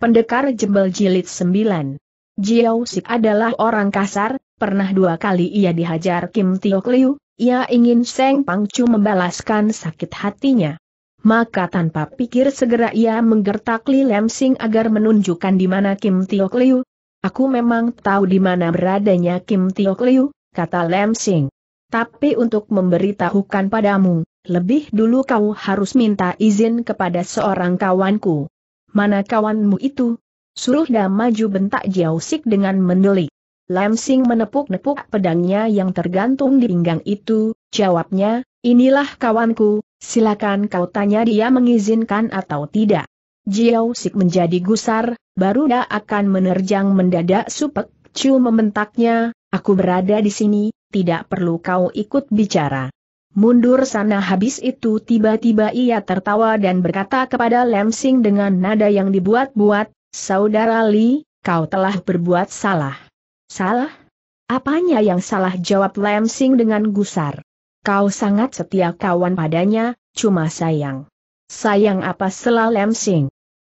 Pendekar Jembel Jilid 9. Jiao Sik adalah orang kasar, pernah dua kali ia dihajar Kim Tio Liu, ia ingin Seng Pangcu membalaskan sakit hatinya. Maka tanpa pikir segera ia menggertak Li Lem Sing agar menunjukkan di mana Kim Tio Liu. Aku memang tahu di mana beradanya Kim Tio Liu, kata Lem Sing. Tapi untuk memberitahukan padamu, lebih dulu kau harus minta izin kepada seorang kawanku mana kawanmu itu? Suruh dia maju bentak jauh dengan mendelik. Lam Sing menepuk-nepuk pedangnya yang tergantung di pinggang itu, jawabnya, inilah kawanku, silakan kau tanya dia mengizinkan atau tidak. Jiao Sik menjadi gusar, baru dia akan menerjang mendadak supek, Chu mementaknya. aku berada di sini, tidak perlu kau ikut bicara. Mundur sana habis itu tiba-tiba ia tertawa dan berkata kepada Lem dengan nada yang dibuat-buat, Saudara Li, kau telah berbuat salah. Salah? Apanya yang salah jawab Lem dengan gusar. Kau sangat setia kawan padanya, cuma sayang. Sayang apa selah Lem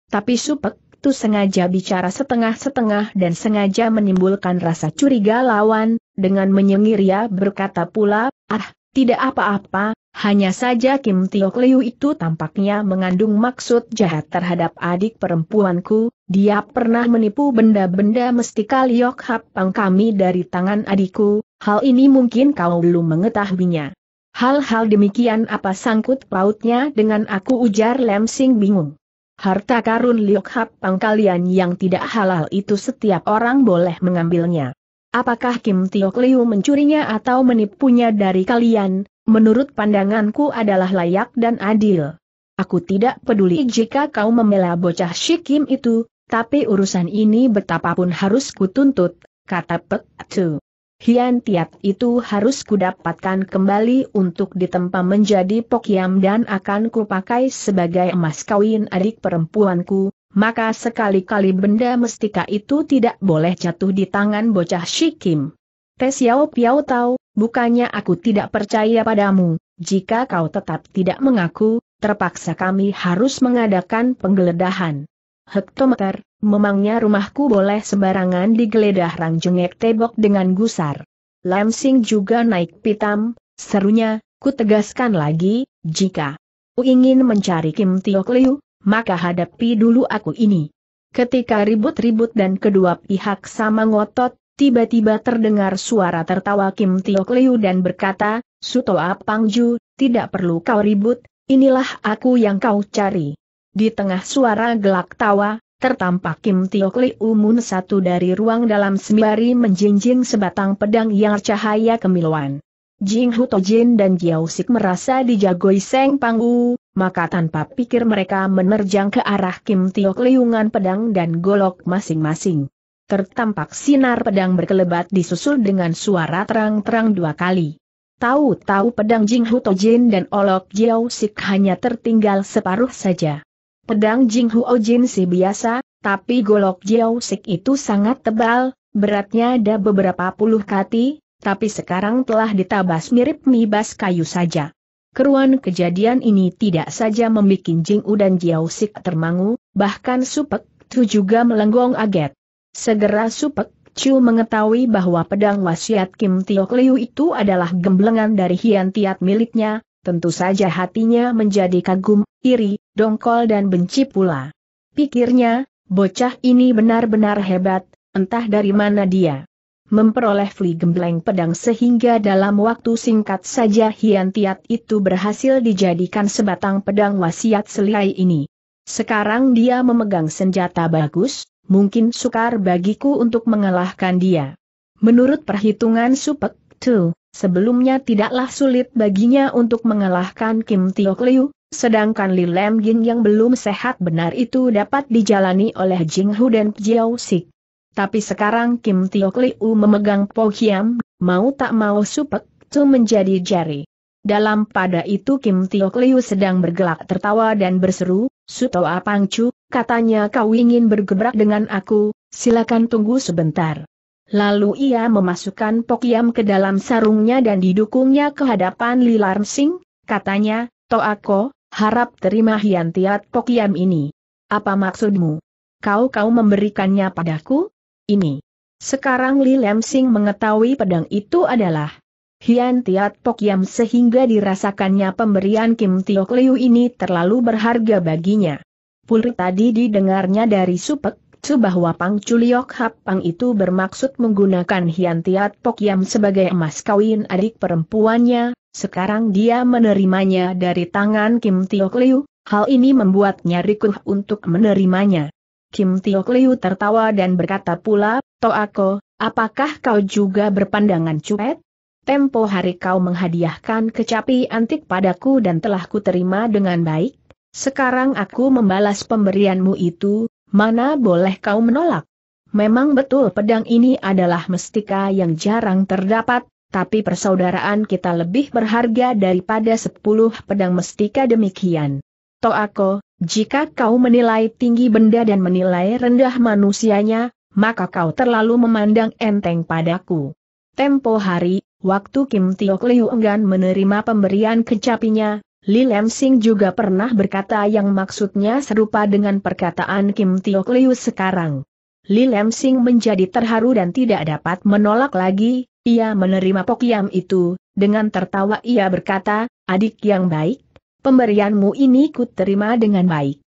Tapi Supek itu sengaja bicara setengah-setengah dan sengaja menimbulkan rasa curiga lawan, dengan menyengir ia berkata pula, ah, tidak apa-apa, hanya saja Kim Tiok Liu itu tampaknya mengandung maksud jahat terhadap adik perempuanku, dia pernah menipu benda-benda mestika Liok Pang kami dari tangan adikku, hal ini mungkin kau belum mengetahuinya. Hal-hal demikian apa sangkut pautnya dengan aku ujar Lem Sing bingung. Harta karun Liok Pang kalian yang tidak halal itu setiap orang boleh mengambilnya. Apakah Kim Tiok Liu mencurinya atau menipunya dari kalian, menurut pandanganku adalah layak dan adil. Aku tidak peduli jika kau membela bocah si Kim itu, tapi urusan ini betapapun harus kutuntut, kata Pek Tu. Hian Tiat itu harus kudapatkan kembali untuk ditempa menjadi pokyam dan akan kupakai sebagai emas kawin adik perempuanku, maka sekali-kali benda mestika itu tidak boleh jatuh di tangan bocah Shikim. Tesiao Piao tahu, bukannya aku tidak percaya padamu, jika kau tetap tidak mengaku, terpaksa kami harus mengadakan penggeledahan. Hektometer, memangnya rumahku boleh sembarangan digeledah Rangjengek tebok dengan gusar. Lansing juga naik pitam, serunya, ku tegaskan lagi, jika ku ingin mencari Kim Tiok Liu, maka hadapi dulu aku ini. Ketika ribut-ribut dan kedua pihak sama ngotot, tiba-tiba terdengar suara tertawa Kim Tiok Liu dan berkata, Suto Apangju, tidak perlu kau ribut, inilah aku yang kau cari. Di tengah suara gelak tawa, tertampak Kim Tiok Liu Mun satu dari ruang dalam sembari menjinjing sebatang pedang yang cahaya kemiluan. Jing Hutojin dan Jiao Sik merasa dijagoi Seng Pangu, maka tanpa pikir mereka menerjang ke arah Kim Tiok liungan pedang dan golok masing-masing. Tertampak sinar pedang berkelebat disusul dengan suara terang-terang dua kali. Tahu-tahu pedang Jing Huo Jin dan olok Jiao Sik hanya tertinggal separuh saja. Pedang Jing Huo Jin si biasa, tapi golok Jiao Sik itu sangat tebal, beratnya ada beberapa puluh kati, tapi sekarang telah ditabas mirip mibas kayu saja. Keruan kejadian ini tidak saja membuat Jing U dan Jiao Sik termangu, bahkan Supek Chu juga melenggong aget. Segera Supek Chu mengetahui bahwa pedang wasiat Kim Tio Liu itu adalah gemblengan dari Hian Tiat miliknya, tentu saja hatinya menjadi kagum, iri, dongkol dan benci pula. Pikirnya, bocah ini benar-benar hebat, entah dari mana dia memperoleh Fli Gembleng Pedang sehingga dalam waktu singkat saja Hian Tiat itu berhasil dijadikan sebatang pedang wasiat selai ini. Sekarang dia memegang senjata bagus, mungkin sukar bagiku untuk mengalahkan dia. Menurut perhitungan Supek Tu, sebelumnya tidaklah sulit baginya untuk mengalahkan Kim Tiok Liu, sedangkan Li Lam Gin yang belum sehat benar itu dapat dijalani oleh Jing Hu dan Jiao Sik. Tapi sekarang Kim Tiok Liu memegang Po Hiam, mau tak mau Supek Tu menjadi jari. Dalam pada itu Kim Tiok Liu sedang bergelak tertawa dan berseru, Suto Chu, katanya kau ingin bergebrak dengan aku, silakan tunggu sebentar. Lalu ia memasukkan Pokiam ke dalam sarungnya dan didukungnya ke hadapan Lilar Sing, katanya, Toako, harap terima hiantiat Pokiam ini. Apa maksudmu? Kau-kau memberikannya padaku? ini. Sekarang Li Lemsing mengetahui pedang itu adalah Hian Tiat Pok Yam sehingga dirasakannya pemberian Kim Tiok Liu ini terlalu berharga baginya. Pulri tadi didengarnya dari Supek Cu bahwa Pang Chuliok Hap Pang itu bermaksud menggunakan Hian Tiat Pok Yam sebagai emas kawin adik perempuannya, sekarang dia menerimanya dari tangan Kim Tiok Liu, hal ini membuatnya rikuh untuk menerimanya. Kim Tiok Liu tertawa dan berkata pula, Toako, apakah kau juga berpandangan cuet? Tempo hari kau menghadiahkan kecapi antik padaku dan telah terima dengan baik. Sekarang aku membalas pemberianmu itu, mana boleh kau menolak? Memang betul pedang ini adalah mestika yang jarang terdapat, tapi persaudaraan kita lebih berharga daripada sepuluh pedang mestika demikian. Toako, jika kau menilai tinggi benda dan menilai rendah manusianya, maka kau terlalu memandang enteng padaku. Tempo hari, waktu Kim Tiok Liu enggan menerima pemberian kecapinya, Li Lam Sing juga pernah berkata yang maksudnya serupa dengan perkataan Kim Tiok Liu sekarang. Li Lam Sing menjadi terharu dan tidak dapat menolak lagi, ia menerima pokiam itu, dengan tertawa ia berkata, adik yang baik, Pemberianmu ini ku terima dengan baik.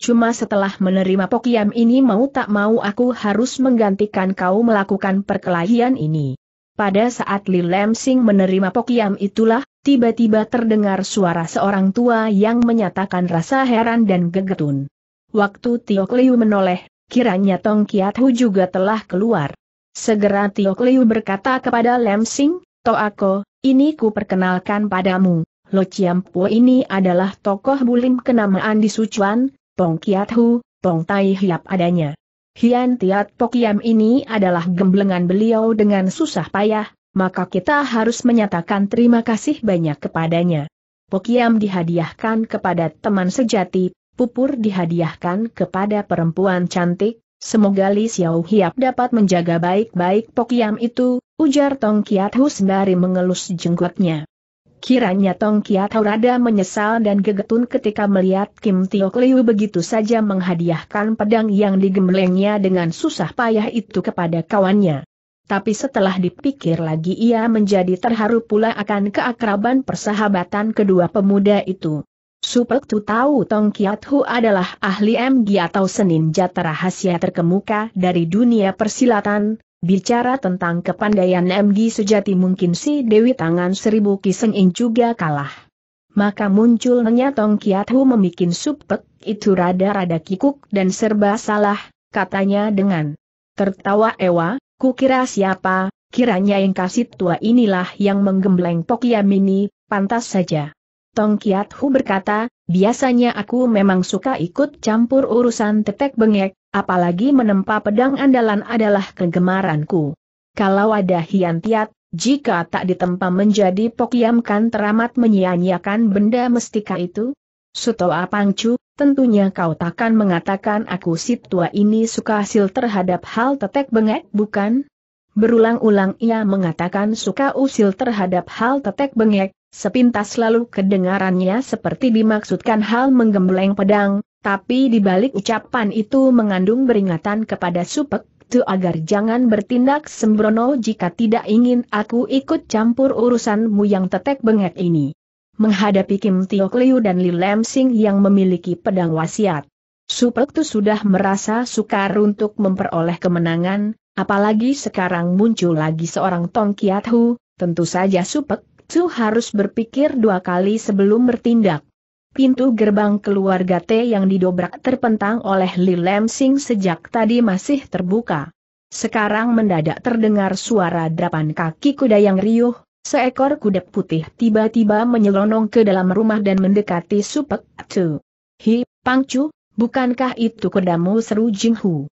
Cuma setelah menerima pokiam ini mau tak mau aku harus menggantikan kau melakukan perkelahian ini. Pada saat Li Lemsing menerima pokiam itulah, tiba-tiba terdengar suara seorang tua yang menyatakan rasa heran dan gegetun. Waktu Tiok Liu menoleh, kiranya Tong Kiat Hu juga telah keluar. Segera Tiok Liu berkata kepada Lemsing, Toako, ini ku perkenalkan padamu, Lo Chiam Po ini adalah tokoh bulim kenamaan di Sichuan, Tong Kiat Hu, Tong Tai Hiap adanya. Hian Tiat Pokiam ini adalah gemblengan beliau dengan susah payah, maka kita harus menyatakan terima kasih banyak kepadanya. Pokiam dihadiahkan kepada teman sejati, Pupur dihadiahkan kepada perempuan cantik, semoga Li Xiao Hiap dapat menjaga baik-baik Pokiam itu, ujar Tong Kiat Hu sembari mengelus jenggotnya. Kiranya Tong Kiat Rada menyesal dan gegetun ketika melihat Kim Tio Kliu begitu saja menghadiahkan pedang yang digemblengnya dengan susah payah itu kepada kawannya. Tapi setelah dipikir lagi ia menjadi terharu pula akan keakraban persahabatan kedua pemuda itu. Supek Tu tahu Tong Kiat Hu adalah ahli MG atau senin jatah rahasia terkemuka dari dunia persilatan, Bicara tentang kepandaian MG sejati mungkin si Dewi Tangan Seribu Kiseng Ing juga kalah. Maka munculnya Tong Kiat Hu memikin supek, itu rada-rada kikuk dan serba salah, katanya dengan tertawa ewa, kukira siapa, kiranya yang kasih tua inilah yang menggembleng Pokia Mini, pantas saja. Tong Kiat Hu berkata, Biasanya aku memang suka ikut campur urusan tetek bengek, apalagi menempa pedang andalan adalah kegemaranku. Kalau ada hiantiat, jika tak ditempa menjadi pokiam kan teramat menyia-nyiakan benda mestika itu? Suto Pangcu, tentunya kau takkan mengatakan aku si tua ini suka hasil terhadap hal tetek bengek bukan? Berulang-ulang ia mengatakan suka usil terhadap hal tetek bengek, Sepintas lalu kedengarannya seperti dimaksudkan hal menggembleng pedang, tapi di balik ucapan itu mengandung peringatan kepada Supek Tu agar jangan bertindak sembrono jika tidak ingin aku ikut campur urusanmu yang tetek bengek ini. Menghadapi Kim Tio Liu dan Li Lam Sing yang memiliki pedang wasiat. Supek Tu sudah merasa sukar untuk memperoleh kemenangan, apalagi sekarang muncul lagi seorang Tong Kiat Hu, tentu saja Supek Cu harus berpikir dua kali sebelum bertindak. Pintu gerbang keluarga T yang didobrak terpentang oleh Li Lemsing sejak tadi masih terbuka. Sekarang mendadak terdengar suara derapan kaki kuda yang riuh, seekor kuda putih tiba-tiba menyelonong ke dalam rumah dan mendekati Pek Cu. Hi, Pangcu, bukankah itu kudamu seru Jinghu?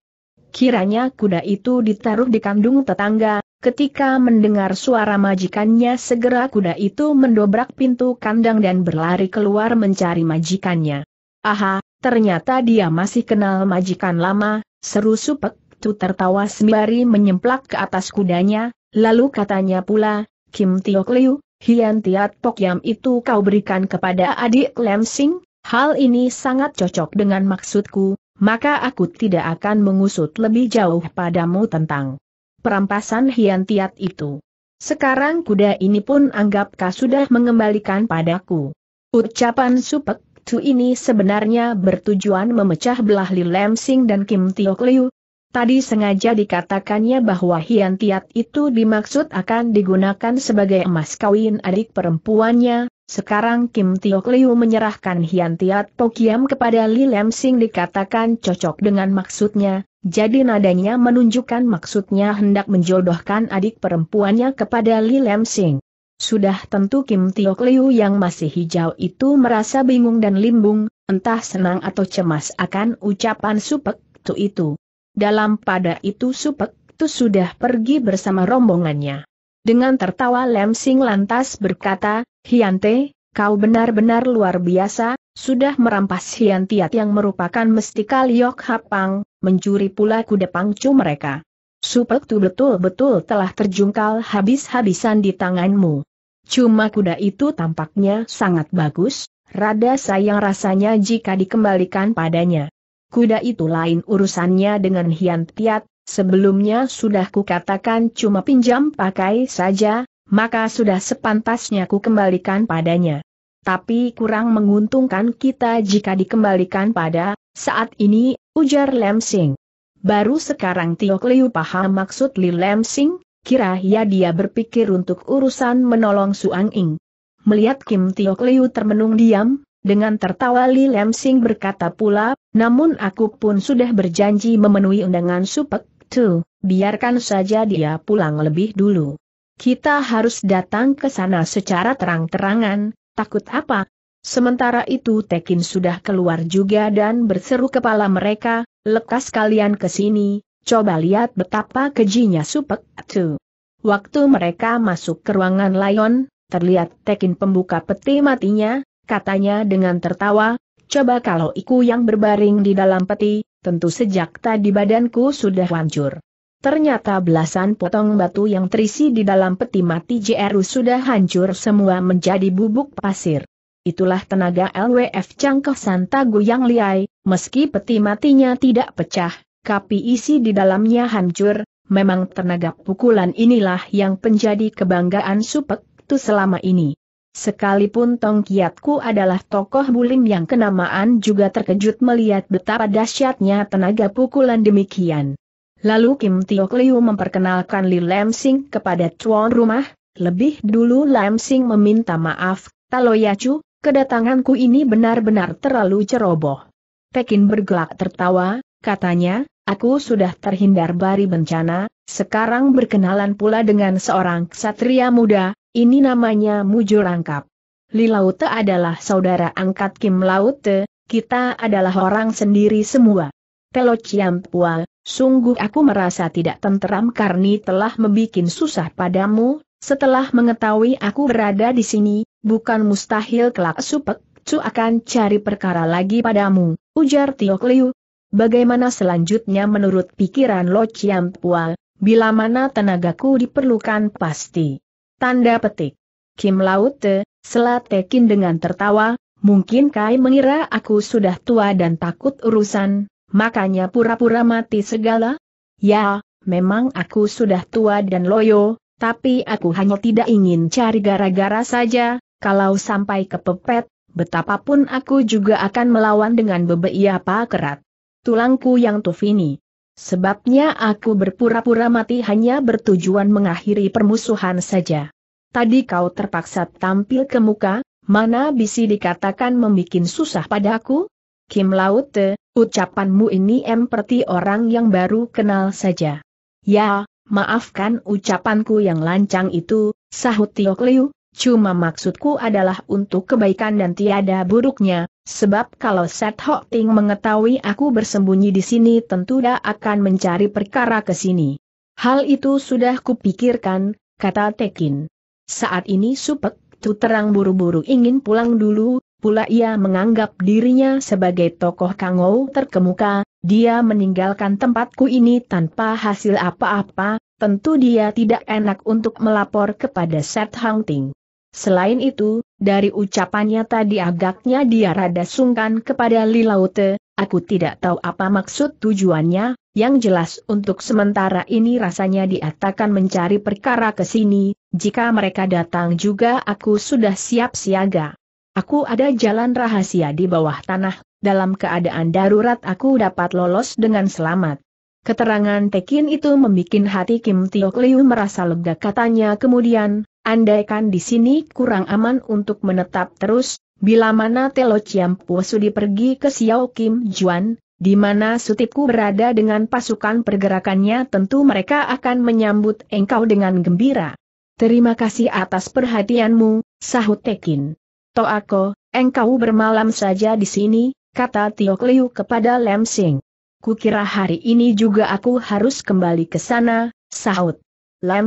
Kiranya kuda itu ditaruh di kandung tetangga, Ketika mendengar suara majikannya segera kuda itu mendobrak pintu kandang dan berlari keluar mencari majikannya. Aha, ternyata dia masih kenal majikan lama, seru supek, tu tertawa sembari menyemplak ke atas kudanya, lalu katanya pula, Kim Tiok Liu, Hian Tiat Pok Yam itu kau berikan kepada adik Sing, hal ini sangat cocok dengan maksudku, maka aku tidak akan mengusut lebih jauh padamu tentang perampasan hian tiat itu. Sekarang kuda ini pun anggapkah sudah mengembalikan padaku. Ucapan Supek Tu ini sebenarnya bertujuan memecah belah Li Lemsing dan Kim Tiok Liu. Tadi sengaja dikatakannya bahwa hian tiat itu dimaksud akan digunakan sebagai emas kawin adik perempuannya, sekarang Kim Tiok Liu menyerahkan Hian Tiat Pokiam kepada Li Lemsing dikatakan cocok dengan maksudnya, jadi nadanya menunjukkan maksudnya hendak menjodohkan adik perempuannya kepada Li Lam Sing. Sudah tentu Kim Tio Liu yang masih hijau itu merasa bingung dan limbung, entah senang atau cemas akan ucapan Supek Tu itu. Dalam pada itu Supek Tu sudah pergi bersama rombongannya. Dengan tertawa Lam Sing lantas berkata, Hiante, kau benar-benar luar biasa, sudah merampas Hian Tiat yang merupakan mestika Liok Hapang, mencuri pula kuda pangcu mereka. tu betul-betul telah terjungkal habis-habisan di tanganmu. Cuma kuda itu tampaknya sangat bagus, rada sayang rasanya jika dikembalikan padanya. Kuda itu lain urusannya dengan Hian Tiat, sebelumnya sudah kukatakan cuma pinjam pakai saja, maka sudah sepantasnya ku kembalikan padanya. Tapi kurang menguntungkan kita jika dikembalikan pada, saat ini ujar Lem Sing. Baru sekarang Tio Liu paham maksud Li Lem Sing, kira ya dia berpikir untuk urusan menolong Suang Ing. Melihat Kim Tio Liu termenung diam, dengan tertawa Li Lem Sing berkata pula, namun aku pun sudah berjanji memenuhi undangan Supek Tu, biarkan saja dia pulang lebih dulu. Kita harus datang ke sana secara terang-terangan, takut apa, Sementara itu Tekin sudah keluar juga dan berseru kepala mereka, lekas kalian ke sini, coba lihat betapa kejinya supek itu. Waktu mereka masuk ke ruangan Lion, terlihat Tekin pembuka peti matinya, katanya dengan tertawa, coba kalau iku yang berbaring di dalam peti, tentu sejak tadi badanku sudah hancur. Ternyata belasan potong batu yang terisi di dalam peti mati Jeru sudah hancur semua menjadi bubuk pasir itulah tenaga LWF Cangkoh Santago yang liai, meski peti matinya tidak pecah, tapi isi di dalamnya hancur, memang tenaga pukulan inilah yang menjadi kebanggaan Supek Tu selama ini. Sekalipun Tong Kiatku adalah tokoh bulim yang kenamaan juga terkejut melihat betapa dahsyatnya tenaga pukulan demikian. Lalu Kim Tiok Liu memperkenalkan Li Lam Sing kepada tuan rumah, lebih dulu Lam Sing meminta maaf, Taloyacu, Kedatanganku ini benar-benar terlalu ceroboh. Pekin bergelak tertawa, katanya, aku sudah terhindar dari bencana, sekarang berkenalan pula dengan seorang ksatria muda, ini namanya Mujurangkap. Lilaute adalah saudara angkat Kim Laute, kita adalah orang sendiri semua. Pelociam Pual, sungguh aku merasa tidak tenteram karena telah membuat susah padamu, setelah mengetahui aku berada di sini, bukan mustahil kelak supek, cu akan cari perkara lagi padamu, ujar Tiok Liu. Bagaimana selanjutnya menurut pikiran Lo Chiam Pual, bila mana tenagaku diperlukan pasti. Tanda petik. Kim Laute, selatekin dengan tertawa, mungkin Kai mengira aku sudah tua dan takut urusan, makanya pura-pura mati segala? Ya, memang aku sudah tua dan loyo, tapi aku hanya tidak ingin cari gara-gara saja, kalau sampai kepepet, betapapun aku juga akan melawan dengan apa kerat. Tulangku yang tuh ini. Sebabnya aku berpura-pura mati hanya bertujuan mengakhiri permusuhan saja. Tadi kau terpaksa tampil ke muka, mana bisa dikatakan membuat susah padaku? Kim Laute, ucapanmu ini emperti orang yang baru kenal saja. Ya, maafkan ucapanku yang lancang itu, sahut Tiok Liu, cuma maksudku adalah untuk kebaikan dan tiada buruknya, sebab kalau Set Hok Ting mengetahui aku bersembunyi di sini tentu dia akan mencari perkara ke sini. Hal itu sudah kupikirkan, kata Tekin. Saat ini Supek Tu terang buru-buru ingin pulang dulu, pula ia menganggap dirinya sebagai tokoh Kangou terkemuka, dia meninggalkan tempatku ini tanpa hasil apa-apa, tentu dia tidak enak untuk melapor kepada Seth Hunting. Selain itu, dari ucapannya tadi agaknya dia rada sungkan kepada Lilaute, aku tidak tahu apa maksud tujuannya, yang jelas untuk sementara ini rasanya dia akan mencari perkara ke sini, jika mereka datang juga aku sudah siap siaga. Aku ada jalan rahasia di bawah tanah, dalam keadaan darurat aku dapat lolos dengan selamat. Keterangan Tekin itu membuat hati Kim Tiok Liu merasa lega katanya kemudian, andaikan di sini kurang aman untuk menetap terus, bila mana Telo Ciampu Sudi pergi ke Xiao Kim Juan, di mana sutipku berada dengan pasukan pergerakannya tentu mereka akan menyambut engkau dengan gembira. Terima kasih atas perhatianmu, sahut Tekin. Toako, engkau bermalam saja di sini, kata Tiok Liu kepada Lem Sing. Kukira hari ini juga aku harus kembali ke sana, sahut.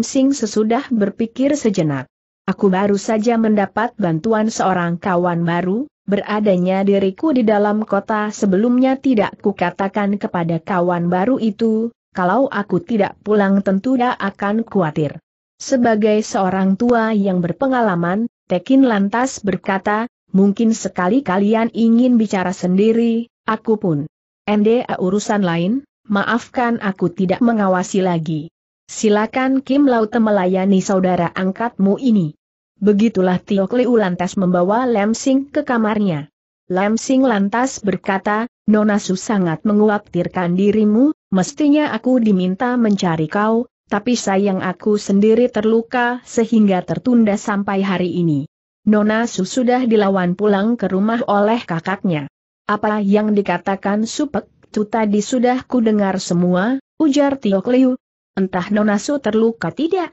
Sing sesudah berpikir sejenak. Aku baru saja mendapat bantuan seorang kawan baru, beradanya diriku di dalam kota sebelumnya tidak kukatakan kepada kawan baru itu, kalau aku tidak pulang tentu dia akan khawatir. Sebagai seorang tua yang berpengalaman, Tekin lantas berkata, mungkin sekali kalian ingin bicara sendiri, aku pun NDA ah, urusan lain, maafkan aku tidak mengawasi lagi. Silakan Kim Laute melayani saudara angkatmu ini. Begitulah Tiok Liu lantas membawa Lam Sing ke kamarnya. Lam Sing lantas berkata, Nona Su sangat mengkhawatirkan dirimu, mestinya aku diminta mencari kau, tapi sayang aku sendiri terluka sehingga tertunda sampai hari ini. Nona Su sudah dilawan pulang ke rumah oleh kakaknya. Apa yang dikatakan Supek itu tadi sudah ku dengar semua, ujar Tio Kliu. Entah Nonasu terluka tidak?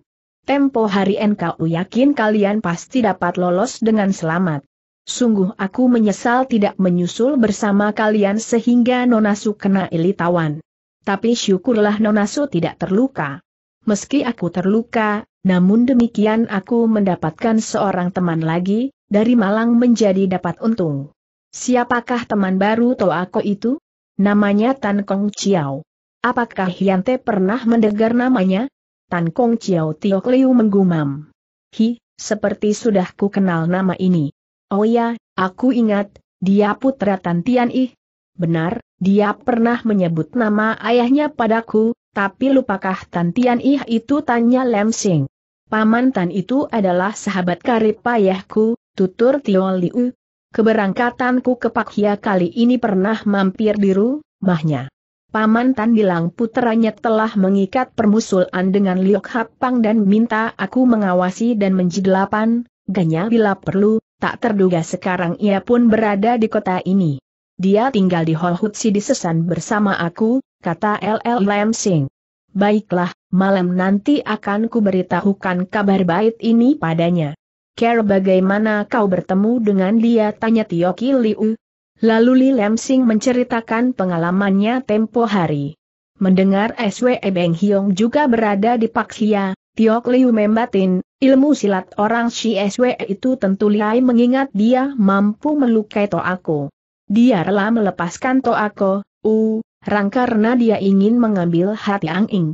Tempo hari NKU yakin kalian pasti dapat lolos dengan selamat. Sungguh aku menyesal tidak menyusul bersama kalian sehingga Nonasu kena ilitawan. Tapi syukurlah Nonasu tidak terluka. Meski aku terluka, namun demikian aku mendapatkan seorang teman lagi, dari malang menjadi dapat untung. Siapakah teman baru aku itu? Namanya Tan Kong Chiao. Apakah Hyante pernah mendengar namanya? Tan Kong Chiao Tio Liu menggumam. Hi, seperti sudah ku kenal nama ini. Oh ya, aku ingat, dia putra Tan Tian Ih. Benar, dia pernah menyebut nama ayahnya padaku, tapi lupakah Tan Tian Ih itu tanya Lem Sing. Paman Tan itu adalah sahabat karib ayahku, tutur Tio Liu, Keberangkatanku ke Pakhia kali ini pernah mampir di rumahnya. Paman Tan bilang putranya telah mengikat permusulan dengan Liok Hapang dan minta aku mengawasi dan menjidlapan, ganya bila perlu, tak terduga sekarang ia pun berada di kota ini. Dia tinggal di Holhutsi di Sesan bersama aku, kata LL Lam Sing. Baiklah, malam nanti akan kuberitahukan kabar bait ini padanya. Care bagaimana kau bertemu dengan dia tanya Tio Liu. Lalu Li Lemsing menceritakan pengalamannya tempo hari. Mendengar SWE Beng Hiong juga berada di Paksia, Tio Liu membatin, ilmu silat orang si SWE itu tentu lihai mengingat dia mampu melukai Toako. Dia rela melepaskan Toako, u, rang karena dia ingin mengambil hati Ang Ing.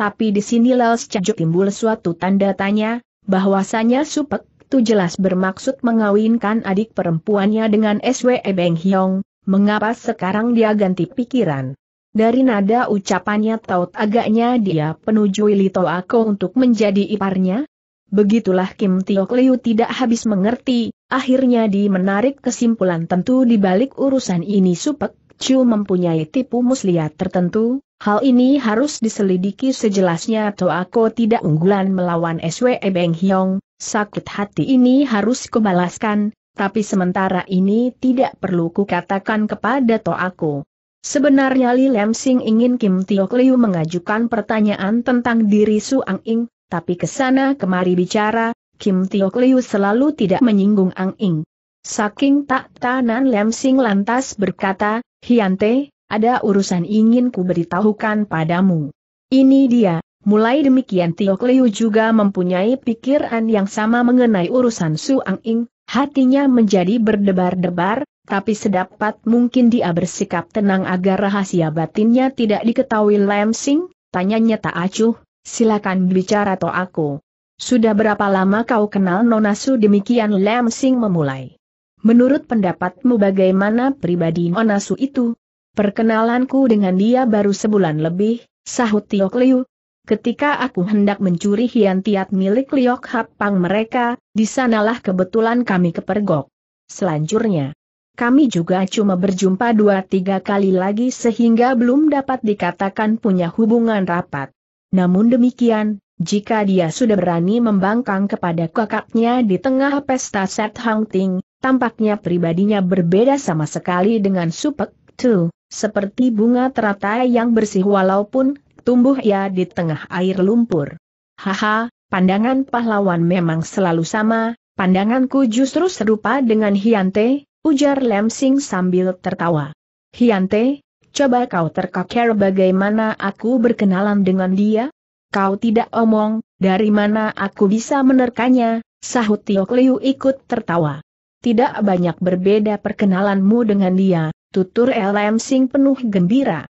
Tapi di sini Lel Cajuk timbul suatu tanda tanya, bahwasanya Supek itu jelas bermaksud mengawinkan adik perempuannya dengan SWE Beng Hyong, mengapa sekarang dia ganti pikiran? Dari nada ucapannya taut agaknya dia penujui Lito Ako untuk menjadi iparnya? Begitulah Kim Tiok Liu tidak habis mengerti, akhirnya di menarik kesimpulan tentu di balik urusan ini Supek Chu mempunyai tipu muslihat tertentu, hal ini harus diselidiki sejelasnya Toako tidak unggulan melawan SWE Beng Hyong, Sakit hati ini harus kubalaskan, tapi sementara ini tidak perlu kukatakan kepada toaku. Sebenarnya Li Lemsing ingin Kim Tio Liu mengajukan pertanyaan tentang diri Su Ang Ing, tapi kesana kemari bicara, Kim Tio Liu selalu tidak menyinggung Ang Ing. Saking tak tanan Lemsing lantas berkata, Hiante, ada urusan ingin ku beritahukan padamu. Ini dia, Mulai demikian Tio Kliu juga mempunyai pikiran yang sama mengenai urusan Su Ang Ing, hatinya menjadi berdebar-debar, tapi sedapat mungkin dia bersikap tenang agar rahasia batinnya tidak diketahui Lam Sing, tanyanya tak acuh, silakan bicara to aku. Sudah berapa lama kau kenal Nona Su demikian Lam Sing memulai. Menurut pendapatmu bagaimana pribadi Nona Su itu? Perkenalanku dengan dia baru sebulan lebih, sahut Tio Kliu, Ketika aku hendak mencuri hian tiat milik Liok Hap Pang mereka, disanalah kebetulan kami kepergok. Selanjutnya, kami juga cuma berjumpa dua tiga kali lagi sehingga belum dapat dikatakan punya hubungan rapat. Namun demikian, jika dia sudah berani membangkang kepada kakaknya di tengah pesta Set hunting, tampaknya pribadinya berbeda sama sekali dengan Supek Tu, seperti bunga teratai yang bersih walaupun tumbuh ia di tengah air lumpur. Haha, pandangan pahlawan memang selalu sama, pandanganku justru serupa dengan Hiante, ujar Lem Sing sambil tertawa. Hiante, coba kau terkakir bagaimana aku berkenalan dengan dia? Kau tidak omong, dari mana aku bisa menerkanya, sahut Tio Liu ikut tertawa. Tidak banyak berbeda perkenalanmu dengan dia, tutur LM Sing penuh gembira.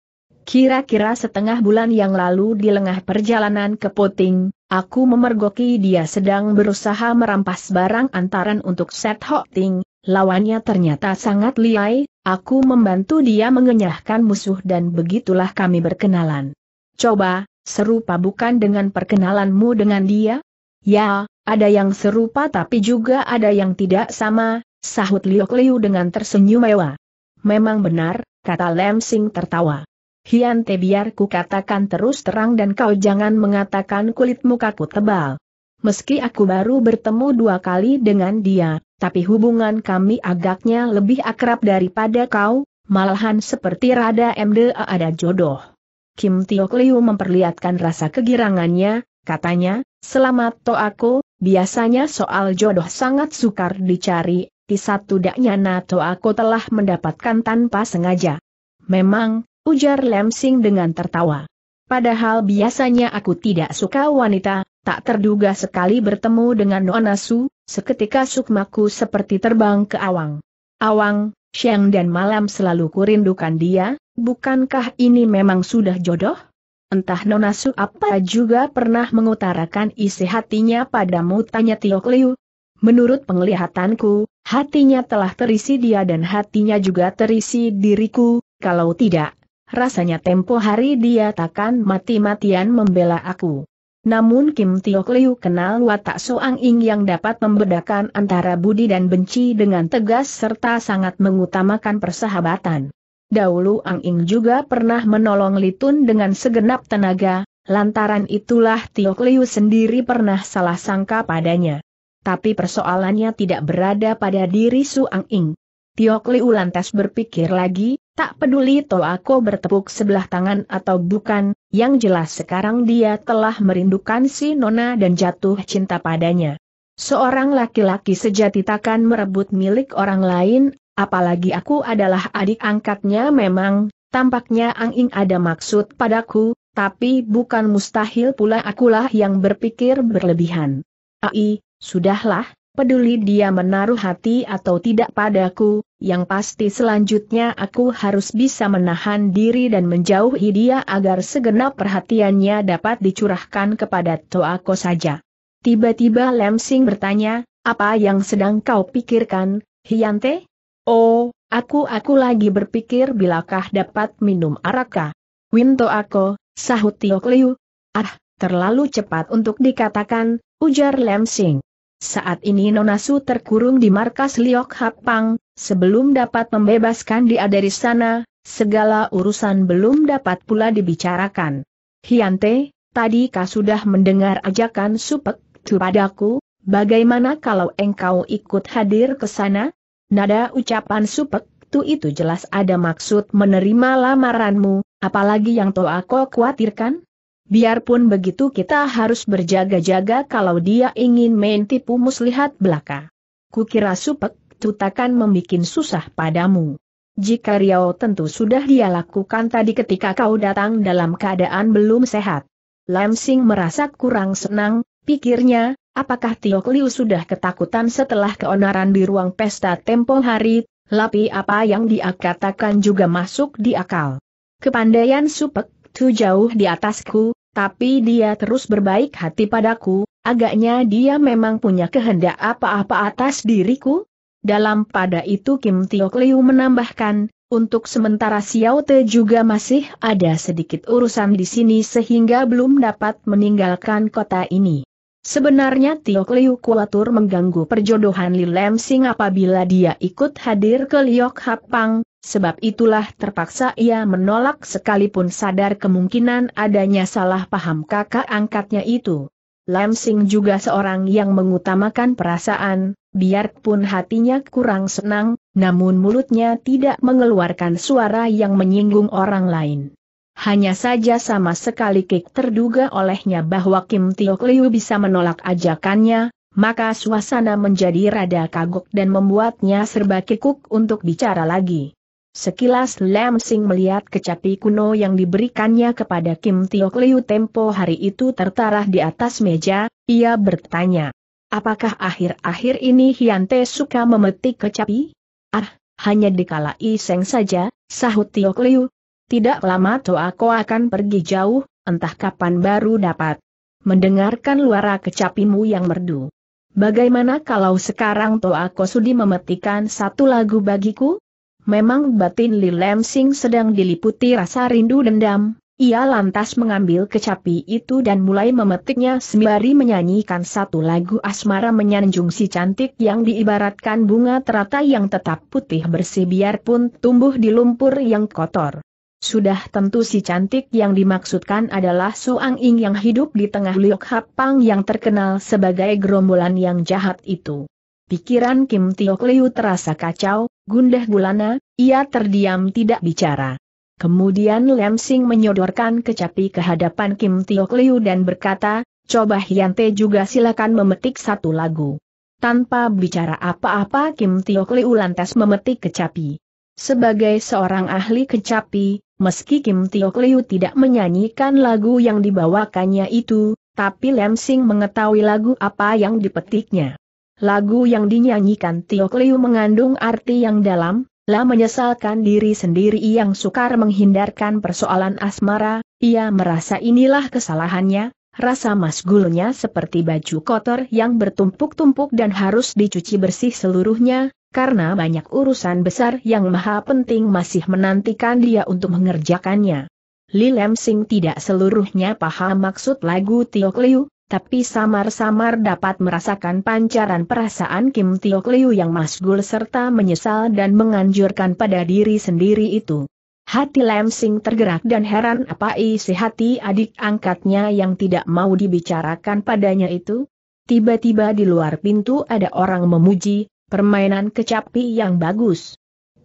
Kira-kira setengah bulan yang lalu di lengah perjalanan ke Poting, aku memergoki dia sedang berusaha merampas barang antaran untuk Set Ho lawannya ternyata sangat liai, aku membantu dia mengenyahkan musuh dan begitulah kami berkenalan. Coba, serupa bukan dengan perkenalanmu dengan dia? Ya, ada yang serupa tapi juga ada yang tidak sama, sahut Liok Liu dengan tersenyum mewah. Memang benar, kata Lem Sing tertawa. Hian Te biar ku katakan terus terang dan kau jangan mengatakan kulit mukaku tebal. Meski aku baru bertemu dua kali dengan dia, tapi hubungan kami agaknya lebih akrab daripada kau, malahan seperti rada MDA e ada jodoh. Kim Tiok Liu memperlihatkan rasa kegirangannya, katanya, selamat to aku, biasanya soal jodoh sangat sukar dicari, di satu daknya nato aku telah mendapatkan tanpa sengaja. Memang, Ujar Lemsing dengan tertawa. Padahal biasanya aku tidak suka wanita, tak terduga sekali bertemu dengan Nona Su, seketika sukmaku seperti terbang ke awang. Awang, siang dan malam selalu kurindukan dia, bukankah ini memang sudah jodoh? Entah Nona Su apa juga pernah mengutarakan isi hatinya padamu tanya Tiok Liu, Menurut penglihatanku, hatinya telah terisi dia dan hatinya juga terisi diriku, kalau tidak, rasanya tempo hari dia takkan mati-matian membela aku. Namun Kim Tiok Liu kenal watak Soang Ing yang dapat membedakan antara budi dan benci dengan tegas serta sangat mengutamakan persahabatan. Dahulu Ang Ing juga pernah menolong Litun dengan segenap tenaga, lantaran itulah Tiok Liu sendiri pernah salah sangka padanya. Tapi persoalannya tidak berada pada diri Soang Ing. Tiok Liu lantas berpikir lagi, Tak peduli aku bertepuk sebelah tangan atau bukan, yang jelas sekarang dia telah merindukan si Nona dan jatuh cinta padanya. Seorang laki-laki sejati takkan merebut milik orang lain, apalagi aku adalah adik angkatnya memang, tampaknya Ang Ing ada maksud padaku, tapi bukan mustahil pula akulah yang berpikir berlebihan. Ai, sudahlah, peduli dia menaruh hati atau tidak padaku, yang pasti selanjutnya aku harus bisa menahan diri dan menjauhi dia agar segenap perhatiannya dapat dicurahkan kepada Toako saja. Tiba-tiba Sing bertanya, apa yang sedang kau pikirkan, Hyante? Oh, aku-aku lagi berpikir bilakah dapat minum araka. Winto aku, sahut Tiok Liu. Ah, terlalu cepat untuk dikatakan, ujar Sing. Saat ini Nonasu terkurung di markas Liok Hapang, sebelum dapat membebaskan dia dari sana, segala urusan belum dapat pula dibicarakan. Hiante, tadi kau sudah mendengar ajakan Supek Tu padaku, bagaimana kalau engkau ikut hadir ke sana? Nada ucapan Supek Tu itu jelas ada maksud menerima lamaranmu, apalagi yang toh aku khawatirkan? Biarpun begitu kita harus berjaga-jaga kalau dia ingin main tipu muslihat belaka. Kukira supek, tutakan membuat susah padamu. Jika Riau tentu sudah dia lakukan tadi ketika kau datang dalam keadaan belum sehat. Lansing merasa kurang senang, pikirnya, apakah Tio Liu sudah ketakutan setelah keonaran di ruang pesta tempo hari, lapi apa yang dia katakan juga masuk di akal. Kepandaian supek tu jauh di atasku, tapi dia terus berbaik hati padaku, agaknya dia memang punya kehendak apa-apa atas diriku? Dalam pada itu Kim Tiok Liu menambahkan, untuk sementara Xiao Te juga masih ada sedikit urusan di sini sehingga belum dapat meninggalkan kota ini. Sebenarnya Tiok Liu kuatur mengganggu perjodohan Li Lem Sing apabila dia ikut hadir ke Liok Hapang, sebab itulah terpaksa ia menolak sekalipun sadar kemungkinan adanya salah paham kakak angkatnya itu. Lam Sing juga seorang yang mengutamakan perasaan, biarpun hatinya kurang senang, namun mulutnya tidak mengeluarkan suara yang menyinggung orang lain. Hanya saja sama sekali Kik terduga olehnya bahwa Kim Tiok Liu bisa menolak ajakannya, maka suasana menjadi rada kagok dan membuatnya serba kikuk untuk bicara lagi. Sekilas Lam Sing melihat kecapi kuno yang diberikannya kepada Kim Tiok Liu tempo hari itu tertarah di atas meja, ia bertanya. Apakah akhir-akhir ini Hian Te suka memetik kecapi? Ah, hanya dikala iseng saja, sahut Tiok Liu. Tidak lama Ko akan pergi jauh, entah kapan baru dapat mendengarkan luara kecapimu yang merdu. Bagaimana kalau sekarang Ko sudi memetikan satu lagu bagiku? Memang batin Li Lemsing sedang diliputi rasa rindu dendam, ia lantas mengambil kecapi itu dan mulai memetiknya sembari menyanyikan satu lagu asmara menyanjung si cantik yang diibaratkan bunga teratai yang tetap putih bersih biarpun tumbuh di lumpur yang kotor. Sudah tentu si cantik yang dimaksudkan adalah Suang Ing yang hidup di tengah Liok Hapang yang terkenal sebagai gerombolan yang jahat itu. Pikiran Kim Tiok Liu terasa kacau, gundah gulana, ia terdiam tidak bicara. Kemudian Lem Sing menyodorkan kecapi ke hadapan Kim Tiok Liu dan berkata, coba Hyante juga silakan memetik satu lagu. Tanpa bicara apa-apa Kim Tiok Liu lantas memetik kecapi. Sebagai seorang ahli kecapi, meski Kim Tiok Liu tidak menyanyikan lagu yang dibawakannya itu, tapi Lem Sing mengetahui lagu apa yang dipetiknya. Lagu yang dinyanyikan Tio Kliu mengandung arti yang dalam, lah menyesalkan diri sendiri yang sukar menghindarkan persoalan asmara, ia merasa inilah kesalahannya, rasa masgulnya seperti baju kotor yang bertumpuk-tumpuk dan harus dicuci bersih seluruhnya, karena banyak urusan besar yang maha penting masih menantikan dia untuk mengerjakannya. Li Lemsing tidak seluruhnya paham maksud lagu Tio Kliu, tapi samar-samar dapat merasakan pancaran perasaan Kim Tiok Liu yang masgul serta menyesal dan menganjurkan pada diri sendiri itu. Hati Lam Sing tergerak dan heran apa isi hati adik angkatnya yang tidak mau dibicarakan padanya itu. Tiba-tiba di luar pintu ada orang memuji, permainan kecapi yang bagus.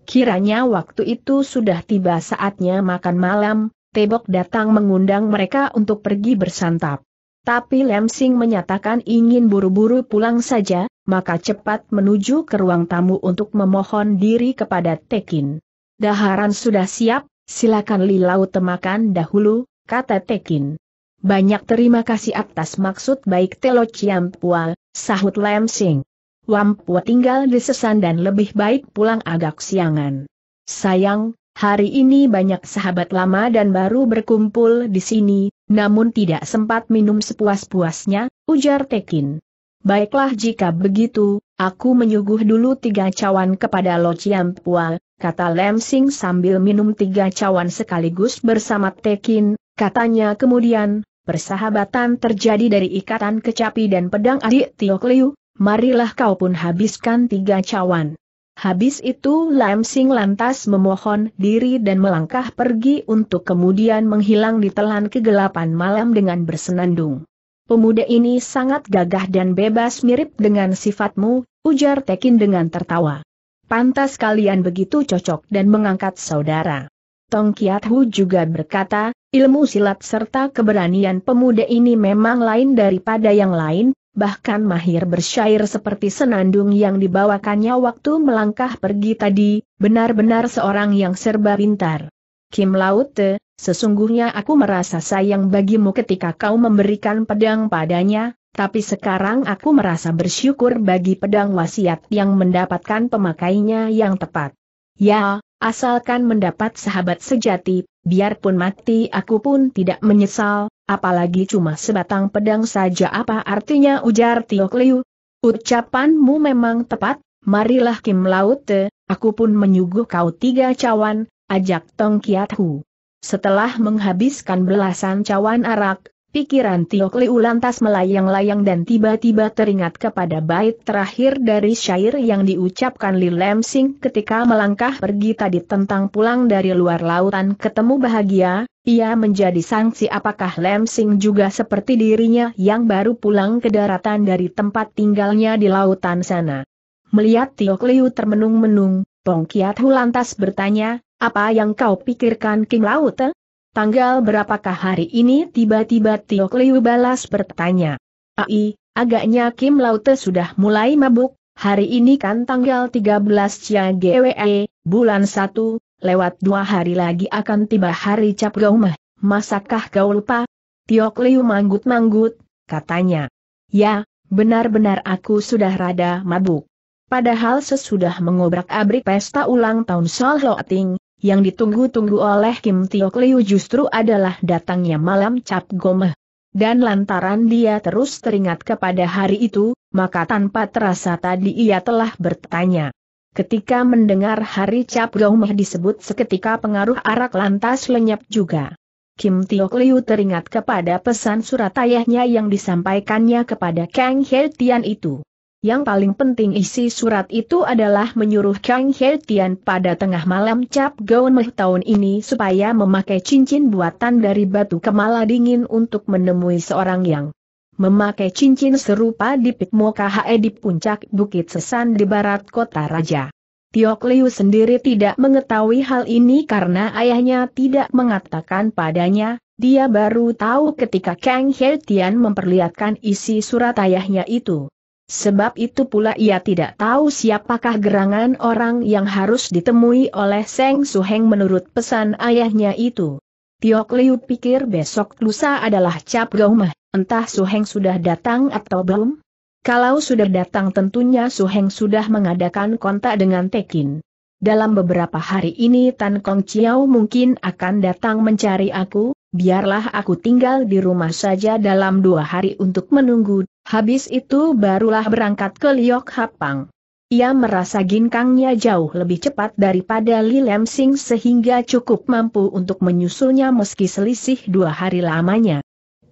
Kiranya waktu itu sudah tiba saatnya makan malam, Tebok datang mengundang mereka untuk pergi bersantap. Tapi Lemsing menyatakan ingin buru-buru pulang saja, maka cepat menuju ke ruang tamu untuk memohon diri kepada Tekin. Daharan sudah siap, silakan Lilau temakan dahulu, kata Tekin. Banyak terima kasih atas maksud baik Telo Ciampua, sahut Lemsing. Wampua tinggal di Sesan dan lebih baik pulang agak siangan. Sayang, hari ini banyak sahabat lama dan baru berkumpul di sini, namun tidak sempat minum sepuas-puasnya, ujar Tekin. Baiklah jika begitu, aku menyuguh dulu tiga cawan kepada Lo Chiam Pua, kata Lem Sing sambil minum tiga cawan sekaligus bersama Tekin, katanya kemudian, persahabatan terjadi dari ikatan kecapi dan pedang adik Tio Kliu, marilah kau pun habiskan tiga cawan. Habis itu Lam Sing lantas memohon diri dan melangkah pergi untuk kemudian menghilang di telan kegelapan malam dengan bersenandung. Pemuda ini sangat gagah dan bebas mirip dengan sifatmu, ujar Tekin dengan tertawa. Pantas kalian begitu cocok dan mengangkat saudara. Tong Kiat Hu juga berkata, ilmu silat serta keberanian pemuda ini memang lain daripada yang lain, bahkan mahir bersyair seperti senandung yang dibawakannya waktu melangkah pergi tadi, benar-benar seorang yang serba pintar. Kim Laute, sesungguhnya aku merasa sayang bagimu ketika kau memberikan pedang padanya, tapi sekarang aku merasa bersyukur bagi pedang wasiat yang mendapatkan pemakainya yang tepat. Ya, asalkan mendapat sahabat sejati, Biarpun mati aku pun tidak menyesal, apalagi cuma sebatang pedang saja apa artinya ujar Tio Kliu. Ucapanmu memang tepat, marilah Kim Laute, aku pun menyuguh kau tiga cawan, ajak Tong Kiat Hu. Setelah menghabiskan belasan cawan arak, Pikiran Tio Kliu lantas melayang-layang dan tiba-tiba teringat kepada bait terakhir dari syair yang diucapkan Li Lam ketika melangkah pergi tadi tentang pulang dari luar lautan ketemu bahagia, ia menjadi sanksi apakah Lam Sing juga seperti dirinya yang baru pulang ke daratan dari tempat tinggalnya di lautan sana. Melihat Tio Kliu termenung-menung, Tong Kiat Hu lantas bertanya, apa yang kau pikirkan King Laute? Tanggal berapakah hari ini tiba-tiba Tio Kliu balas bertanya. Ai, agaknya Kim Laute sudah mulai mabuk, hari ini kan tanggal 13 Cia GWE, bulan 1, lewat dua hari lagi akan tiba hari Cap Gaumah, masakah kau lupa? Tio Kliu manggut-manggut, katanya. Ya, benar-benar aku sudah rada mabuk. Padahal sesudah mengobrak-abrik pesta ulang tahun Sol Ting, yang ditunggu-tunggu oleh Kim Tiok Liu justru adalah datangnya malam cap gomeh. Dan lantaran dia terus teringat kepada hari itu, maka tanpa terasa tadi ia telah bertanya. Ketika mendengar hari cap gomeh disebut seketika pengaruh arak lantas lenyap juga. Kim Tiok Liu teringat kepada pesan surat ayahnya yang disampaikannya kepada Kang He Tian itu. Yang paling penting isi surat itu adalah menyuruh Kang He Tian pada tengah malam Cap Gaun tahun ini supaya memakai cincin buatan dari batu kemala dingin untuk menemui seorang yang memakai cincin serupa di Pitmo KHE di puncak Bukit Sesan di barat kota Raja. Tiok Liu sendiri tidak mengetahui hal ini karena ayahnya tidak mengatakan padanya, dia baru tahu ketika Kang He Tian memperlihatkan isi surat ayahnya itu. Sebab itu pula ia tidak tahu siapakah gerangan orang yang harus ditemui oleh Seng Suheng menurut pesan ayahnya itu. Tiok Liu pikir besok lusa adalah cap gaumah, entah Suheng sudah datang atau belum? Kalau sudah datang tentunya Suheng sudah mengadakan kontak dengan Tekin. Dalam beberapa hari ini Tan Kong Chiao mungkin akan datang mencari aku, biarlah aku tinggal di rumah saja dalam dua hari untuk menunggu Habis itu barulah berangkat ke Liok Hapang. Ia merasa ginkangnya jauh lebih cepat daripada Li Lemsing sehingga cukup mampu untuk menyusulnya meski selisih dua hari lamanya.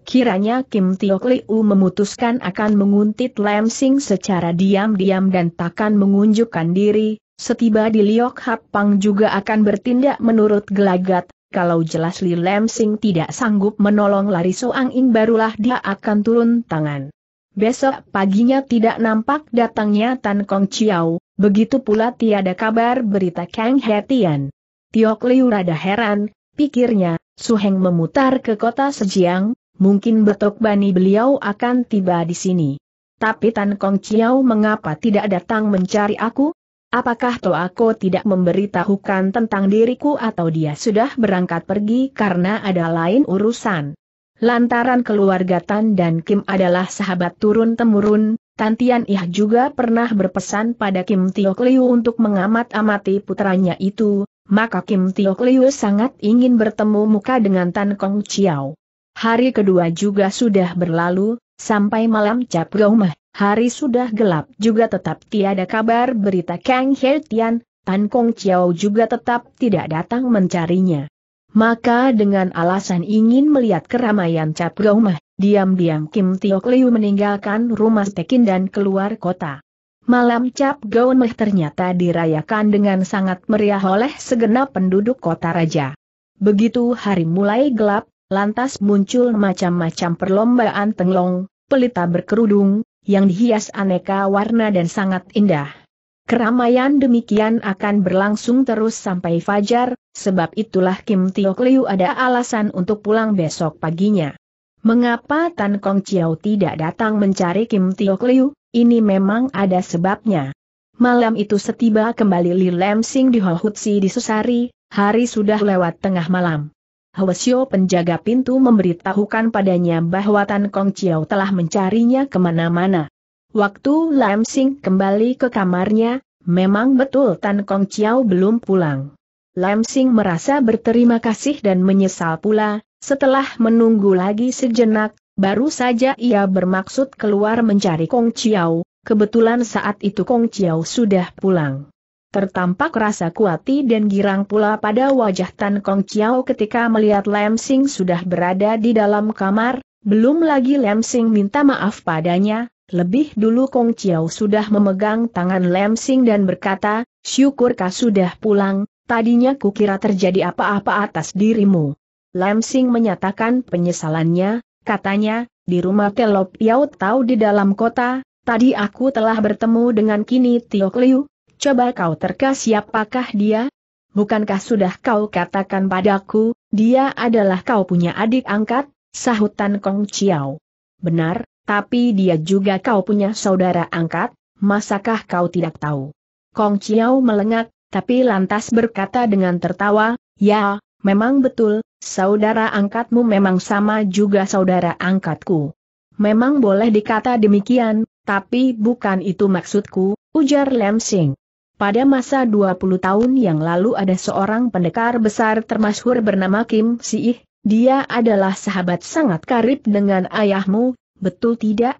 Kiranya Kim Tiok Liu memutuskan akan menguntit Lemsing secara diam-diam dan takkan mengunjukkan diri, setiba di Liok Hapang juga akan bertindak menurut gelagat, kalau jelas Li Lemsing tidak sanggup menolong Lari Soang ing barulah dia akan turun tangan. Besok paginya tidak nampak datangnya Tan Kong Chiao, begitu pula tiada kabar berita Kang Hetian. Tiok Liu rada heran, pikirnya, Su Heng memutar ke kota Sejiang, mungkin betok bani beliau akan tiba di sini. Tapi Tan Kong Chiao mengapa tidak datang mencari aku? Apakah toh aku tidak memberitahukan tentang diriku atau dia sudah berangkat pergi karena ada lain urusan? Lantaran keluarga Tan dan Kim adalah sahabat turun-temurun, Tan Tian Ih juga pernah berpesan pada Kim Tio Liu untuk mengamat-amati putranya itu, maka Kim Tio Liu sangat ingin bertemu muka dengan Tan Kong Chiao. Hari kedua juga sudah berlalu, sampai malam cap Gaumah, hari sudah gelap juga tetap tiada kabar berita Kang He Tian, Tan Kong Chiao juga tetap tidak datang mencarinya. Maka dengan alasan ingin melihat keramaian Cap Gomeh, diam-diam Kim Tiok Liu meninggalkan rumah Tekin dan keluar kota. Malam Cap Gomeh ternyata dirayakan dengan sangat meriah oleh segenap penduduk kota raja. Begitu hari mulai gelap, lantas muncul macam-macam perlombaan tenglong, pelita berkerudung, yang dihias aneka warna dan sangat indah. Keramaian demikian akan berlangsung terus sampai fajar, sebab itulah Kim Tio Liu ada alasan untuk pulang besok paginya. Mengapa Tan Kong Chiao tidak datang mencari Kim Tio Liu? Ini memang ada sebabnya. Malam itu setiba kembali Li Lam Sing di Hohutsi di Susari, hari sudah lewat tengah malam. Hwasyo penjaga pintu memberitahukan padanya bahwa Tan Kong Chiao telah mencarinya kemana-mana. Waktu Lam Sing kembali ke kamarnya, memang betul Tan Kong Chiao belum pulang. Lam Sing merasa berterima kasih dan menyesal pula, setelah menunggu lagi sejenak, baru saja ia bermaksud keluar mencari Kong Chiao, kebetulan saat itu Kong Chiao sudah pulang. Tertampak rasa kuati dan girang pula pada wajah Tan Kong Chiao ketika melihat Lam Sing sudah berada di dalam kamar, belum lagi Lam Sing minta maaf padanya, lebih dulu Kong Chiao sudah memegang tangan Lem Sing dan berkata, syukur kau sudah pulang, tadinya kukira terjadi apa-apa atas dirimu. Lem Sing menyatakan penyesalannya, katanya, di rumah Telop Yau tahu di dalam kota, tadi aku telah bertemu dengan Kini Tio Liu, coba kau terka siapakah dia? Bukankah sudah kau katakan padaku, dia adalah kau punya adik angkat, sahutan Kong Chiao. Benar, tapi dia juga kau punya saudara angkat, masakah kau tidak tahu? Kong Chiao melengak, tapi lantas berkata dengan tertawa, ya, memang betul, saudara angkatmu memang sama juga saudara angkatku. Memang boleh dikata demikian, tapi bukan itu maksudku, ujar Lem Sing. Pada masa 20 tahun yang lalu ada seorang pendekar besar termasyhur bernama Kim Si Ih, dia adalah sahabat sangat karib dengan ayahmu, betul tidak?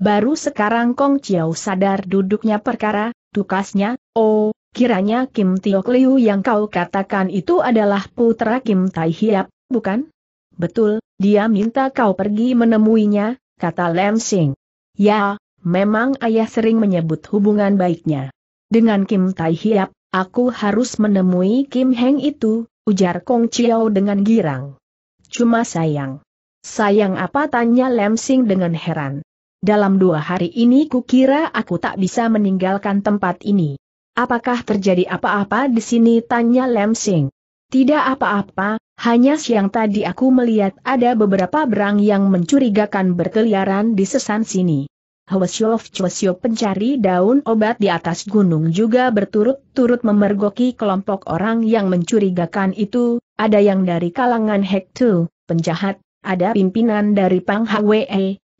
Baru sekarang Kong Chiao sadar duduknya perkara, tukasnya, oh, kiranya Kim Tio Liu yang kau katakan itu adalah putra Kim Tai Hiap, bukan? Betul, dia minta kau pergi menemuinya, kata Lam Sing. Ya, memang ayah sering menyebut hubungan baiknya. Dengan Kim Tai Hiap, aku harus menemui Kim Heng itu, ujar Kong Chiao dengan girang. Cuma sayang. Sayang apa tanya Lemsing dengan heran. Dalam dua hari ini kukira aku tak bisa meninggalkan tempat ini. Apakah terjadi apa-apa di sini tanya Lemsing. Tidak apa-apa, hanya siang tadi aku melihat ada beberapa berang yang mencurigakan berkeliaran di sesan sini. Hwesyolf Chwesyo pencari daun obat di atas gunung juga berturut-turut memergoki kelompok orang yang mencurigakan itu, ada yang dari kalangan Hektu, penjahat, ada pimpinan dari Pang Hwe,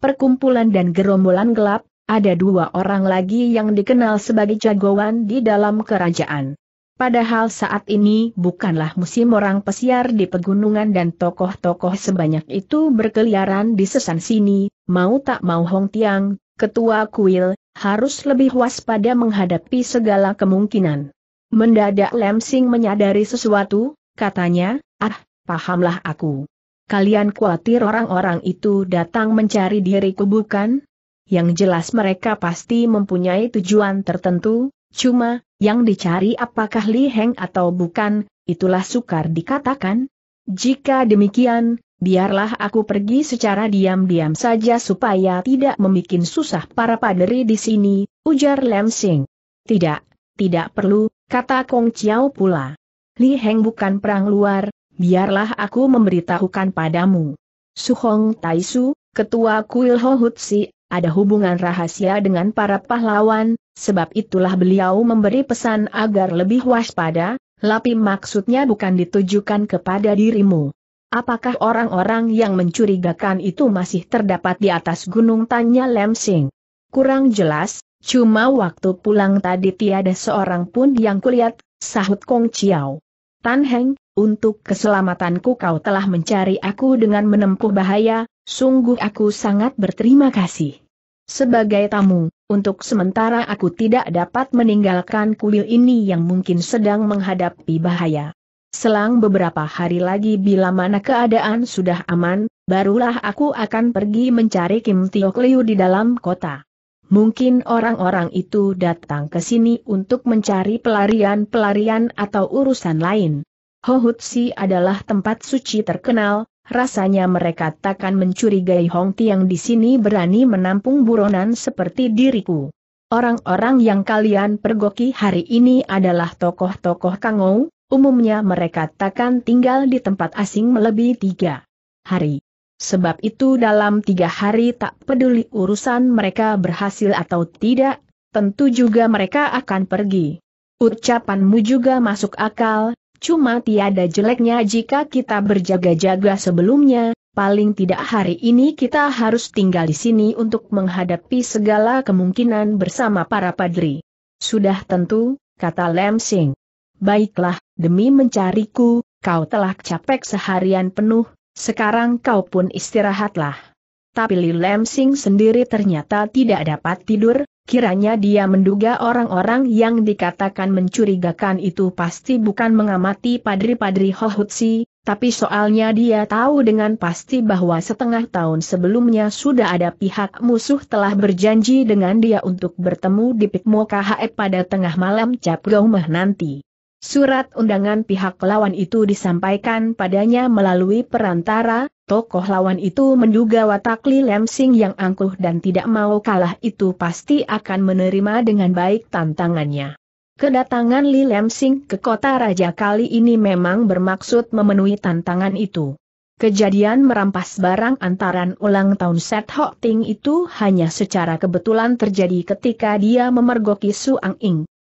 perkumpulan dan gerombolan gelap, ada dua orang lagi yang dikenal sebagai jagoan di dalam kerajaan. Padahal saat ini bukanlah musim orang pesiar di pegunungan dan tokoh-tokoh sebanyak itu berkeliaran di sesan sini, mau tak mau Hong Tiang, ketua kuil, harus lebih waspada menghadapi segala kemungkinan. Mendadak Lemsing menyadari sesuatu, katanya, ah, pahamlah aku. Kalian khawatir orang-orang itu datang mencari diriku bukan? Yang jelas mereka pasti mempunyai tujuan tertentu, cuma, yang dicari apakah Li Heng atau bukan, itulah sukar dikatakan. Jika demikian, biarlah aku pergi secara diam-diam saja supaya tidak membuat susah para paderi di sini, ujar Lem Sing. Tidak, tidak perlu, kata Kong Chiao pula. Li Heng bukan perang luar, biarlah aku memberitahukan padamu. Suhong Taisu, Ketua Kuil Hohutsi, ada hubungan rahasia dengan para pahlawan, sebab itulah beliau memberi pesan agar lebih waspada, lapi maksudnya bukan ditujukan kepada dirimu. Apakah orang-orang yang mencurigakan itu masih terdapat di atas gunung tanya Lemsing? Kurang jelas, cuma waktu pulang tadi tiada seorang pun yang kulihat, sahut Kong Chiao. Tan Heng, untuk keselamatanku kau telah mencari aku dengan menempuh bahaya, sungguh aku sangat berterima kasih. Sebagai tamu, untuk sementara aku tidak dapat meninggalkan kuil ini yang mungkin sedang menghadapi bahaya. Selang beberapa hari lagi bila mana keadaan sudah aman, barulah aku akan pergi mencari Kim Tio Kliu di dalam kota. Mungkin orang-orang itu datang ke sini untuk mencari pelarian-pelarian atau urusan lain. Hohutsi adalah tempat suci terkenal, rasanya mereka takkan mencurigai Hong Tiang di sini berani menampung buronan seperti diriku. Orang-orang yang kalian pergoki hari ini adalah tokoh-tokoh Kangou, umumnya mereka takkan tinggal di tempat asing melebihi tiga hari. Sebab itu dalam tiga hari tak peduli urusan mereka berhasil atau tidak, tentu juga mereka akan pergi. Ucapanmu juga masuk akal, Cuma tiada jeleknya jika kita berjaga-jaga sebelumnya, paling tidak hari ini kita harus tinggal di sini untuk menghadapi segala kemungkinan bersama para padri. Sudah tentu, kata Lem Sing. Baiklah, demi mencariku, kau telah capek seharian penuh, sekarang kau pun istirahatlah. Tapi Li Lem Sing sendiri ternyata tidak dapat tidur, Kiranya dia menduga orang-orang yang dikatakan mencurigakan itu pasti bukan mengamati padri-padri Hohutsi, tapi soalnya dia tahu dengan pasti bahwa setengah tahun sebelumnya sudah ada pihak musuh telah berjanji dengan dia untuk bertemu di Pikmo KHE pada tengah malam Cap Gomeh nanti. Surat undangan pihak lawan itu disampaikan padanya melalui perantara, Tokoh lawan itu menduga watak Li Lemsing yang angkuh dan tidak mau kalah itu pasti akan menerima dengan baik tantangannya. Kedatangan Li Lemsing ke kota raja kali ini memang bermaksud memenuhi tantangan itu. Kejadian merampas barang antaran ulang tahun Set Hok Ting itu hanya secara kebetulan terjadi ketika dia memergoki Su Ang Ing.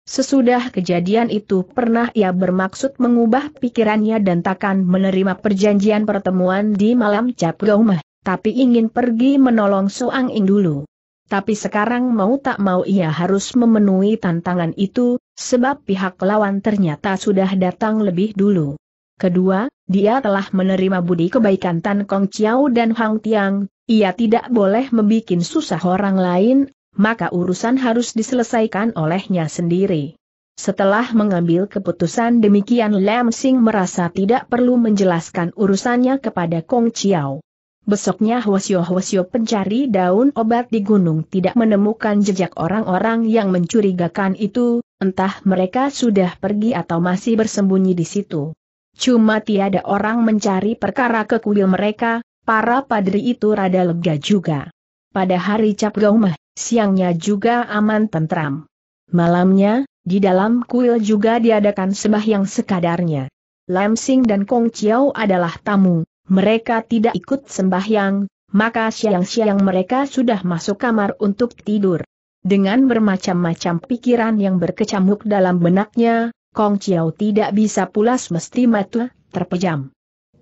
Sesudah kejadian itu pernah ia bermaksud mengubah pikirannya dan takkan menerima perjanjian pertemuan di malam Cap Gaumah, tapi ingin pergi menolong Suang Ing dulu. Tapi sekarang mau tak mau ia harus memenuhi tantangan itu, sebab pihak lawan ternyata sudah datang lebih dulu. Kedua, dia telah menerima budi kebaikan Tan Kong Chiao dan Hang Tiang, ia tidak boleh membuat susah orang lain, maka urusan harus diselesaikan olehnya sendiri. Setelah mengambil keputusan demikian Lam Sing merasa tidak perlu menjelaskan urusannya kepada Kong Chiao. Besoknya Hwasyo-Hwasyo pencari daun obat di gunung tidak menemukan jejak orang-orang yang mencurigakan itu, entah mereka sudah pergi atau masih bersembunyi di situ. Cuma tiada orang mencari perkara ke kuil mereka, para padri itu rada lega juga pada hari cap gaumah, siangnya juga aman tentram. Malamnya, di dalam kuil juga diadakan sembahyang sekadarnya. Lam Sing dan Kong Chiao adalah tamu, mereka tidak ikut sembahyang, maka siang-siang mereka sudah masuk kamar untuk tidur. Dengan bermacam-macam pikiran yang berkecamuk dalam benaknya, Kong Chiao tidak bisa pulas mesti mata terpejam.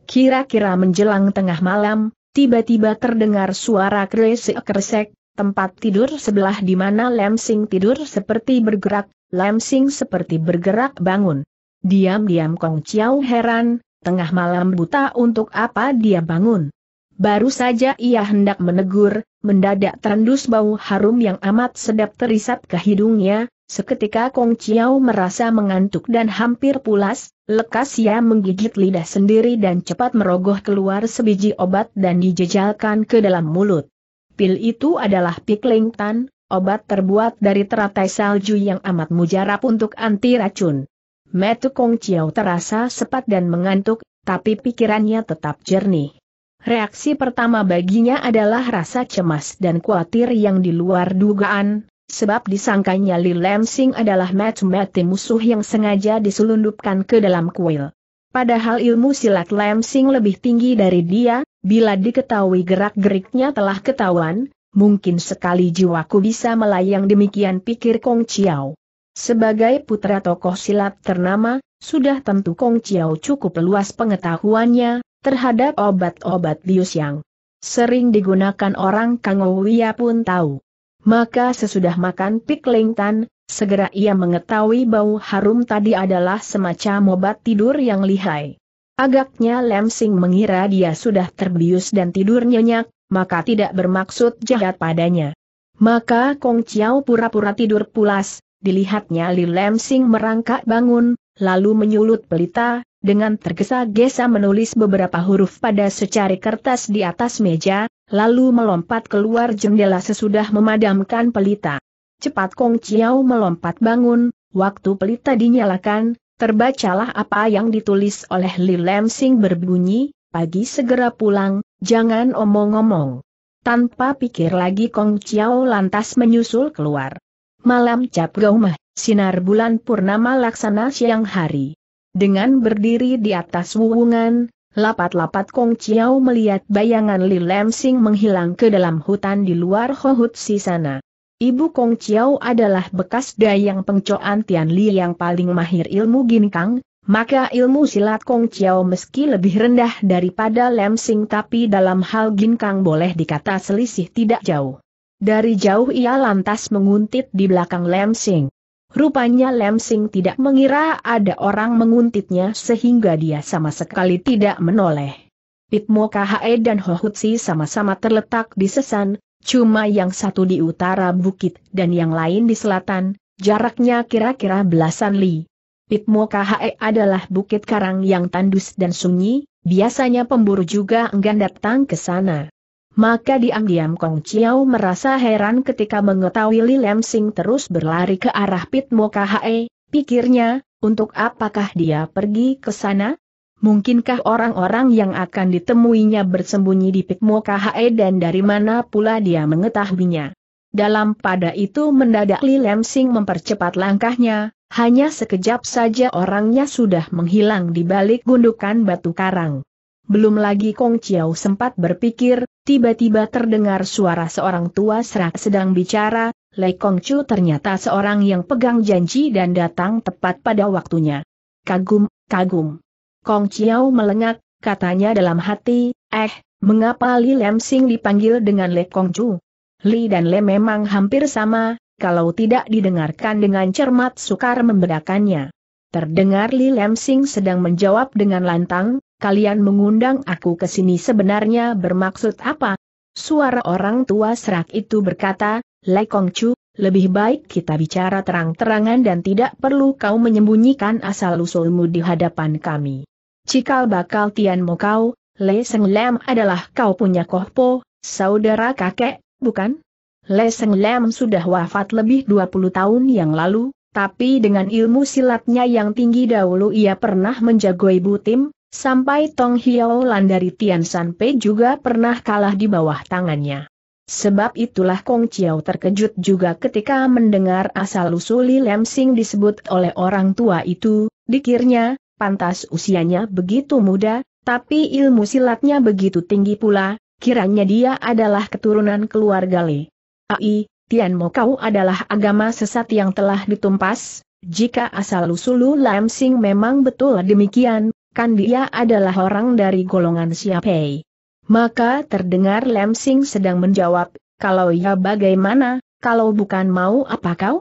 Kira-kira menjelang tengah malam, Tiba-tiba terdengar suara kresek-kresek, tempat tidur sebelah di mana Lemsing tidur seperti bergerak, Lemsing seperti bergerak bangun. Diam-diam Kong Chiao heran, tengah malam buta untuk apa dia bangun. Baru saja ia hendak menegur, mendadak terendus bau harum yang amat sedap terisap ke hidungnya, Seketika Kong Chiao merasa mengantuk dan hampir pulas, lekas ia menggigit lidah sendiri dan cepat merogoh keluar sebiji obat dan dijejalkan ke dalam mulut. Pil itu adalah pikling tan, obat terbuat dari teratai salju yang amat mujarab untuk anti racun. Metu Kong Chiao terasa sepat dan mengantuk, tapi pikirannya tetap jernih. Reaksi pertama baginya adalah rasa cemas dan khawatir yang di luar dugaan, Sebab disangkanya Li Lansing adalah macam mati musuh yang sengaja diselundupkan ke dalam kuil. Padahal ilmu silat Lansing lebih tinggi dari dia, bila diketahui gerak-geriknya telah ketahuan, mungkin sekali jiwaku bisa melayang demikian pikir Kong Chiao. Sebagai putra tokoh silat ternama, sudah tentu Kong Chiao cukup luas pengetahuannya, terhadap obat-obat bius yang sering digunakan orang Kang Ouya pun tahu. Maka sesudah makan pikling tan, segera ia mengetahui bau harum tadi adalah semacam obat tidur yang lihai. Agaknya Lemsing mengira dia sudah terbius dan tidur nyenyak, maka tidak bermaksud jahat padanya. Maka Kong Chiao pura-pura tidur pulas, dilihatnya Li Lemsing merangkak bangun, lalu menyulut pelita, dengan tergesa-gesa menulis beberapa huruf pada secari kertas di atas meja, lalu melompat keluar jendela sesudah memadamkan pelita. Cepat Kong Chiao melompat bangun, waktu pelita dinyalakan, terbacalah apa yang ditulis oleh Li Lemsing berbunyi, pagi segera pulang, jangan omong-omong. Tanpa pikir lagi Kong Chiao lantas menyusul keluar. Malam cap gaumah, sinar bulan purnama laksana siang hari. Dengan berdiri di atas wuwungan, Lapat-lapat Kong Chiao melihat bayangan Li Lemsing menghilang ke dalam hutan di luar Hohut si sana. Ibu Kong Chiao adalah bekas dayang pengcoan Tian Li yang paling mahir ilmu ginkang, maka ilmu silat Kong Chiao meski lebih rendah daripada Lemsing tapi dalam hal ginkang boleh dikata selisih tidak jauh. Dari jauh ia lantas menguntit di belakang Lemsing. Rupanya Sing tidak mengira ada orang menguntitnya sehingga dia sama sekali tidak menoleh. Pitmo Khae dan Ho Hutsi sama-sama terletak di sesan, cuma yang satu di utara bukit dan yang lain di selatan, jaraknya kira-kira belasan li. Pitmo Khae adalah bukit karang yang tandus dan sunyi, biasanya pemburu juga enggan datang ke sana. Maka diam-diam Kong Chiao merasa heran ketika mengetahui Li Lem terus berlari ke arah Pit Mokahae, pikirnya, untuk apakah dia pergi ke sana? Mungkinkah orang-orang yang akan ditemuinya bersembunyi di Pit Mokahae dan dari mana pula dia mengetahuinya? Dalam pada itu mendadak Li Lem mempercepat langkahnya, hanya sekejap saja orangnya sudah menghilang di balik gundukan batu karang. Belum lagi Kong Chiao sempat berpikir, tiba-tiba terdengar suara seorang tua serak sedang bicara, Lei Kong Chu ternyata seorang yang pegang janji dan datang tepat pada waktunya. Kagum, kagum. Kong Chiao melengak, katanya dalam hati, eh, mengapa Li Lem Sing dipanggil dengan Lei Kong Chu? Li dan Le memang hampir sama, kalau tidak didengarkan dengan cermat sukar membedakannya. Terdengar Li Lem Sing sedang menjawab dengan lantang, kalian mengundang aku ke sini sebenarnya bermaksud apa? Suara orang tua serak itu berkata, Lai Kong Chu, lebih baik kita bicara terang-terangan dan tidak perlu kau menyembunyikan asal-usulmu di hadapan kami. Cikal bakal Tian Mo kau, Le Seng Lam adalah kau punya Kohpo, saudara kakek, bukan? Le Seng Lam sudah wafat lebih 20 tahun yang lalu, tapi dengan ilmu silatnya yang tinggi dahulu ia pernah menjagoi tim, Sampai Tong Hiao Lan dari Tian Sanpe juga pernah kalah di bawah tangannya. Sebab itulah Kong Chiao terkejut juga ketika mendengar asal-usul Li Lem Sing disebut oleh orang tua itu, dikirnya, pantas usianya begitu muda, tapi ilmu silatnya begitu tinggi pula, kiranya dia adalah keturunan keluarga Li. Ai, Tian Mo Kau adalah agama sesat yang telah ditumpas, jika asal-usul Lam Sing memang betul demikian, kan dia adalah orang dari golongan Siapei. Maka terdengar Lem Sing sedang menjawab, kalau ya bagaimana, kalau bukan mau apa kau?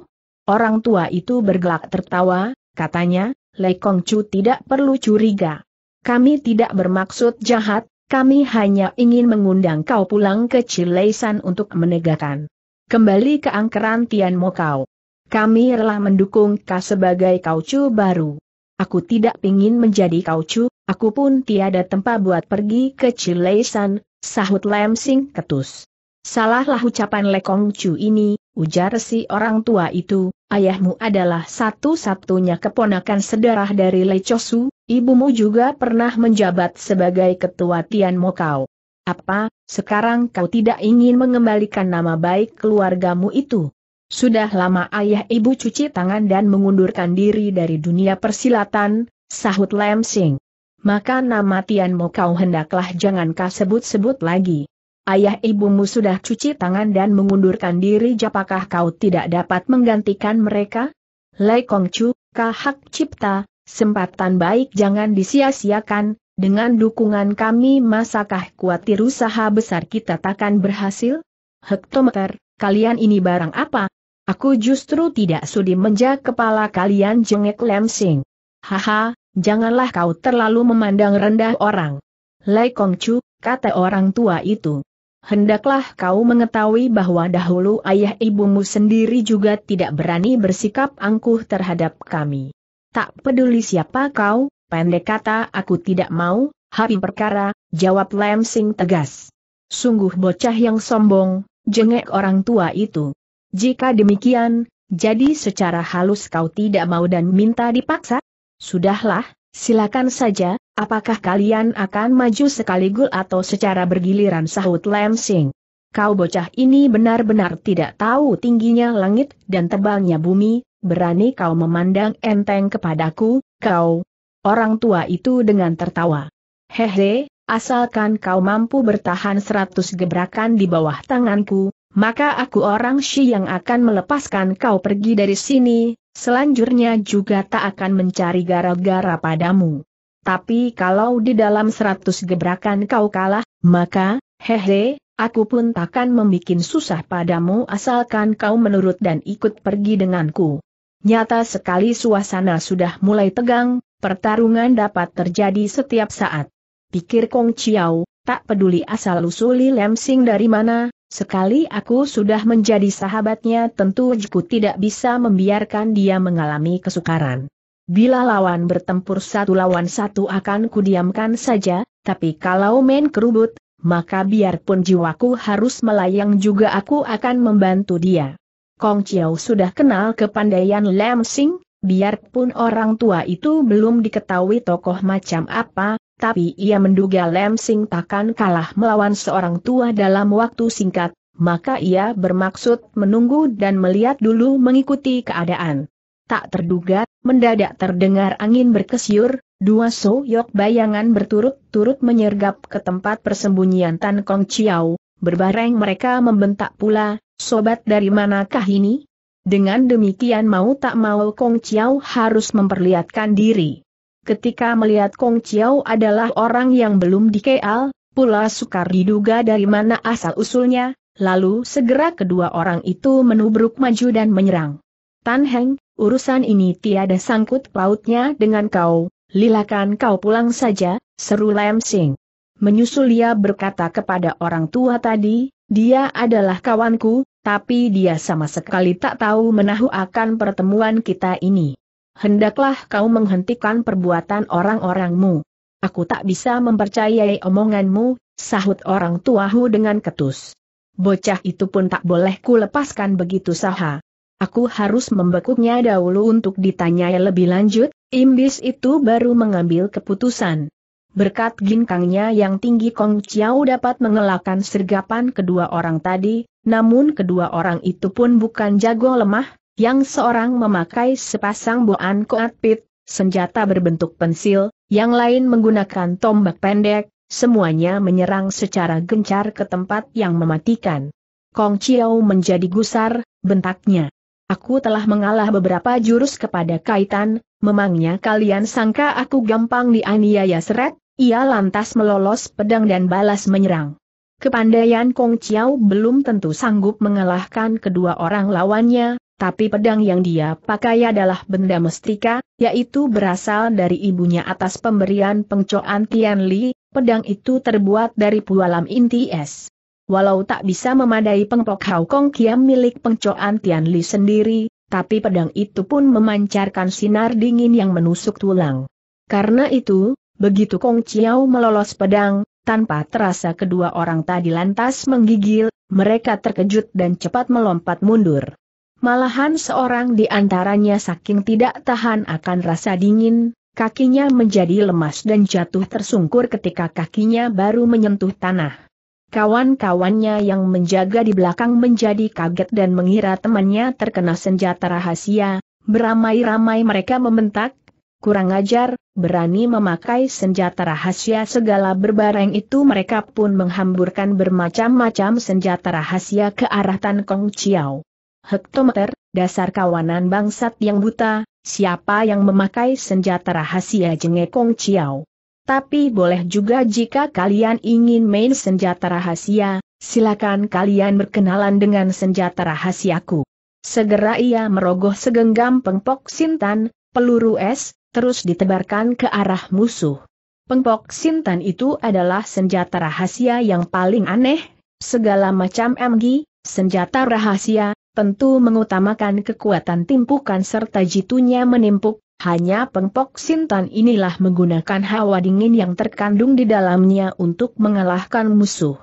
Orang tua itu bergelak tertawa, katanya, Lei Kong Chu tidak perlu curiga. Kami tidak bermaksud jahat, kami hanya ingin mengundang kau pulang ke Cileisan untuk menegakkan kembali keangkeran Tian Mo kau. Kami rela mendukung kau sebagai kau Chu baru. Aku tidak ingin menjadi kaucu, aku pun tiada tempat buat pergi ke Cileisan, sahut Lem Sing ketus. Salahlah ucapan Lekong Chu ini, ujar si orang tua itu, ayahmu adalah satu-satunya keponakan sedarah dari Le Lecosu, ibumu juga pernah menjabat sebagai ketua Tian Mokau. Apa, sekarang kau tidak ingin mengembalikan nama baik keluargamu itu? Sudah lama ayah ibu cuci tangan dan mengundurkan diri dari dunia persilatan, sahut Lam Sing. Maka nama Tian Mo kau hendaklah jangan kau sebut-sebut lagi. Ayah ibumu sudah cuci tangan dan mengundurkan diri apakah kau tidak dapat menggantikan mereka? Lai Kong Chu, hak cipta, sempatan baik jangan disia-siakan, dengan dukungan kami masakah kuatir usaha besar kita takkan berhasil? Hektometer, kalian ini barang apa? Aku justru tidak sudi menja kepala kalian jengek Lemsing. Haha, janganlah kau terlalu memandang rendah orang. Lai Kongcu, kata orang tua itu. Hendaklah kau mengetahui bahwa dahulu ayah ibumu sendiri juga tidak berani bersikap angkuh terhadap kami. Tak peduli siapa kau, pendek kata aku tidak mau, hari perkara, jawab Lemsing tegas. Sungguh bocah yang sombong, jengek orang tua itu. Jika demikian, jadi secara halus kau tidak mau dan minta dipaksa? Sudahlah, silakan saja, apakah kalian akan maju sekaligus atau secara bergiliran sahut Lemsing? Kau bocah ini benar-benar tidak tahu tingginya langit dan tebalnya bumi, berani kau memandang enteng kepadaku, kau. Orang tua itu dengan tertawa. Hehe, asalkan kau mampu bertahan seratus gebrakan di bawah tanganku, maka aku orang Shi yang akan melepaskan kau pergi dari sini, selanjutnya juga tak akan mencari gara-gara padamu. Tapi kalau di dalam seratus gebrakan kau kalah, maka, hehe, aku pun takkan membuat susah padamu asalkan kau menurut dan ikut pergi denganku. Nyata sekali suasana sudah mulai tegang, pertarungan dapat terjadi setiap saat. Pikir Kong Chiao, tak peduli asal usuli Lemsing dari mana, sekali aku sudah menjadi sahabatnya tentu aku tidak bisa membiarkan dia mengalami kesukaran. Bila lawan bertempur satu lawan satu akan kudiamkan saja, tapi kalau main kerubut, maka biarpun jiwaku harus melayang juga aku akan membantu dia. Kong Chiao sudah kenal kepandaian Lam Sing, biarpun orang tua itu belum diketahui tokoh macam apa, tapi ia menduga Lem Sing takkan kalah melawan seorang tua dalam waktu singkat, maka ia bermaksud menunggu dan melihat dulu mengikuti keadaan. Tak terduga, mendadak terdengar angin berkesyur, dua so soyok bayangan berturut-turut menyergap ke tempat persembunyian Tan Kong Chiao, berbareng mereka membentak pula, sobat dari manakah ini? Dengan demikian mau tak mau Kong Chiao harus memperlihatkan diri. Ketika melihat Kong Chiao adalah orang yang belum dikeal, pula sukar diduga dari mana asal-usulnya, lalu segera kedua orang itu menubruk maju dan menyerang. Tan Heng, urusan ini tiada sangkut pautnya dengan kau, lilakan kau pulang saja, seru Lam Sing. Menyusul ia berkata kepada orang tua tadi, dia adalah kawanku, tapi dia sama sekali tak tahu menahu akan pertemuan kita ini hendaklah kau menghentikan perbuatan orang-orangmu. Aku tak bisa mempercayai omonganmu, sahut orang tuahu dengan ketus. Bocah itu pun tak boleh ku lepaskan begitu saha. Aku harus membekuknya dahulu untuk ditanyai lebih lanjut, imbis itu baru mengambil keputusan. Berkat ginkangnya yang tinggi Kong Chiao dapat mengelakkan sergapan kedua orang tadi, namun kedua orang itu pun bukan jago lemah, yang seorang memakai sepasang boan koat pit, senjata berbentuk pensil, yang lain menggunakan tombak pendek, semuanya menyerang secara gencar ke tempat yang mematikan. Kong Chiao menjadi gusar, bentaknya. Aku telah mengalah beberapa jurus kepada kaitan, memangnya kalian sangka aku gampang dianiaya seret? Ia lantas melolos pedang dan balas menyerang. Kepandaian Kong Chiao belum tentu sanggup mengalahkan kedua orang lawannya, tapi pedang yang dia pakai adalah benda mestika, yaitu berasal dari ibunya atas pemberian pengcoan Tian Li, pedang itu terbuat dari pualam inti es. Walau tak bisa memadai pengpok Hau Kong Kiam milik pengcoan Tian Li sendiri, tapi pedang itu pun memancarkan sinar dingin yang menusuk tulang. Karena itu, begitu Kong Chiao melolos pedang, tanpa terasa kedua orang tadi lantas menggigil, mereka terkejut dan cepat melompat mundur. Malahan seorang di antaranya saking tidak tahan akan rasa dingin, kakinya menjadi lemas dan jatuh tersungkur ketika kakinya baru menyentuh tanah. Kawan-kawannya yang menjaga di belakang menjadi kaget dan mengira temannya terkena senjata rahasia, beramai-ramai mereka membentak, kurang ajar, berani memakai senjata rahasia segala berbareng itu mereka pun menghamburkan bermacam-macam senjata rahasia ke arah Tan Kong Chiao hektometer, dasar kawanan bangsat yang buta, siapa yang memakai senjata rahasia jengekong ciao. Tapi boleh juga jika kalian ingin main senjata rahasia, silakan kalian berkenalan dengan senjata rahasiaku. Segera ia merogoh segenggam pengpok sintan, peluru es, terus ditebarkan ke arah musuh. Pengpok sintan itu adalah senjata rahasia yang paling aneh, segala macam MG, senjata rahasia, tentu mengutamakan kekuatan timpukan serta jitunya menimpuk, hanya pengpok Sintan inilah menggunakan hawa dingin yang terkandung di dalamnya untuk mengalahkan musuh.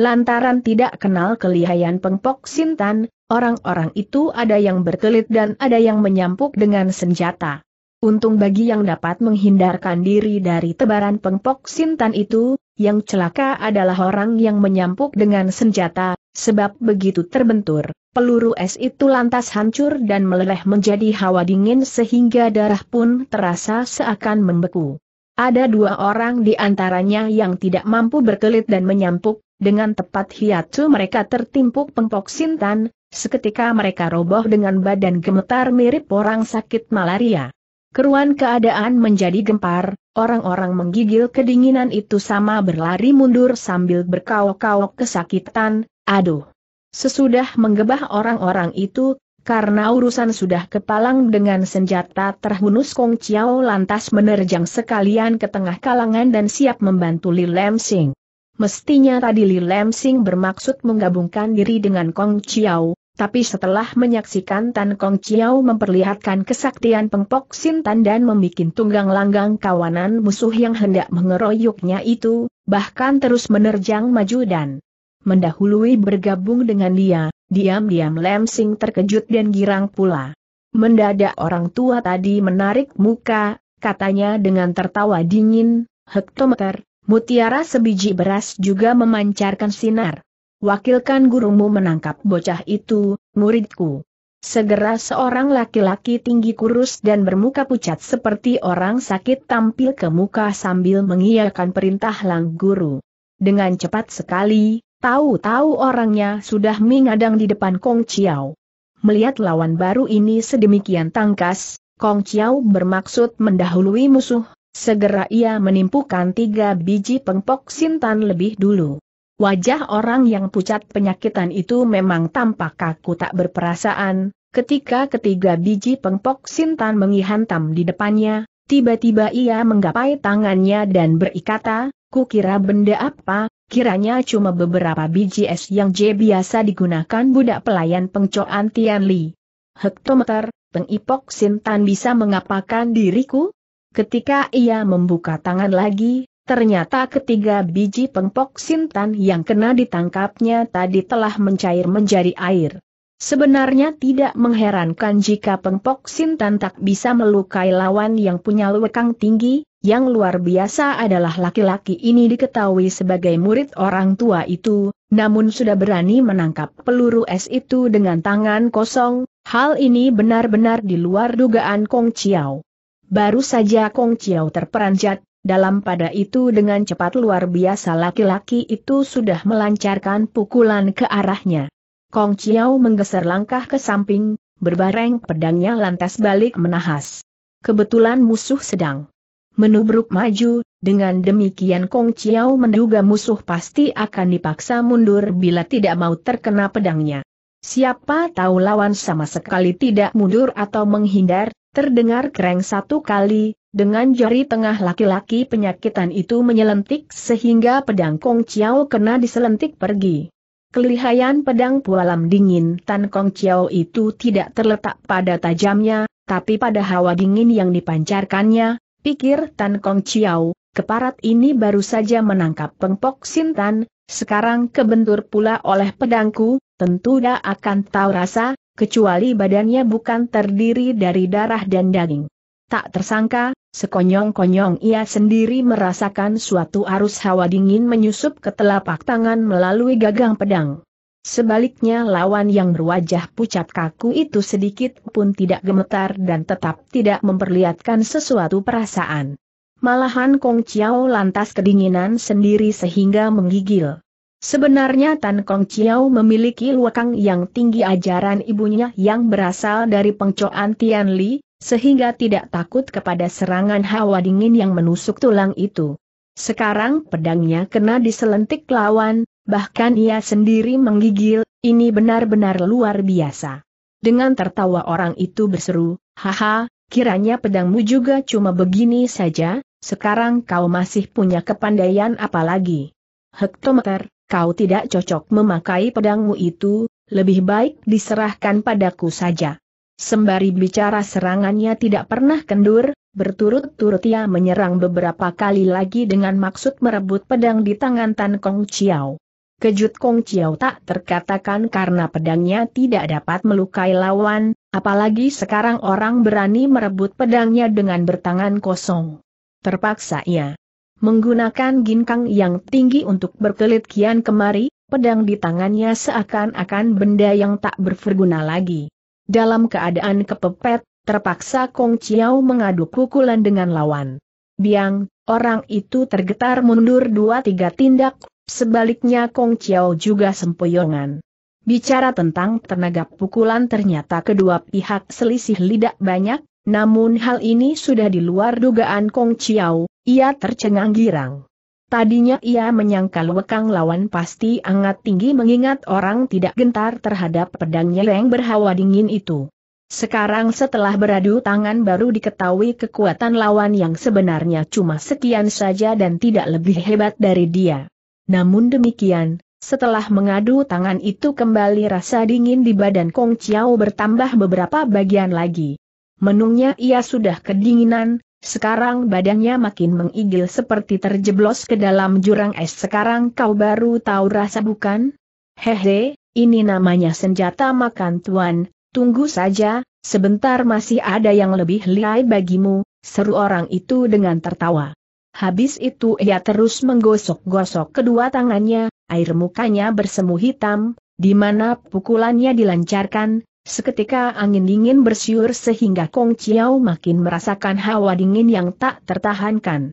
Lantaran tidak kenal kelihayan pengpok Sintan, orang-orang itu ada yang berkelit dan ada yang menyampuk dengan senjata. Untung bagi yang dapat menghindarkan diri dari tebaran pengpok Sintan itu, yang celaka adalah orang yang menyampuk dengan senjata, Sebab begitu terbentur, peluru es itu lantas hancur dan meleleh menjadi hawa dingin sehingga darah pun terasa seakan membeku. Ada dua orang di antaranya yang tidak mampu berkelit dan menyampuk, dengan tepat hiatu mereka tertimpuk pempok sintan, seketika mereka roboh dengan badan gemetar mirip orang sakit malaria. Keruan keadaan menjadi gempar, orang-orang menggigil kedinginan itu sama berlari mundur sambil berkaok-kaok kesakitan, Aduh! Sesudah menggebah orang-orang itu, karena urusan sudah kepalang dengan senjata terhunus Kong Chiao lantas menerjang sekalian ke tengah kalangan dan siap membantu Li Lam Sing. Mestinya tadi Li Lam Sing bermaksud menggabungkan diri dengan Kong Chiao, tapi setelah menyaksikan Tan Kong Chiao memperlihatkan kesaktian pengpok Sintan dan membuat tunggang langgang kawanan musuh yang hendak mengeroyoknya itu, bahkan terus menerjang maju dan mendahului bergabung dengan dia, diam-diam Lemsing terkejut dan girang pula. Mendadak orang tua tadi menarik muka, katanya dengan tertawa dingin, hektometer, mutiara sebiji beras juga memancarkan sinar. Wakilkan gurumu menangkap bocah itu, muridku. Segera seorang laki-laki tinggi kurus dan bermuka pucat seperti orang sakit tampil ke muka sambil mengiyakan perintah Lang Guru. Dengan cepat sekali, Tahu-tahu orangnya sudah mengadang di depan Kong Chiao. Melihat lawan baru ini sedemikian tangkas, Kong Chiao bermaksud mendahului musuh, segera ia menimpukan tiga biji pengpok sintan lebih dulu. Wajah orang yang pucat penyakitan itu memang tampak kaku tak berperasaan, ketika ketiga biji pengpok sintan mengihantam di depannya, tiba-tiba ia menggapai tangannya dan berikata, kukira benda apa, Kiranya cuma beberapa biji es yang J biasa digunakan budak pelayan pengcoan Tian Li. Hektometer, pengipok Sintan bisa mengapakan diriku? Ketika ia membuka tangan lagi, ternyata ketiga biji pengpok Sintan yang kena ditangkapnya tadi telah mencair menjadi air. Sebenarnya tidak mengherankan jika pengpok Sintan tak bisa melukai lawan yang punya lekang tinggi, yang luar biasa adalah laki-laki ini diketahui sebagai murid orang tua itu, namun sudah berani menangkap peluru es itu dengan tangan kosong, hal ini benar-benar di luar dugaan Kong Chiao. Baru saja Kong Chiao terperanjat, dalam pada itu dengan cepat luar biasa laki-laki itu sudah melancarkan pukulan ke arahnya. Kong Chiao menggeser langkah ke samping, berbareng pedangnya lantas balik menahas. Kebetulan musuh sedang menubruk maju, dengan demikian Kong Chiao menduga musuh pasti akan dipaksa mundur bila tidak mau terkena pedangnya. Siapa tahu lawan sama sekali tidak mundur atau menghindar, terdengar kereng satu kali, dengan jari tengah laki-laki penyakitan itu menyelentik sehingga pedang Kong Chiao kena diselentik pergi. Kelihayan pedang pualam dingin Tan Kong Chiao itu tidak terletak pada tajamnya, tapi pada hawa dingin yang dipancarkannya, pikir Tan Kong Chiao, keparat ini baru saja menangkap pengpok Sintan, sekarang kebentur pula oleh pedangku, tentu dia akan tahu rasa, kecuali badannya bukan terdiri dari darah dan daging. Tak tersangka, sekonyong-konyong ia sendiri merasakan suatu arus hawa dingin menyusup ke telapak tangan melalui gagang pedang. Sebaliknya lawan yang berwajah pucat kaku itu sedikit pun tidak gemetar dan tetap tidak memperlihatkan sesuatu perasaan. Malahan Kong Chiao lantas kedinginan sendiri sehingga menggigil. Sebenarnya Tan Kong Chiao memiliki luakang yang tinggi ajaran ibunya yang berasal dari pengcoan Tian Li, sehingga tidak takut kepada serangan hawa dingin yang menusuk tulang itu. Sekarang pedangnya kena diselentik lawan, bahkan ia sendiri menggigil, ini benar-benar luar biasa. Dengan tertawa orang itu berseru, haha, kiranya pedangmu juga cuma begini saja, sekarang kau masih punya kepandaian apalagi. Hektometer, kau tidak cocok memakai pedangmu itu, lebih baik diserahkan padaku saja. Sembari bicara serangannya tidak pernah kendur, berturut-turut ia menyerang beberapa kali lagi dengan maksud merebut pedang di tangan Tan Kong Chiao. Kejut Kong Chiao tak terkatakan karena pedangnya tidak dapat melukai lawan, apalagi sekarang orang berani merebut pedangnya dengan bertangan kosong. Terpaksa ia menggunakan ginkang yang tinggi untuk berkelit kian kemari, pedang di tangannya seakan-akan benda yang tak berguna lagi. Dalam keadaan kepepet, terpaksa Kong Chiao mengadu pukulan dengan lawan. Biang, orang itu tergetar mundur dua tiga tindak, Sebaliknya Kong Chiao juga sempoyongan. Bicara tentang tenaga pukulan ternyata kedua pihak selisih lidah banyak, namun hal ini sudah di luar dugaan Kong Chiao, ia tercengang girang. Tadinya ia menyangkal wekang lawan pasti angat tinggi mengingat orang tidak gentar terhadap pedangnya yang berhawa dingin itu. Sekarang setelah beradu tangan baru diketahui kekuatan lawan yang sebenarnya cuma sekian saja dan tidak lebih hebat dari dia. Namun demikian, setelah mengadu tangan itu kembali rasa dingin di badan Kong Chiao bertambah beberapa bagian lagi. Menungnya ia sudah kedinginan, sekarang badannya makin mengigil seperti terjeblos ke dalam jurang es. Sekarang kau baru tahu rasa bukan? Hehe, ini namanya senjata makan tuan, tunggu saja, sebentar masih ada yang lebih lihai bagimu, seru orang itu dengan tertawa. Habis itu ia terus menggosok-gosok kedua tangannya, air mukanya bersemu hitam, di mana pukulannya dilancarkan, seketika angin dingin bersiur sehingga Kong Chiao makin merasakan hawa dingin yang tak tertahankan.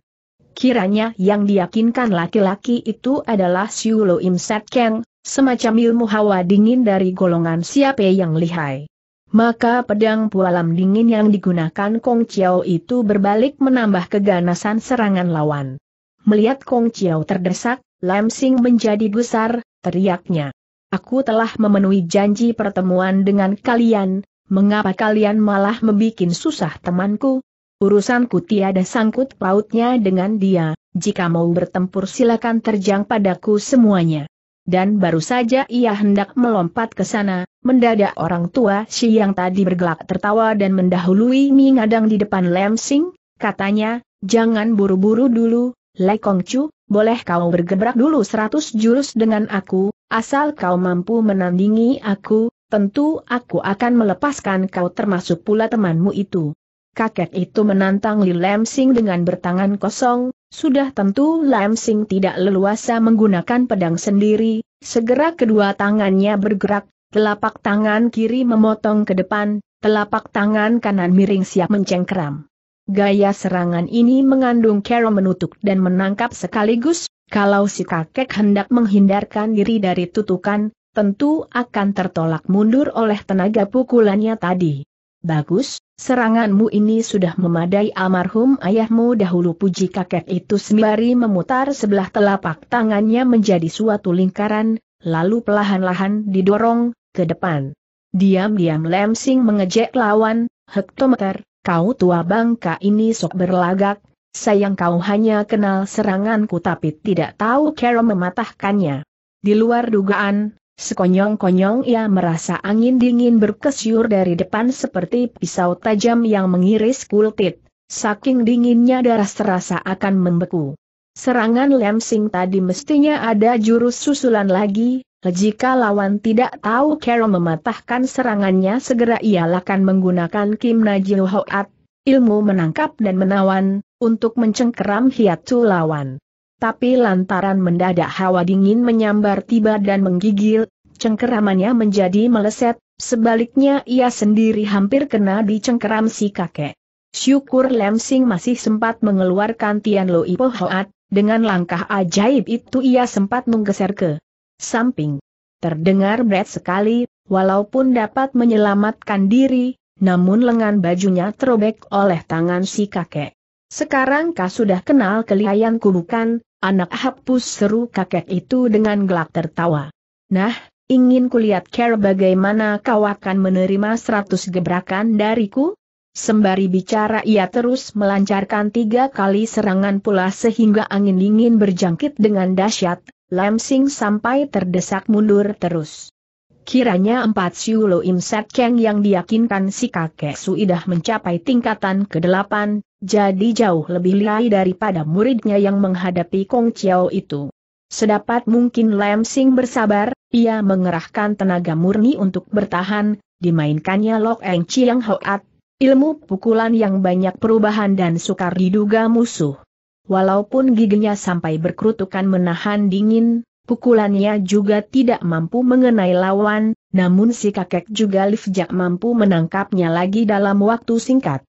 Kiranya yang diyakinkan laki-laki itu adalah siu lo Im Set Keng, semacam ilmu hawa dingin dari golongan siapa yang lihai. Maka pedang pualam dingin yang digunakan Kong Chiao itu berbalik menambah keganasan serangan lawan. Melihat Kong Chiao terdesak, Lam Sing menjadi gusar, teriaknya. Aku telah memenuhi janji pertemuan dengan kalian, mengapa kalian malah membuat susah temanku? Urusanku tiada sangkut pautnya dengan dia, jika mau bertempur silakan terjang padaku semuanya dan baru saja ia hendak melompat ke sana, mendadak orang tua si yang tadi bergelak tertawa dan mendahului ngadang di depan Lemsing, katanya, jangan buru-buru dulu, Kong Chu, boleh kau bergebrak dulu seratus jurus dengan aku, asal kau mampu menandingi aku, tentu aku akan melepaskan kau termasuk pula temanmu itu. Kakek itu menantang Li Lemsing dengan bertangan kosong, sudah tentu Lam Sing tidak leluasa menggunakan pedang sendiri, segera kedua tangannya bergerak, telapak tangan kiri memotong ke depan, telapak tangan kanan miring siap mencengkram. Gaya serangan ini mengandung cara menutup dan menangkap sekaligus, kalau si kakek hendak menghindarkan diri dari tutukan, tentu akan tertolak mundur oleh tenaga pukulannya tadi. Bagus, Seranganmu ini sudah memadai almarhum ayahmu dahulu puji kakek itu sembari memutar sebelah telapak tangannya menjadi suatu lingkaran, lalu pelahan lahan didorong ke depan. Diam-diam Lemsing mengejek lawan, hektometer, kau tua bangka ini sok berlagak, sayang kau hanya kenal seranganku tapi tidak tahu cara mematahkannya. Di luar dugaan, Sekonyong-konyong ia merasa angin dingin berkesyur dari depan seperti pisau tajam yang mengiris kulit, Saking dinginnya darah terasa akan membeku. Serangan Lem tadi mestinya ada jurus susulan lagi, jika lawan tidak tahu cara mematahkan serangannya segera ia akan menggunakan Kim Najil Hoat, ilmu menangkap dan menawan, untuk mencengkeram hiatu lawan tapi lantaran mendadak hawa dingin menyambar tiba dan menggigil, cengkeramannya menjadi meleset, sebaliknya ia sendiri hampir kena dicengkeram si kakek. Syukur lemsing masih sempat mengeluarkan Tian Lo Ipo Hoat, dengan langkah ajaib itu ia sempat menggeser ke samping. Terdengar berat sekali, walaupun dapat menyelamatkan diri, namun lengan bajunya terobek oleh tangan si kakek. Sekarang kau sudah kenal kelihayanku bukan, Anak hapus seru kakek itu dengan gelak tertawa. Nah, ingin kulihat care bagaimana kau akan menerima seratus gebrakan dariku? Sembari bicara ia terus melancarkan tiga kali serangan pula sehingga angin dingin berjangkit dengan dahsyat, Lamsing sampai terdesak mundur terus. Kiranya empat siulo imsat Keng yang diyakinkan si kakek Suidah mencapai tingkatan ke-8, jadi jauh lebih lihai daripada muridnya yang menghadapi Kong Chiao itu. Sedapat mungkin Lam Sing bersabar, ia mengerahkan tenaga murni untuk bertahan, dimainkannya Lok Eng Chiang Hoat, ilmu pukulan yang banyak perubahan dan sukar diduga musuh. Walaupun giginya sampai berkerutukan menahan dingin, pukulannya juga tidak mampu mengenai lawan, namun si kakek juga Lifjak mampu menangkapnya lagi dalam waktu singkat.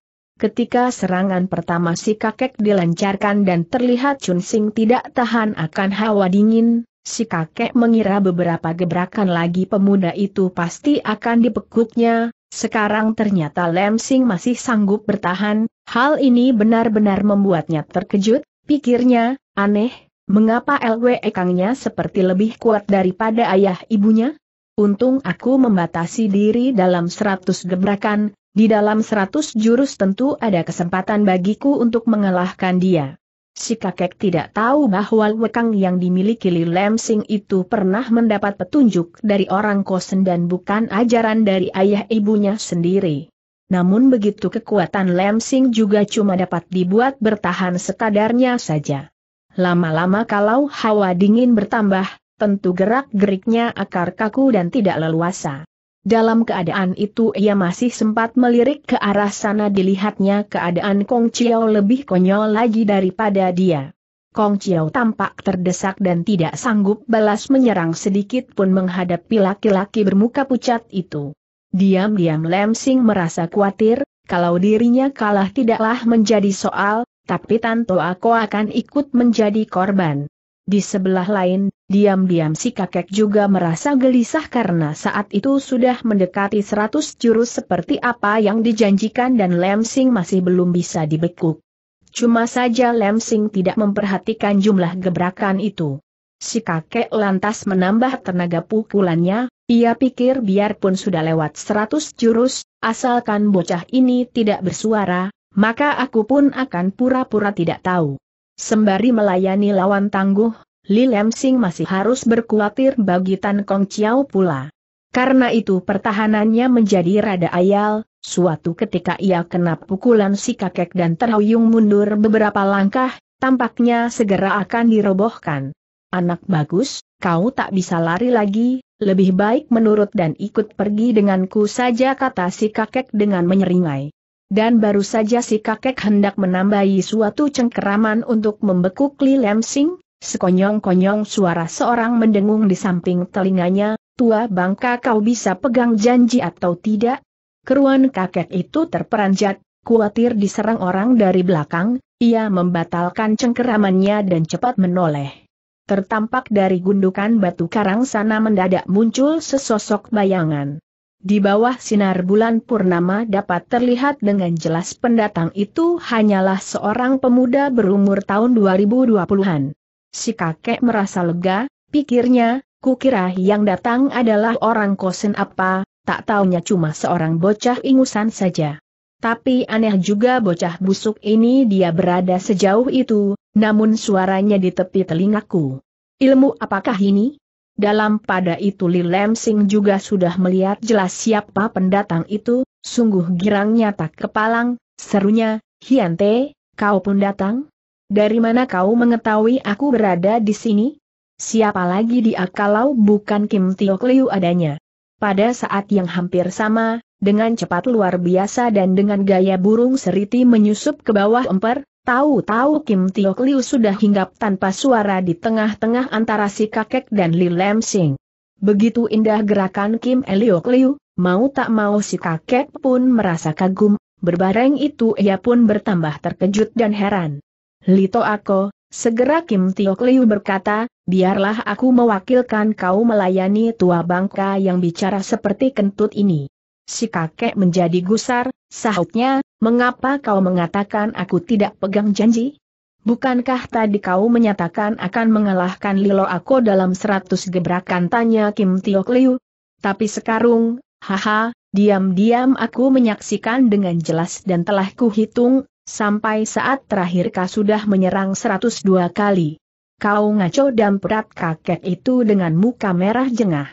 Ketika serangan pertama si kakek dilancarkan dan terlihat Chun Sing tidak tahan akan hawa dingin, si kakek mengira beberapa gebrakan lagi pemuda itu pasti akan dipekuknya, sekarang ternyata Lem Sing masih sanggup bertahan, hal ini benar-benar membuatnya terkejut, pikirnya, aneh, mengapa LW Kangnya seperti lebih kuat daripada ayah ibunya? Untung aku membatasi diri dalam seratus gebrakan, di dalam seratus jurus tentu ada kesempatan bagiku untuk mengalahkan dia. Si kakek tidak tahu bahwa wekang yang dimiliki Li Lemsing itu pernah mendapat petunjuk dari orang kosen dan bukan ajaran dari ayah ibunya sendiri. Namun begitu kekuatan Lemsing juga cuma dapat dibuat bertahan sekadarnya saja. Lama-lama kalau hawa dingin bertambah, tentu gerak-geriknya akar kaku dan tidak leluasa. Dalam keadaan itu ia masih sempat melirik ke arah sana dilihatnya keadaan Kong Chiao lebih konyol lagi daripada dia. Kong Chiao tampak terdesak dan tidak sanggup balas menyerang sedikit pun menghadapi laki-laki bermuka pucat itu. Diam-diam Lem merasa khawatir, kalau dirinya kalah tidaklah menjadi soal, tapi Tanto aku akan ikut menjadi korban. Di sebelah lain, Diam-diam si kakek juga merasa gelisah karena saat itu sudah mendekati seratus jurus seperti apa yang dijanjikan dan Lemsing masih belum bisa dibekuk. Cuma saja Lemsing tidak memperhatikan jumlah gebrakan itu. Si kakek lantas menambah tenaga pukulannya, ia pikir biarpun sudah lewat seratus jurus, asalkan bocah ini tidak bersuara, maka aku pun akan pura-pura tidak tahu. Sembari melayani lawan tangguh, Li Lemsing masih harus berkuatir bagi Tan Kong Chiao pula. Karena itu pertahanannya menjadi rada ayal, suatu ketika ia kena pukulan si kakek dan terhuyung mundur beberapa langkah, tampaknya segera akan dirobohkan. Anak bagus, kau tak bisa lari lagi, lebih baik menurut dan ikut pergi denganku saja kata si kakek dengan menyeringai. Dan baru saja si kakek hendak menambahi suatu cengkeraman untuk membekuk Li Lemsing, Sekonyong-konyong suara seorang mendengung di samping telinganya, tua bangka kau bisa pegang janji atau tidak? Keruan kakek itu terperanjat, khawatir diserang orang dari belakang, ia membatalkan cengkeramannya dan cepat menoleh. Tertampak dari gundukan batu karang sana mendadak muncul sesosok bayangan. Di bawah sinar bulan purnama dapat terlihat dengan jelas pendatang itu hanyalah seorang pemuda berumur tahun 2020-an. Si kakek merasa lega, pikirnya, kukira yang datang adalah orang kosen apa, tak taunya cuma seorang bocah ingusan saja. Tapi aneh juga bocah busuk ini dia berada sejauh itu, namun suaranya di tepi telingaku. Ilmu apakah ini? Dalam pada itu Li Lemsing juga sudah melihat jelas siapa pendatang itu, sungguh girangnya tak kepalang, serunya, Hiante, kau pun datang? Dari mana kau mengetahui aku berada di sini? Siapa lagi dia kalau bukan Kim Tiok Liu adanya? Pada saat yang hampir sama, dengan cepat luar biasa dan dengan gaya burung seriti menyusup ke bawah emper, tahu-tahu Kim Tiok Liu sudah hinggap tanpa suara di tengah-tengah antara si kakek dan Li Lam Sing. Begitu indah gerakan Kim Eliok Liu, mau tak mau si kakek pun merasa kagum, berbareng itu ia pun bertambah terkejut dan heran. Lito Ako, segera Kim Tiok Liu berkata, biarlah aku mewakilkan kau melayani tua bangka yang bicara seperti kentut ini. Si kakek menjadi gusar, sahutnya, mengapa kau mengatakan aku tidak pegang janji? Bukankah tadi kau menyatakan akan mengalahkan Lilo Ako dalam seratus gebrakan tanya Kim Tiok Liu? Tapi sekarang, haha, diam-diam aku menyaksikan dengan jelas dan telah kuhitung, Sampai saat terakhir kau sudah menyerang 102 kali. Kau ngaco dan perat kakek itu dengan muka merah jengah.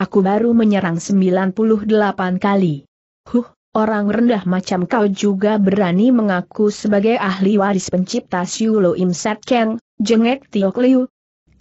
Aku baru menyerang 98 kali. Huh, orang rendah macam kau juga berani mengaku sebagai ahli waris pencipta Siulo Lo Im Keng, jengek Tiok Liu.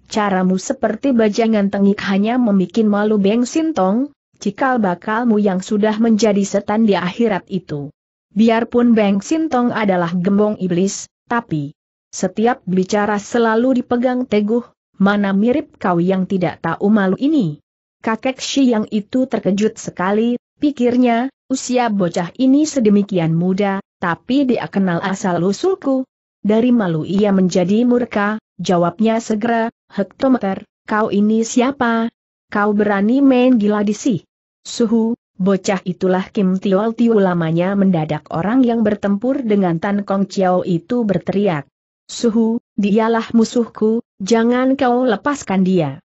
Caramu seperti bajangan tengik hanya membuat malu Beng Sintong, cikal bakalmu yang sudah menjadi setan di akhirat itu. Biarpun Beng Sintong adalah gembong iblis, tapi setiap bicara selalu dipegang teguh, mana mirip kau yang tidak tahu malu ini. Kakek Shi yang itu terkejut sekali, pikirnya, usia bocah ini sedemikian muda, tapi dia kenal asal-usulku. Dari malu ia menjadi murka, jawabnya segera, hektometer, kau ini siapa? Kau berani main gila di si? Suhu, Bocah itulah Kim Tiol Tiu lamanya mendadak orang yang bertempur dengan Tan Kong Chiao itu berteriak. Suhu, dialah musuhku, jangan kau lepaskan dia.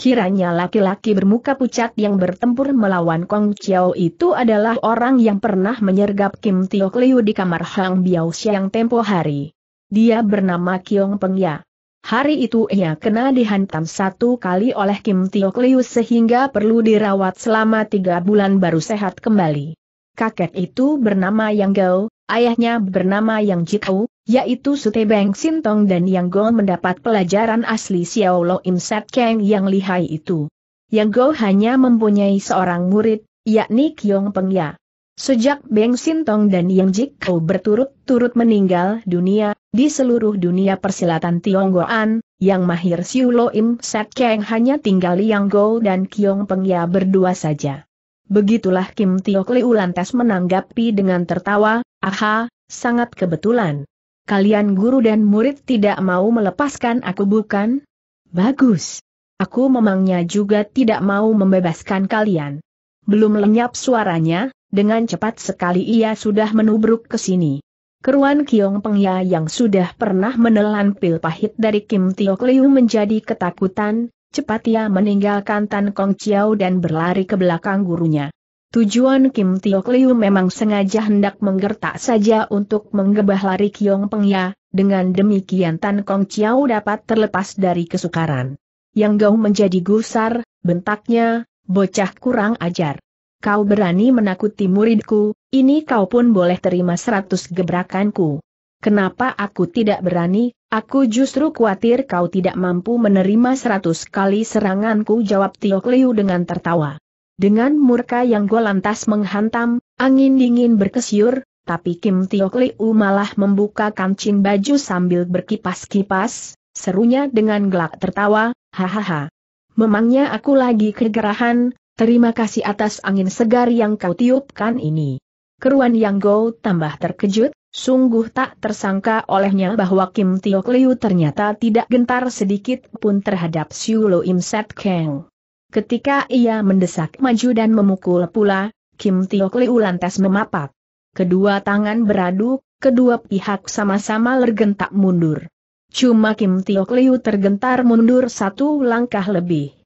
Kiranya laki-laki bermuka pucat yang bertempur melawan Kong Chiao itu adalah orang yang pernah menyergap Kim Tiok Liu di kamar Hang Biao Siang tempo hari. Dia bernama Kiong Peng Ya. Hari itu ia kena dihantam satu kali oleh Kim Tioklius sehingga perlu dirawat selama tiga bulan baru sehat kembali. Kakek itu bernama Yang Gao, ayahnya bernama Yang Jitau, yaitu Beng Sintong dan Yang Gao mendapat pelajaran asli Xiao Lo Im Set Kang yang lihai itu. Yang Gao hanya mempunyai seorang murid, yakni Kiong Ya. Sejak Beng Sintong dan Yang Jik berturut-turut meninggal dunia, di seluruh dunia persilatan Tionggoan, yang mahir Siu Lo Im Sat Keng hanya tinggal Liang Go dan Kiong Pengya berdua saja. Begitulah Kim Tiok Liu lantas menanggapi dengan tertawa, aha, sangat kebetulan. Kalian guru dan murid tidak mau melepaskan aku bukan? Bagus. Aku memangnya juga tidak mau membebaskan kalian. Belum lenyap suaranya, dengan cepat sekali ia sudah menubruk ke sini. Keruan Kiong Pengya yang sudah pernah menelan pil pahit dari Kim Tiok Liu menjadi ketakutan, cepat ia meninggalkan Tan Kong Chiao dan berlari ke belakang gurunya. Tujuan Kim Tiok Liu memang sengaja hendak menggertak saja untuk menggebah lari Kiong Pengya, dengan demikian Tan Kong Chiao dapat terlepas dari kesukaran. Yang Gau menjadi gusar, bentaknya, bocah kurang ajar kau berani menakuti muridku, ini kau pun boleh terima seratus gebrakanku. Kenapa aku tidak berani, aku justru khawatir kau tidak mampu menerima seratus kali seranganku jawab Tio Liu dengan tertawa. Dengan murka yang golantas menghantam, angin dingin berkesiur, tapi Kim Tio Liu malah membuka kancing baju sambil berkipas-kipas, serunya dengan gelak tertawa, hahaha. Memangnya aku lagi kegerahan, Terima kasih atas angin segar yang kau tiupkan ini. Keruan Yang Go tambah terkejut, sungguh tak tersangka olehnya bahwa Kim Tio Liu ternyata tidak gentar sedikit pun terhadap Siu Lo Im Set Kang. Ketika ia mendesak maju dan memukul pula, Kim Tio Liu lantas memapak. Kedua tangan beradu, kedua pihak sama-sama lergentak mundur. Cuma Kim Tio Liu tergentar mundur satu langkah lebih.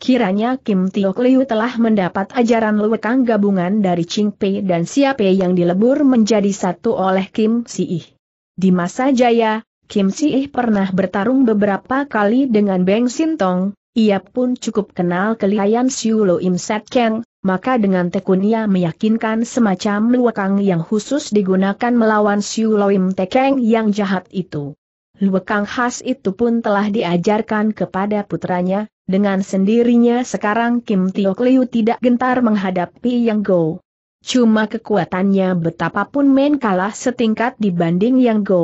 Kiranya Kim Tiok Liu telah mendapat ajaran lewekang gabungan dari Ching Pei dan Pei yang dilebur menjadi satu oleh Kim Si Ih. Di masa jaya, Kim Si Ih pernah bertarung beberapa kali dengan Beng Tong, ia pun cukup kenal kelihayan Siu Lo Im Set Keng, maka dengan tekunnya meyakinkan semacam lewekang yang khusus digunakan melawan Siu Lo Im Tekeng yang jahat itu. Lewekang khas itu pun telah diajarkan kepada putranya, dengan sendirinya sekarang Kim Tiok Liu tidak gentar menghadapi Yang Go. Cuma kekuatannya betapapun men kalah setingkat dibanding Yang Go.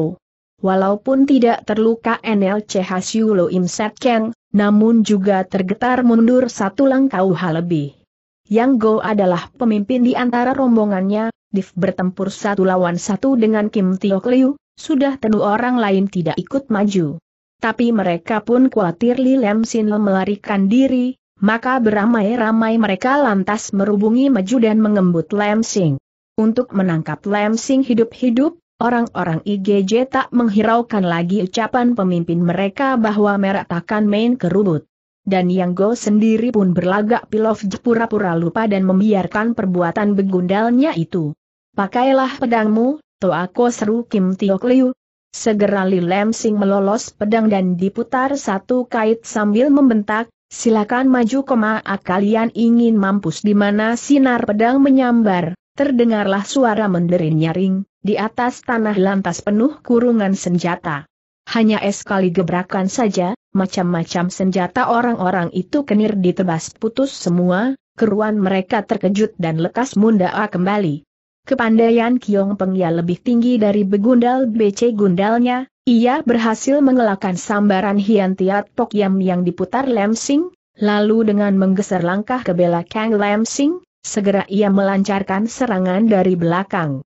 Walaupun tidak terluka NLC Hasiu Lo Im Set Keng, namun juga tergetar mundur satu langkah lebih. Yang Go adalah pemimpin di antara rombongannya, Div bertempur satu lawan satu dengan Kim Tiok Liu, sudah tentu orang lain tidak ikut maju. Tapi mereka pun khawatir Li Lem Sin melarikan diri, maka beramai-ramai mereka lantas merubungi maju dan mengembut Lem Sing. Untuk menangkap Lem Sing hidup-hidup, orang-orang IGJ tak menghiraukan lagi ucapan pemimpin mereka bahwa merek takkan main kerubut. Dan Yang Go sendiri pun berlagak pilof pura-pura lupa dan membiarkan perbuatan begundalnya itu. Pakailah pedangmu, Toako seru Kim Tiok Liu, Segera Li Lemsing melolos pedang dan diputar satu kait sambil membentak, silakan maju koma ah, kalian ingin mampus di mana sinar pedang menyambar, terdengarlah suara menderin nyaring, di atas tanah lantas penuh kurungan senjata. Hanya es kali gebrakan saja, macam-macam senjata orang-orang itu kenir ditebas putus semua, keruan mereka terkejut dan lekas mundaa ah, kembali. Kepandaian Kiong Peng ya lebih tinggi dari begundal BC gundalnya, ia berhasil mengelakkan sambaran Hian Tiat Pok Yam yang diputar Lem Sing, lalu dengan menggeser langkah ke bela Kang Lem Sing, segera ia melancarkan serangan dari belakang.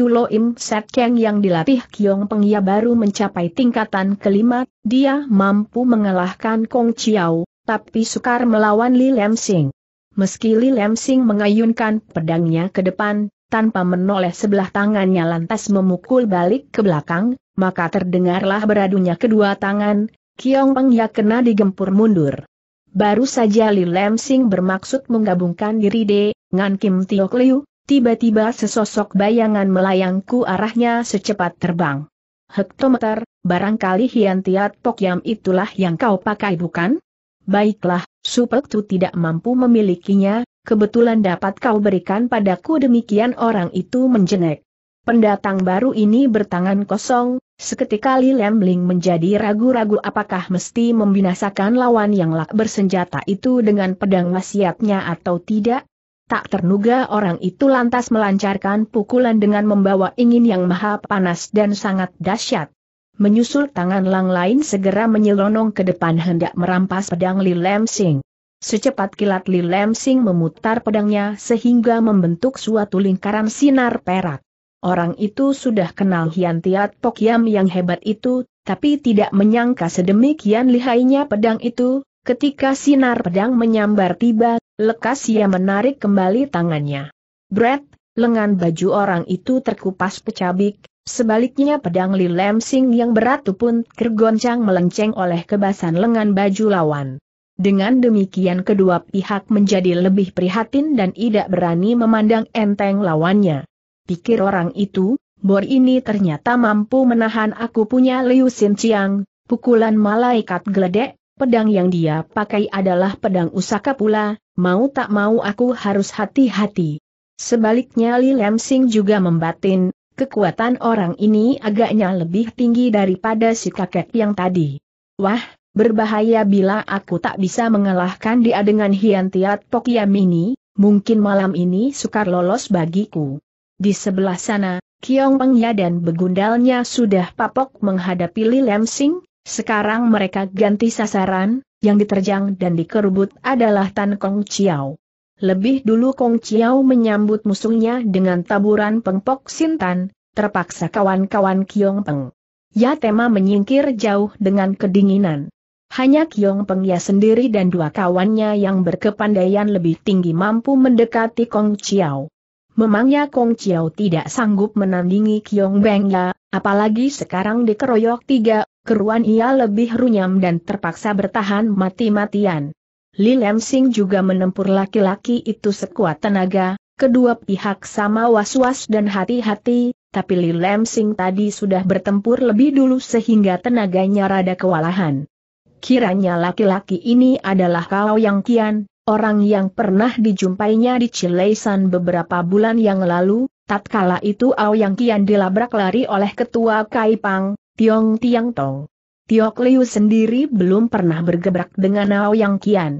Lo Im Set Kang yang dilatih Kiong Peng ya baru mencapai tingkatan kelima, dia mampu mengalahkan Kong Chiao, tapi sukar melawan Li Lem Sing. Meski Li Lem Sing mengayunkan pedangnya ke depan, tanpa menoleh sebelah tangannya lantas memukul balik ke belakang, maka terdengarlah beradunya kedua tangan, Kiong Peng Ya kena digempur mundur. Baru saja Li Lam Sing bermaksud menggabungkan diri De, Ngan Kim Tiok Liu, tiba-tiba sesosok bayangan melayangku arahnya secepat terbang. Hektometer, barangkali Hian Tiat Pok Yam itulah yang kau pakai bukan? Baiklah, Tu tidak mampu memilikinya, kebetulan dapat kau berikan padaku demikian orang itu menjenek. Pendatang baru ini bertangan kosong, seketika Li Lemling menjadi ragu-ragu apakah mesti membinasakan lawan yang lak bersenjata itu dengan pedang wasiatnya atau tidak. Tak ternuga orang itu lantas melancarkan pukulan dengan membawa ingin yang maha panas dan sangat dahsyat. Menyusul tangan lang lain segera menyelonong ke depan hendak merampas pedang Li Lemsing. Secepat kilat Li Lemsing memutar pedangnya sehingga membentuk suatu lingkaran sinar perak. Orang itu sudah kenal Hian Tiat Pok yang hebat itu, tapi tidak menyangka sedemikian lihainya pedang itu, ketika sinar pedang menyambar tiba, lekas ia menarik kembali tangannya. Brett, lengan baju orang itu terkupas pecabik, sebaliknya pedang Li Lemsing yang berat pun tergoncang melenceng oleh kebasan lengan baju lawan. Dengan demikian kedua pihak menjadi lebih prihatin dan tidak berani memandang enteng lawannya. Pikir orang itu, Bor ini ternyata mampu menahan aku punya Liu Xin Chiang, pukulan malaikat geledek, pedang yang dia pakai adalah pedang usaka pula, mau tak mau aku harus hati-hati. Sebaliknya Li Lam Sing juga membatin, kekuatan orang ini agaknya lebih tinggi daripada si kakek yang tadi. Wah, Berbahaya bila aku tak bisa mengalahkan dia dengan Hian Tiat Pokiam ini, mungkin malam ini sukar lolos bagiku. Di sebelah sana, Kiong Pengya dan begundalnya sudah papok menghadapi Li Lem sekarang mereka ganti sasaran, yang diterjang dan dikerubut adalah Tan Kong Chiao. Lebih dulu Kong Chiao menyambut musuhnya dengan taburan pengpok Sintan, terpaksa kawan-kawan Kiong Peng. Ya tema menyingkir jauh dengan kedinginan. Hanya Kiong Pengya sendiri dan dua kawannya yang berkepandaian lebih tinggi mampu mendekati Kong Chiao. Memangnya Kong Chiao tidak sanggup menandingi Kiong Ya, apalagi sekarang dikeroyok tiga, keruan ia lebih runyam dan terpaksa bertahan mati-matian. Li Sing juga menempur laki-laki itu sekuat tenaga, kedua pihak sama was-was dan hati-hati, tapi Li Sing tadi sudah bertempur lebih dulu sehingga tenaganya rada kewalahan. Kiranya laki-laki ini adalah kau yang kian, orang yang pernah dijumpainya di Cileisan beberapa bulan yang lalu, tatkala itu Yang Kian dilabrak lari oleh ketua Kaipang, Tiong Tiang Tong. Tiok Liu sendiri belum pernah bergebrak dengan Yang Kian.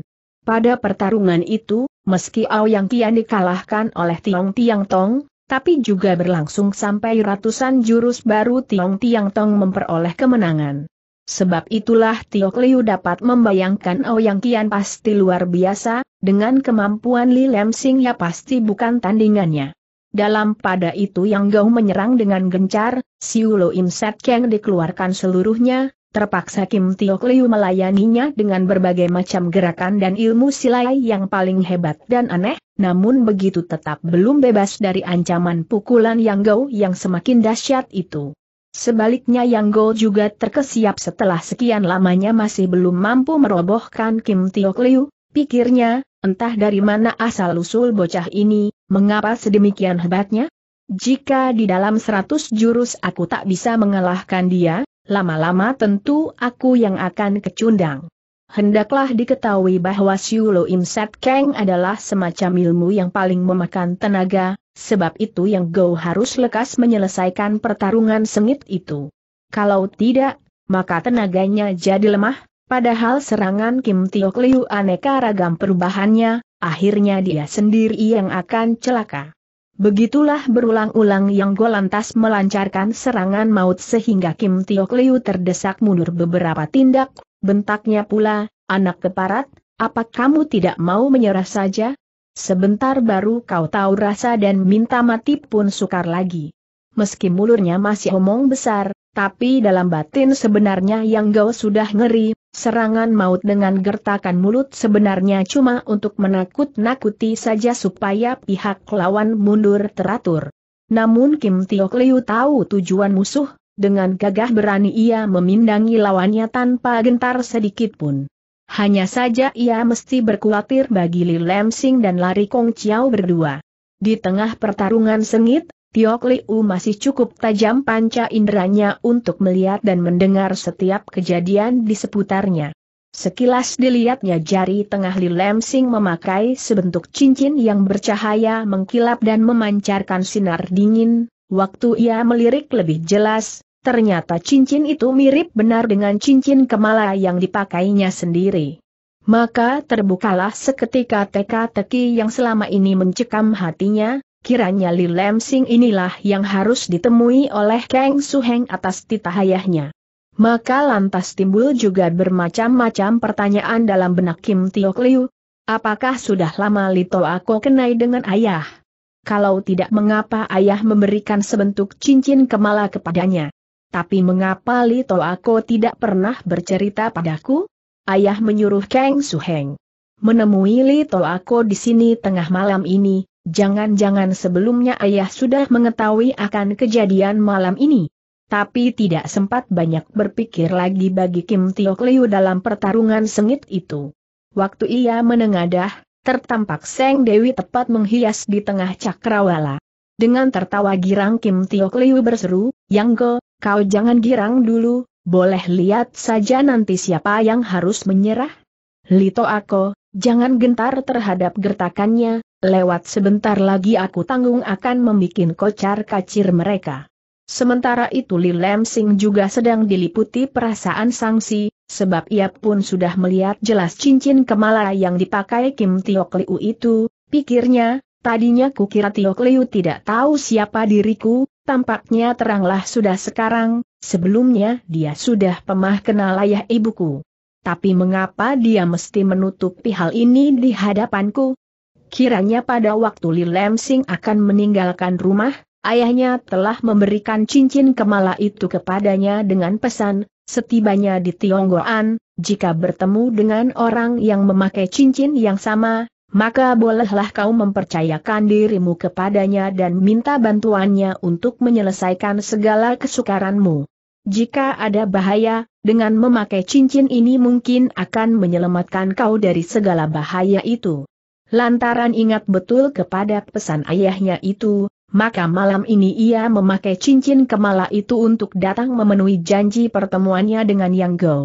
Pada pertarungan itu, meski Yang Kian dikalahkan oleh Tiong Tiang Tong, tapi juga berlangsung sampai ratusan jurus baru Tiong Tiang Tong memperoleh kemenangan. Sebab itulah Tio Liu dapat membayangkan oh yang Kian pasti luar biasa, dengan kemampuan Li Lem Sing ya pasti bukan tandingannya. Dalam pada itu Yang Gao menyerang dengan gencar, Siu Lo Im Set Kang dikeluarkan seluruhnya, terpaksa Kim Tio Liu melayaninya dengan berbagai macam gerakan dan ilmu silai yang paling hebat dan aneh, namun begitu tetap belum bebas dari ancaman pukulan Yang Gao yang semakin dahsyat itu. Sebaliknya Yang Go juga terkesiap setelah sekian lamanya masih belum mampu merobohkan Kim Tiok Liu, pikirnya, entah dari mana asal-usul bocah ini, mengapa sedemikian hebatnya? Jika di dalam seratus jurus aku tak bisa mengalahkan dia, lama-lama tentu aku yang akan kecundang hendaklah diketahui bahwa Siulo Imset Set Kang adalah semacam ilmu yang paling memakan tenaga, sebab itu yang Go harus lekas menyelesaikan pertarungan sengit itu. Kalau tidak, maka tenaganya jadi lemah, padahal serangan Kim Tio Kliu aneka ragam perubahannya, akhirnya dia sendiri yang akan celaka. Begitulah berulang-ulang yang Go lantas melancarkan serangan maut sehingga Kim Tio Kliu terdesak mundur beberapa tindak, Bentaknya pula, anak keparat, apa kamu tidak mau menyerah saja? Sebentar baru kau tahu rasa dan minta mati pun sukar lagi. Meski mulurnya masih omong besar, tapi dalam batin sebenarnya yang kau sudah ngeri, serangan maut dengan gertakan mulut sebenarnya cuma untuk menakut-nakuti saja supaya pihak lawan mundur teratur. Namun Kim Tiok Liu tahu tujuan musuh, dengan gagah berani ia memindangi lawannya tanpa gentar sedikit pun. Hanya saja ia mesti berkuatir bagi Li Lemsing dan Lari Kong Chiao berdua. Di tengah pertarungan sengit, Tiok U masih cukup tajam panca inderanya untuk melihat dan mendengar setiap kejadian di seputarnya. Sekilas dilihatnya jari tengah Li Lemsing memakai sebentuk cincin yang bercahaya mengkilap dan memancarkan sinar dingin, Waktu ia melirik lebih jelas, ternyata cincin itu mirip benar dengan cincin kemala yang dipakainya sendiri. Maka terbukalah seketika teka-teki yang selama ini mencekam hatinya, kiranya Li Lemsing inilah yang harus ditemui oleh Kang Suheng atas titah ayahnya. Maka lantas timbul juga bermacam-macam pertanyaan dalam benak Kim Tio Liu. Apakah sudah lama Lito Ako kenai dengan ayah? kalau tidak mengapa ayah memberikan sebentuk cincin kemala kepadanya. Tapi mengapa Li Toako tidak pernah bercerita padaku? Ayah menyuruh Kang Suheng menemui Li Toako di sini tengah malam ini, jangan-jangan sebelumnya ayah sudah mengetahui akan kejadian malam ini. Tapi tidak sempat banyak berpikir lagi bagi Kim Tiok Liu dalam pertarungan sengit itu. Waktu ia menengadah, tertampak Seng Dewi tepat menghias di tengah cakrawala. Dengan tertawa girang Kim Tio Liu berseru, Yanggo, kau jangan girang dulu, boleh lihat saja nanti siapa yang harus menyerah? Lito Ako, jangan gentar terhadap gertakannya, lewat sebentar lagi aku tanggung akan membuat kocar kacir mereka. Sementara itu Li Lem Sing juga sedang diliputi perasaan sangsi, sebab ia pun sudah melihat jelas cincin kemala yang dipakai Kim Tiok Liu itu, pikirnya, tadinya kukira Tiok Liu tidak tahu siapa diriku, tampaknya teranglah sudah sekarang, sebelumnya dia sudah pemah kenal ayah ibuku. Tapi mengapa dia mesti menutupi hal ini di hadapanku? Kiranya pada waktu Li Lemsing akan meninggalkan rumah, ayahnya telah memberikan cincin kemala itu kepadanya dengan pesan, Setibanya di Tionggoan, jika bertemu dengan orang yang memakai cincin yang sama, maka bolehlah kau mempercayakan dirimu kepadanya dan minta bantuannya untuk menyelesaikan segala kesukaranmu. Jika ada bahaya, dengan memakai cincin ini mungkin akan menyelamatkan kau dari segala bahaya itu. Lantaran ingat betul kepada pesan ayahnya itu, maka malam ini ia memakai cincin kemala itu untuk datang memenuhi janji pertemuannya dengan Yang Go.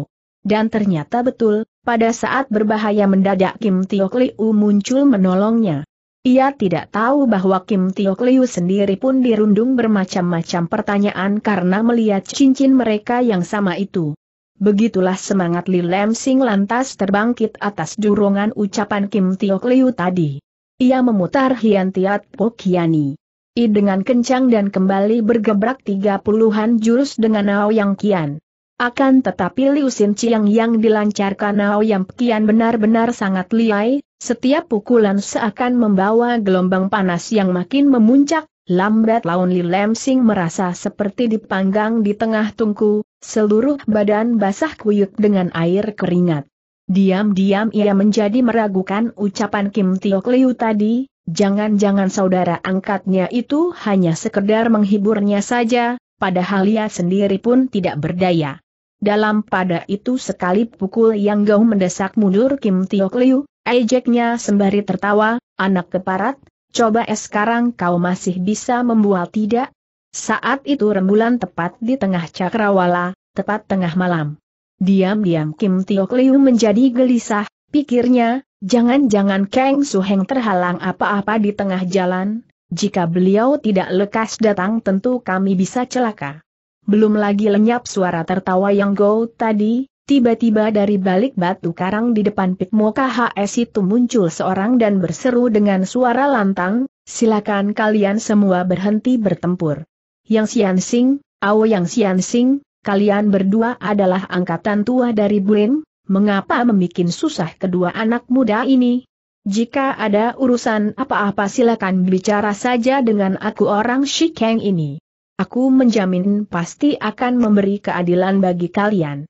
Dan ternyata betul, pada saat berbahaya mendadak Kim Tiok Liu muncul menolongnya. Ia tidak tahu bahwa Kim Tiok Liu sendiri pun dirundung bermacam-macam pertanyaan karena melihat cincin mereka yang sama itu. Begitulah semangat Li Lam Sing lantas terbangkit atas dorongan ucapan Kim Tiok Liu tadi. Ia memutar Hian Tiat Pokiani. I dengan kencang dan kembali bergebrak tiga puluhan jurus dengan Yang Kian. Akan tetapi Liu Xin Chiang yang dilancarkan Yang Kian benar-benar sangat liai, setiap pukulan seakan membawa gelombang panas yang makin memuncak, lambat laun Li Lam merasa seperti dipanggang di tengah tungku, seluruh badan basah kuyuk dengan air keringat. Diam-diam ia menjadi meragukan ucapan Kim Tiok Liu tadi, Jangan-jangan saudara angkatnya itu hanya sekedar menghiburnya saja, padahal ia sendiri pun tidak berdaya. Dalam pada itu sekali pukul yang gau mendesak mundur Kim Tiok Liu, ejeknya sembari tertawa, anak keparat, coba es sekarang kau masih bisa membual tidak? Saat itu rembulan tepat di tengah cakrawala, tepat tengah malam. Diam-diam Kim Tiok Liu menjadi gelisah, Pikirnya, jangan-jangan Kang Suheng terhalang apa-apa di tengah jalan, jika beliau tidak lekas datang tentu kami bisa celaka. Belum lagi lenyap suara tertawa yang go tadi, tiba-tiba dari balik batu karang di depan Pikmo KHS itu muncul seorang dan berseru dengan suara lantang, silakan kalian semua berhenti bertempur. Yang Sian Sing, Ao Yang Sian Sing, kalian berdua adalah angkatan tua dari Buin, mengapa membuat susah kedua anak muda ini? Jika ada urusan apa-apa silakan bicara saja dengan aku orang Shikeng ini. Aku menjamin pasti akan memberi keadilan bagi kalian.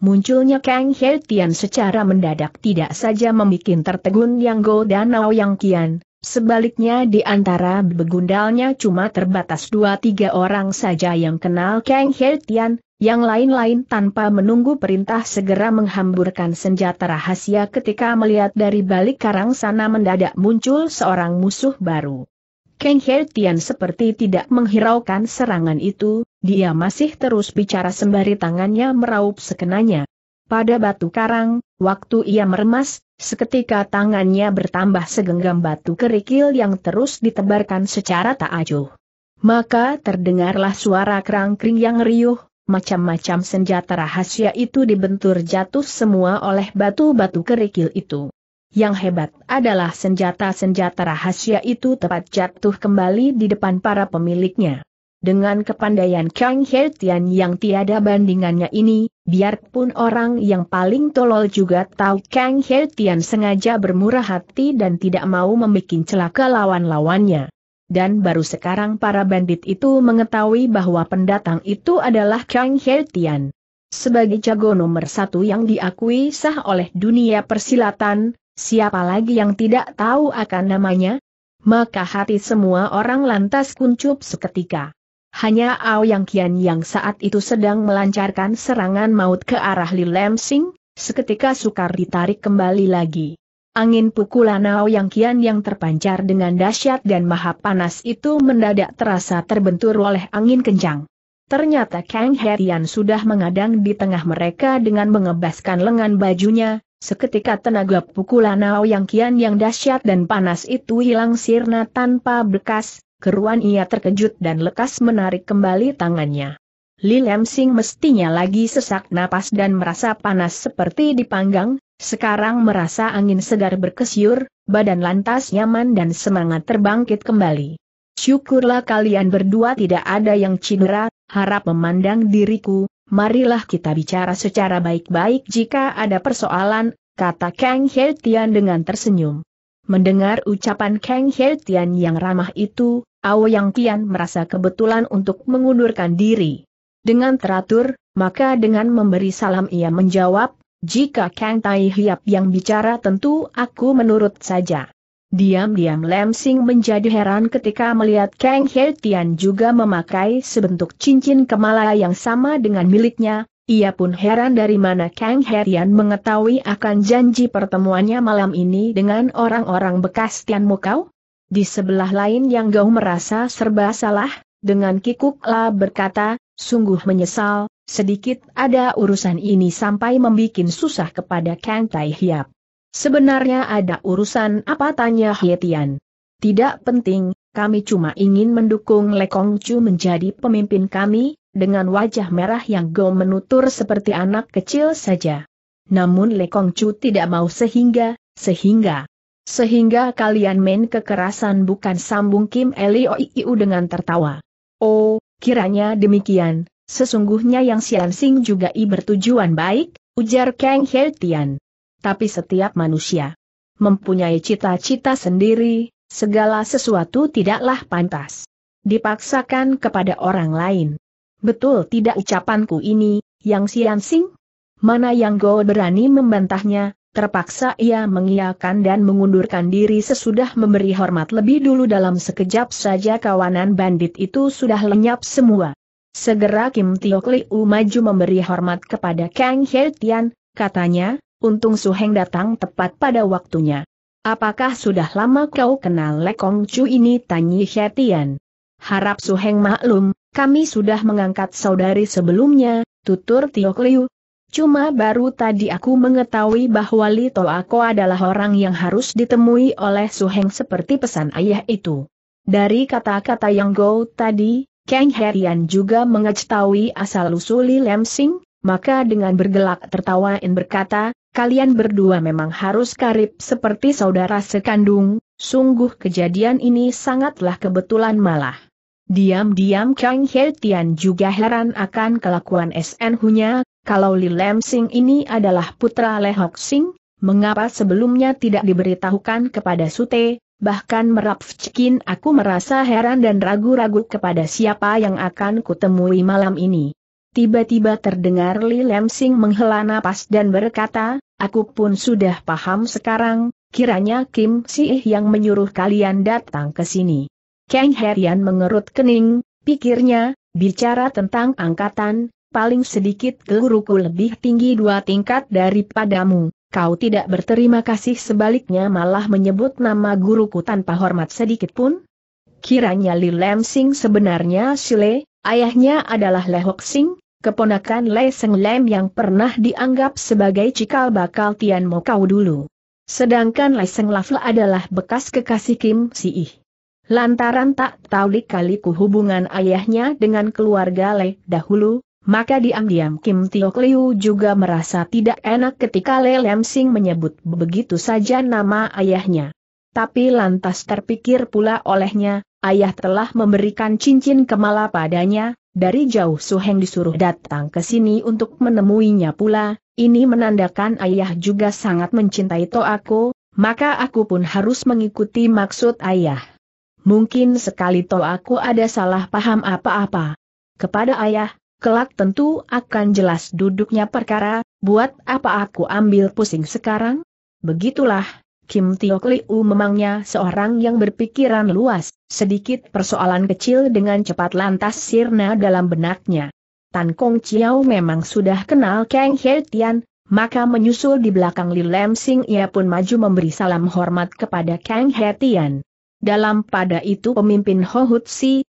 Munculnya Kang He Tian secara mendadak tidak saja membuat tertegun Yang Go dan Nao Yang Kian, sebaliknya di antara begundalnya cuma terbatas dua tiga orang saja yang kenal Kang He Tian, yang lain-lain tanpa menunggu perintah segera menghamburkan senjata rahasia ketika melihat dari balik karang sana mendadak muncul seorang musuh baru. Kang Tian seperti tidak menghiraukan serangan itu, dia masih terus bicara sembari tangannya meraup sekenanya. Pada batu karang, waktu ia meremas, seketika tangannya bertambah segenggam batu kerikil yang terus ditebarkan secara tak acuh. Maka terdengarlah suara kerang-kring yang riuh, macam-macam senjata rahasia itu dibentur jatuh semua oleh batu-batu kerikil itu. Yang hebat adalah senjata-senjata rahasia itu tepat jatuh kembali di depan para pemiliknya. Dengan kepandaian Kang He Tian yang tiada bandingannya ini, biarpun orang yang paling tolol juga tahu Kang He Tian sengaja bermurah hati dan tidak mau membuat celaka lawan-lawannya dan baru sekarang para bandit itu mengetahui bahwa pendatang itu adalah Kang He Tian. Sebagai jago nomor satu yang diakui sah oleh dunia persilatan, siapa lagi yang tidak tahu akan namanya? Maka hati semua orang lantas kuncup seketika. Hanya Ao Yang Kian yang saat itu sedang melancarkan serangan maut ke arah Li Lam Sing, seketika sukar ditarik kembali lagi. Angin pukulan yang kian yang terpancar dengan dahsyat dan maha panas itu mendadak terasa terbentur oleh angin kencang. Ternyata Kang Herian sudah mengadang di tengah mereka dengan mengebaskan lengan bajunya, seketika tenaga pukulan yang kian yang dahsyat dan panas itu hilang sirna tanpa bekas, keruan ia terkejut dan lekas menarik kembali tangannya. Li Lemsing mestinya lagi sesak napas dan merasa panas seperti dipanggang, sekarang merasa angin segar berkesyur, badan lantas nyaman dan semangat terbangkit kembali. Syukurlah kalian berdua tidak ada yang cedera, harap memandang diriku, marilah kita bicara secara baik-baik jika ada persoalan, kata Kang He Tian dengan tersenyum. Mendengar ucapan Kang He Tian yang ramah itu, Ao Yang Tian merasa kebetulan untuk mengundurkan diri. Dengan teratur, maka dengan memberi salam ia menjawab, jika Kang Tai Hiap yang bicara tentu aku menurut saja. Diam-diam Lem Sing menjadi heran ketika melihat Kang He Tian juga memakai sebentuk cincin kemala yang sama dengan miliknya, ia pun heran dari mana Kang Tian mengetahui akan janji pertemuannya malam ini dengan orang-orang bekas Tian Mukau. Di sebelah lain yang Gau merasa serba salah, dengan kikuklah berkata, sungguh menyesal, Sedikit ada urusan ini sampai membuat susah kepada Kang Tai Hiap. Sebenarnya ada urusan apa tanya Tian. Tidak penting, kami cuma ingin mendukung Lekong Chu menjadi pemimpin kami, dengan wajah merah yang go menutur seperti anak kecil saja. Namun Lekong Chu tidak mau sehingga, sehingga, sehingga kalian main kekerasan bukan sambung Kim Elio Iu dengan tertawa. Oh, kiranya demikian, Sesungguhnya yang Sian Sing juga i bertujuan baik, ujar Kang He Tian. Tapi setiap manusia mempunyai cita-cita sendiri, segala sesuatu tidaklah pantas dipaksakan kepada orang lain. Betul tidak ucapanku ini, yang Sian Sing? Mana yang Go berani membantahnya, terpaksa ia mengiakan dan mengundurkan diri sesudah memberi hormat lebih dulu dalam sekejap saja kawanan bandit itu sudah lenyap semua. Segera Kim Tiok Liu maju memberi hormat kepada Kang He Tian, katanya, untung Su Heng datang tepat pada waktunya. Apakah sudah lama kau kenal Lekong Chu ini? Tanya He Tian. Harap Su Heng maklum, kami sudah mengangkat saudari sebelumnya, tutur Tiok Liu. Cuma baru tadi aku mengetahui bahwa Li To Ako adalah orang yang harus ditemui oleh Su Heng seperti pesan ayah itu. Dari kata-kata yang Go tadi, Kang Herian juga mengetahui asal-usul Lam Sing, maka dengan bergelak tertawa dan berkata, kalian berdua memang harus karib seperti saudara sekandung, sungguh kejadian ini sangatlah kebetulan malah. Diam-diam Kang Herian juga heran akan kelakuan SN Hunya, kalau Li Lam Sing ini adalah putra Le Hok Sing, mengapa sebelumnya tidak diberitahukan kepada Sute, Bahkan merapfcikin aku merasa heran dan ragu-ragu kepada siapa yang akan kutemui malam ini. Tiba-tiba terdengar Li Lemsing menghela napas dan berkata, aku pun sudah paham sekarang, kiranya Kim Sih yang menyuruh kalian datang ke sini. Kang Herian mengerut kening, pikirnya, bicara tentang angkatan, paling sedikit guruku lebih tinggi dua tingkat daripadamu. Kau tidak berterima kasih sebaliknya malah menyebut nama guruku tanpa hormat sedikit pun? Kiranya Li Lam Sing sebenarnya Sile, ayahnya adalah Le Hok Sing, keponakan Le Seng Lam yang pernah dianggap sebagai cikal bakal Tian Mo Kau dulu. Sedangkan Le Seng Lafle adalah bekas kekasih Kim Si Ih. Lantaran tak tahu dikali hubungan ayahnya dengan keluarga Le dahulu, maka diam-diam Kim Tiok Liu juga merasa tidak enak ketika Le Lem Sing menyebut begitu saja nama ayahnya. Tapi lantas terpikir pula olehnya, ayah telah memberikan cincin kemala padanya, dari jauh Su Heng disuruh datang ke sini untuk menemuinya pula, ini menandakan ayah juga sangat mencintai To Aku. maka aku pun harus mengikuti maksud ayah. Mungkin sekali To Aku ada salah paham apa-apa. Kepada ayah, kelak tentu akan jelas duduknya perkara, buat apa aku ambil pusing sekarang? Begitulah, Kim Tio Kliu memangnya seorang yang berpikiran luas, sedikit persoalan kecil dengan cepat lantas sirna dalam benaknya. Tan Kong Chiao memang sudah kenal Kang He Tian, maka menyusul di belakang Li Lam Sing ia pun maju memberi salam hormat kepada Kang He Tian. Dalam pada itu pemimpin Ho Hutsi,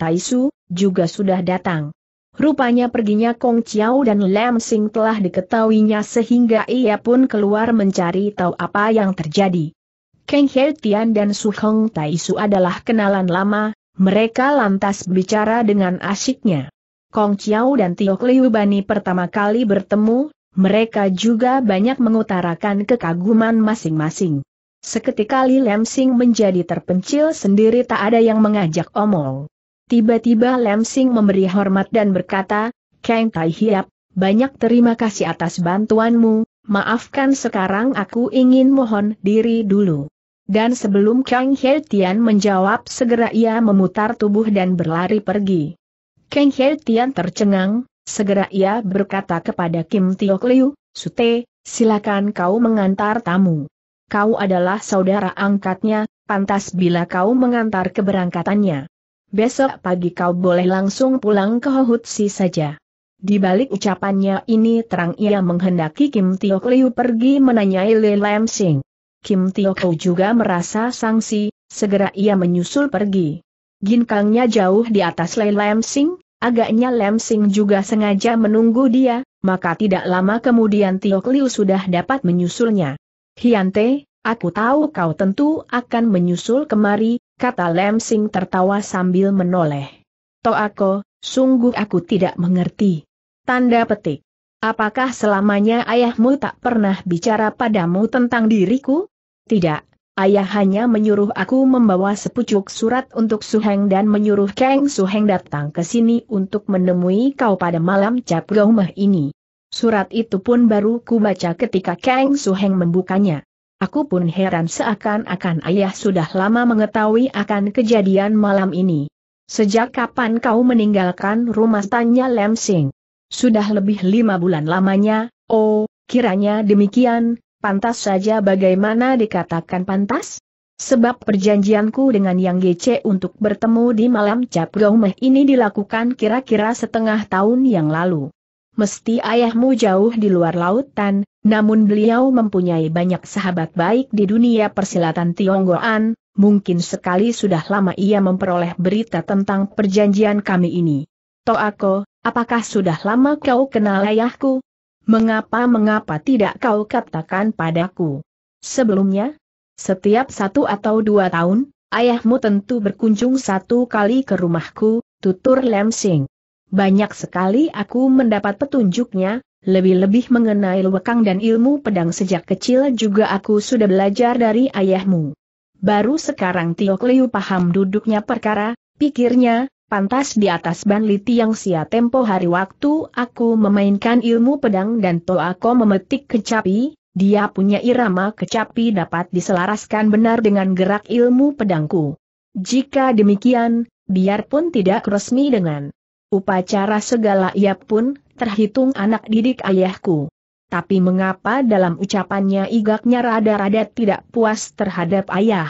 Tai Su, juga sudah datang. Rupanya perginya Kong Chiao dan Lam Sing telah diketahuinya sehingga ia pun keluar mencari tahu apa yang terjadi. Kang He Tian dan Su Hong Tai Su adalah kenalan lama, mereka lantas bicara dengan asyiknya. Kong Chiao dan Tio Liu Bani pertama kali bertemu, mereka juga banyak mengutarakan kekaguman masing-masing. Seketika Li Lam Sing menjadi terpencil sendiri tak ada yang mengajak omong. Tiba-tiba Lam Sing memberi hormat dan berkata, Kang Tai Hiap, banyak terima kasih atas bantuanmu, maafkan sekarang aku ingin mohon diri dulu. Dan sebelum Kang He Tian menjawab segera ia memutar tubuh dan berlari pergi. Kang He Tian tercengang, segera ia berkata kepada Kim Tiok Liu, Sute, silakan kau mengantar tamu. Kau adalah saudara angkatnya, pantas bila kau mengantar keberangkatannya besok pagi kau boleh langsung pulang ke Hohutsi saja. Di balik ucapannya ini terang ia menghendaki Kim Tio Liu pergi menanyai Li Lam Sing. Kim Tio Liu juga merasa sangsi, segera ia menyusul pergi. Ginkangnya jauh di atas Li Lam Sing, agaknya Lam Sing juga sengaja menunggu dia, maka tidak lama kemudian Tio Liu sudah dapat menyusulnya. Hiante, aku tahu kau tentu akan menyusul kemari, kata Lem Sing tertawa sambil menoleh. aku, sungguh aku tidak mengerti. Tanda petik. Apakah selamanya ayahmu tak pernah bicara padamu tentang diriku? Tidak, ayah hanya menyuruh aku membawa sepucuk surat untuk Suheng dan menyuruh Kang Suheng datang ke sini untuk menemui kau pada malam cap gomeh ini. Surat itu pun baru ku baca ketika Kang Suheng membukanya. Aku pun heran seakan-akan ayah sudah lama mengetahui akan kejadian malam ini. Sejak kapan kau meninggalkan rumah tanya Lem Sing? Sudah lebih lima bulan lamanya, oh, kiranya demikian, pantas saja bagaimana dikatakan pantas? Sebab perjanjianku dengan Yang Gece untuk bertemu di malam Cap Gaumeh ini dilakukan kira-kira setengah tahun yang lalu mesti ayahmu jauh di luar lautan, namun beliau mempunyai banyak sahabat baik di dunia persilatan Tionggoan, mungkin sekali sudah lama ia memperoleh berita tentang perjanjian kami ini. Toako, apakah sudah lama kau kenal ayahku? Mengapa-mengapa tidak kau katakan padaku? Sebelumnya, setiap satu atau dua tahun, ayahmu tentu berkunjung satu kali ke rumahku, tutur Lem Sing banyak sekali aku mendapat petunjuknya, lebih-lebih mengenai lewekang dan ilmu pedang sejak kecil juga aku sudah belajar dari ayahmu. Baru sekarang Tio Liu paham duduknya perkara, pikirnya, pantas di atas ban liti yang sia tempo hari waktu aku memainkan ilmu pedang dan toako memetik kecapi, dia punya irama kecapi dapat diselaraskan benar dengan gerak ilmu pedangku. Jika demikian, biarpun tidak resmi dengan Upacara segala ia pun, terhitung anak didik ayahku. Tapi mengapa dalam ucapannya igaknya rada-rada tidak puas terhadap ayah?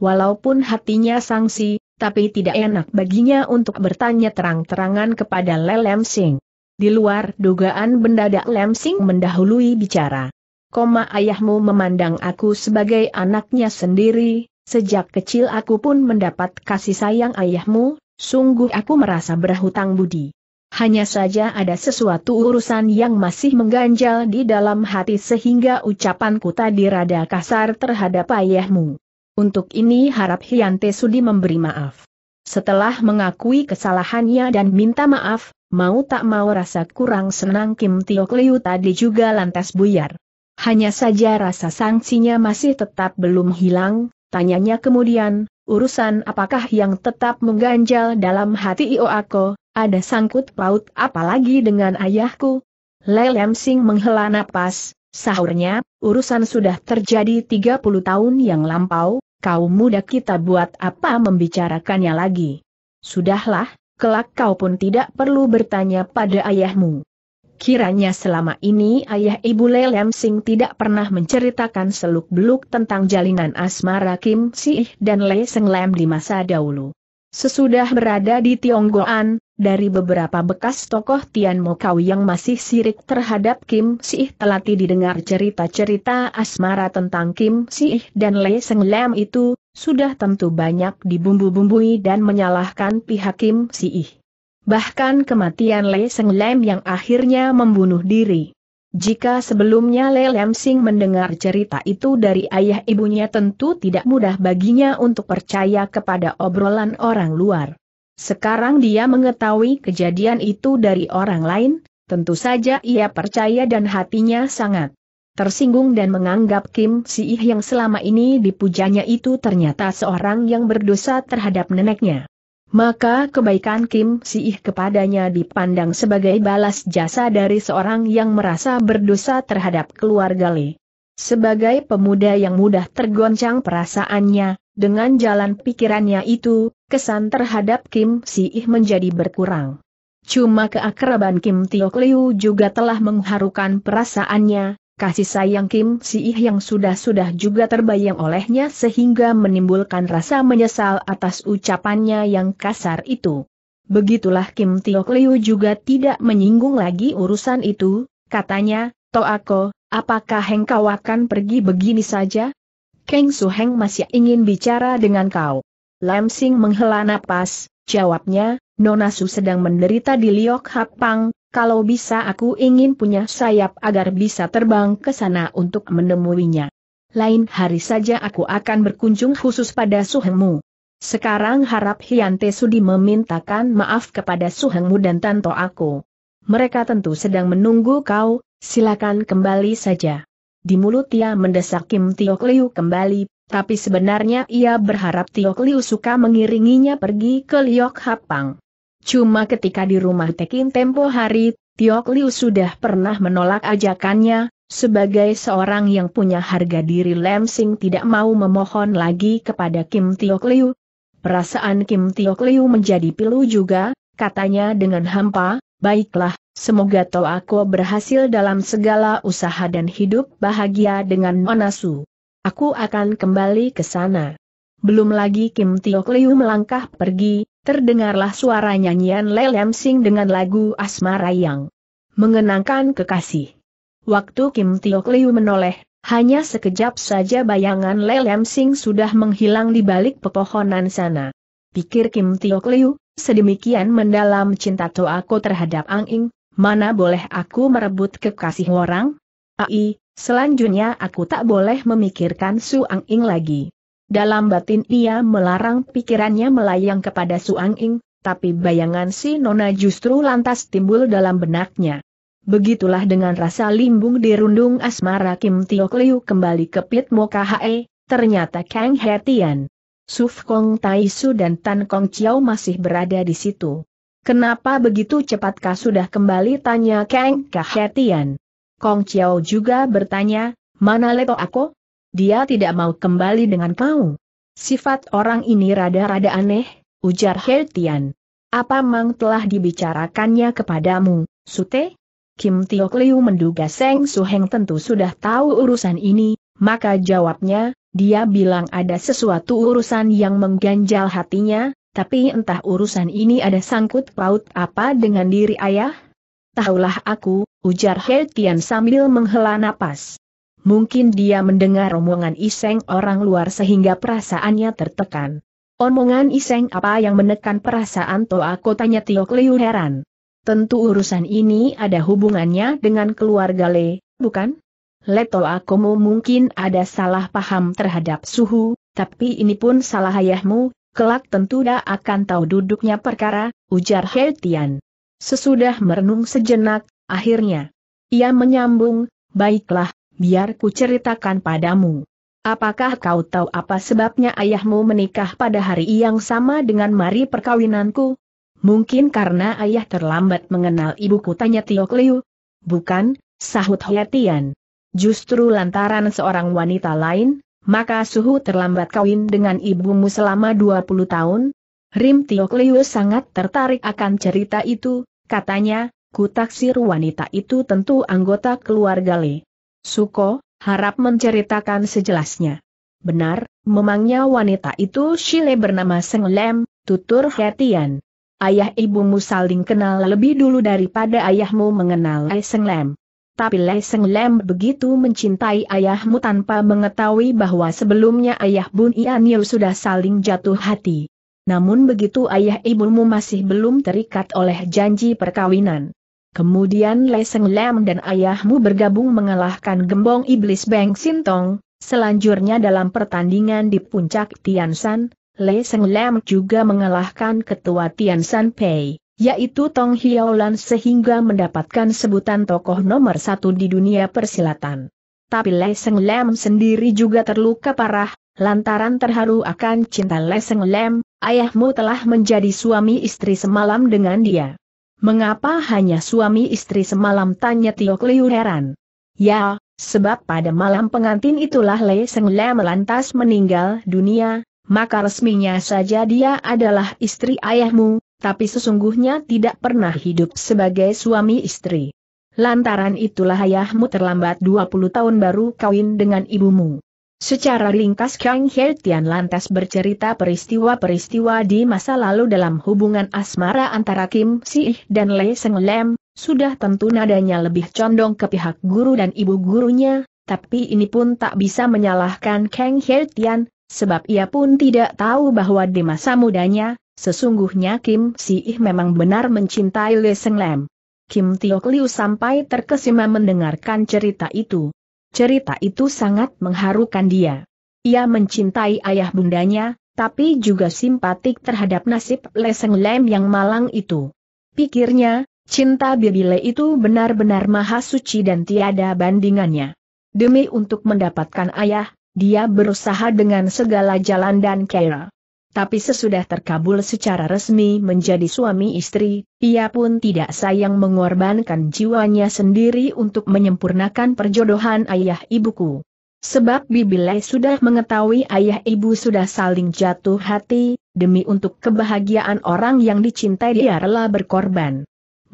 Walaupun hatinya sangsi, tapi tidak enak baginya untuk bertanya terang-terangan kepada Lem Sing. Di luar dugaan bendadak Lem Sing mendahului bicara. Koma ayahmu memandang aku sebagai anaknya sendiri, sejak kecil aku pun mendapat kasih sayang ayahmu Sungguh aku merasa berhutang budi. Hanya saja ada sesuatu urusan yang masih mengganjal di dalam hati sehingga ucapanku tadi rada kasar terhadap ayahmu. Untuk ini harap Hyante Sudi memberi maaf. Setelah mengakui kesalahannya dan minta maaf, mau tak mau rasa kurang senang Kim Tio Kliu tadi juga lantas buyar. Hanya saja rasa sanksinya masih tetap belum hilang, tanyanya kemudian, urusan apakah yang tetap mengganjal dalam hati Io aku, ada sangkut paut apalagi dengan ayahku? Lelem Sing menghela napas, sahurnya, urusan sudah terjadi 30 tahun yang lampau, kau muda kita buat apa membicarakannya lagi? Sudahlah, kelak kau pun tidak perlu bertanya pada ayahmu. Kiranya selama ini ayah ibu Lelem Sing tidak pernah menceritakan seluk-beluk tentang jalinan asmara Kim Sih dan Le Seng Lem di masa dahulu. Sesudah berada di Tionggoan, dari beberapa bekas tokoh Tian Mokau yang masih sirik terhadap Kim Sih telati didengar cerita-cerita asmara tentang Kim Sih dan Le Seng Lem itu, sudah tentu banyak dibumbu-bumbui dan menyalahkan pihak Kim Sih bahkan kematian Le Seng Lem yang akhirnya membunuh diri. Jika sebelumnya Le Lem Sing mendengar cerita itu dari ayah ibunya tentu tidak mudah baginya untuk percaya kepada obrolan orang luar. Sekarang dia mengetahui kejadian itu dari orang lain, tentu saja ia percaya dan hatinya sangat tersinggung dan menganggap Kim Si Ih yang selama ini dipujanya itu ternyata seorang yang berdosa terhadap neneknya maka kebaikan Kim Siih kepadanya dipandang sebagai balas jasa dari seorang yang merasa berdosa terhadap keluarga Li. Sebagai pemuda yang mudah tergoncang perasaannya, dengan jalan pikirannya itu, kesan terhadap Kim Siih menjadi berkurang. Cuma keakraban Kim Tiok Liu juga telah mengharukan perasaannya, kasih sayang Kim Si Ih yang sudah-sudah juga terbayang olehnya sehingga menimbulkan rasa menyesal atas ucapannya yang kasar itu. Begitulah Kim Tiok Liu juga tidak menyinggung lagi urusan itu, katanya, Toako, apakah engkau akan pergi begini saja? Kang Su Heng masih ingin bicara dengan kau. Lam Sing menghela napas, jawabnya, Nona Su sedang menderita di Liok Hapang, kalau bisa aku ingin punya sayap agar bisa terbang ke sana untuk menemuinya. Lain hari saja aku akan berkunjung khusus pada Suhengmu. Sekarang harap Hyante Sudi memintakan maaf kepada Suhengmu dan Tanto aku. Mereka tentu sedang menunggu kau, silakan kembali saja. Di mulut ia mendesak Kim Tio Kliu kembali, tapi sebenarnya ia berharap Tio Kliu suka mengiringinya pergi ke Liok Hapang. Cuma ketika di rumah Tekin tempo hari, Tiok Liu sudah pernah menolak ajakannya, sebagai seorang yang punya harga diri Lam Sing tidak mau memohon lagi kepada Kim Tiok Liu. Perasaan Kim Tiok Liu menjadi pilu juga, katanya dengan hampa, baiklah, semoga Tau aku berhasil dalam segala usaha dan hidup bahagia dengan Monasu. Aku akan kembali ke sana. Belum lagi Kim Tiok Liu melangkah pergi, terdengarlah suara nyanyian Lelem Sing dengan lagu Asmara yang mengenangkan kekasih. Waktu Kim Tio Liu menoleh, hanya sekejap saja bayangan Lelem Sing sudah menghilang di balik pepohonan sana. Pikir Kim Tio Liu, sedemikian mendalam cinta to aku terhadap Ang Ing, mana boleh aku merebut kekasih orang? Ai, selanjutnya aku tak boleh memikirkan Su Ang Ing lagi. Dalam batin ia melarang pikirannya melayang kepada Suang Ing, tapi bayangan si Nona justru lantas timbul dalam benaknya. Begitulah dengan rasa limbung dirundung asmara Kim Tio Liu kembali ke Pit Moka Hae, ternyata Kang Hetian. Suf Kong Tai Su dan Tan Kong Chiao masih berada di situ. Kenapa begitu cepatkah sudah kembali tanya Kang Kahetian. Kong Chiao juga bertanya, mana Leto aku? Dia tidak mau kembali dengan kau. Sifat orang ini rada-rada aneh, ujar Hertian. Apa Mang telah dibicarakannya kepadamu, Sute? Kim Tio Liu menduga Seng Heng tentu sudah tahu urusan ini, maka jawabnya, dia bilang ada sesuatu urusan yang mengganjal hatinya, tapi entah urusan ini ada sangkut paut apa dengan diri ayah? Tahulah aku, ujar Hertian sambil menghela napas mungkin dia mendengar omongan iseng orang luar sehingga perasaannya tertekan. Omongan iseng apa yang menekan perasaan Toa? tanya Tiok Liu heran. Tentu urusan ini ada hubungannya dengan keluarga Le, bukan? Le Toa, Komo mungkin ada salah paham terhadap suhu, tapi ini pun salah ayahmu, kelak tentu dah akan tahu duduknya perkara, ujar He Tian. Sesudah merenung sejenak, akhirnya ia menyambung, baiklah, biar ku ceritakan padamu. Apakah kau tahu apa sebabnya ayahmu menikah pada hari yang sama dengan mari perkawinanku? Mungkin karena ayah terlambat mengenal ibuku tanya Tiok Liu. Bukan, sahut Hoetian. Justru lantaran seorang wanita lain, maka suhu terlambat kawin dengan ibumu selama 20 tahun? Rim Tiok Liu sangat tertarik akan cerita itu, katanya, ku taksir wanita itu tentu anggota keluarga Lee. Suko, harap menceritakan sejelasnya. Benar, memangnya wanita itu Shile bernama Seng Lem, tutur Hetian. Ayah ibumu saling kenal lebih dulu daripada ayahmu mengenal Lai Seng Lem. Tapi Lai Seng Lem begitu mencintai ayahmu tanpa mengetahui bahwa sebelumnya ayah Bun Ian Yu sudah saling jatuh hati. Namun begitu ayah ibumu masih belum terikat oleh janji perkawinan. Kemudian Leseng Lam dan ayahmu bergabung mengalahkan gembong iblis Beng Sintong, selanjutnya dalam pertandingan di puncak Tiansan, Leseng Lam juga mengalahkan ketua Tiansan Pei, yaitu Tong Hiaolan, sehingga mendapatkan sebutan tokoh nomor satu di dunia persilatan. Tapi Leseng Lam sendiri juga terluka parah, lantaran terharu akan cinta Leseng Lam, ayahmu telah menjadi suami istri semalam dengan dia. Mengapa hanya suami istri semalam tanya Tio Kliu heran? Ya, sebab pada malam pengantin itulah Lei Seng Le melantas meninggal dunia, maka resminya saja dia adalah istri ayahmu, tapi sesungguhnya tidak pernah hidup sebagai suami istri. Lantaran itulah ayahmu terlambat 20 tahun baru kawin dengan ibumu. Secara ringkas Kang He Tian lantas bercerita peristiwa-peristiwa di masa lalu dalam hubungan asmara antara Kim Si dan Lei Seng Lem, sudah tentu nadanya lebih condong ke pihak guru dan ibu gurunya, tapi ini pun tak bisa menyalahkan Kang He Tian, sebab ia pun tidak tahu bahwa di masa mudanya, sesungguhnya Kim Si memang benar mencintai Lei Seng Lem. Kim Tiok Liu sampai terkesima mendengarkan cerita itu. Cerita itu sangat mengharukan dia. Ia mencintai ayah bundanya, tapi juga simpatik terhadap nasib Leseng Lem yang malang itu. Pikirnya, cinta Bibile itu benar-benar maha suci dan tiada bandingannya. Demi untuk mendapatkan ayah, dia berusaha dengan segala jalan dan cara tapi sesudah terkabul secara resmi menjadi suami istri, ia pun tidak sayang mengorbankan jiwanya sendiri untuk menyempurnakan perjodohan ayah ibuku. Sebab Bibilai sudah mengetahui ayah ibu sudah saling jatuh hati, demi untuk kebahagiaan orang yang dicintai dia rela berkorban.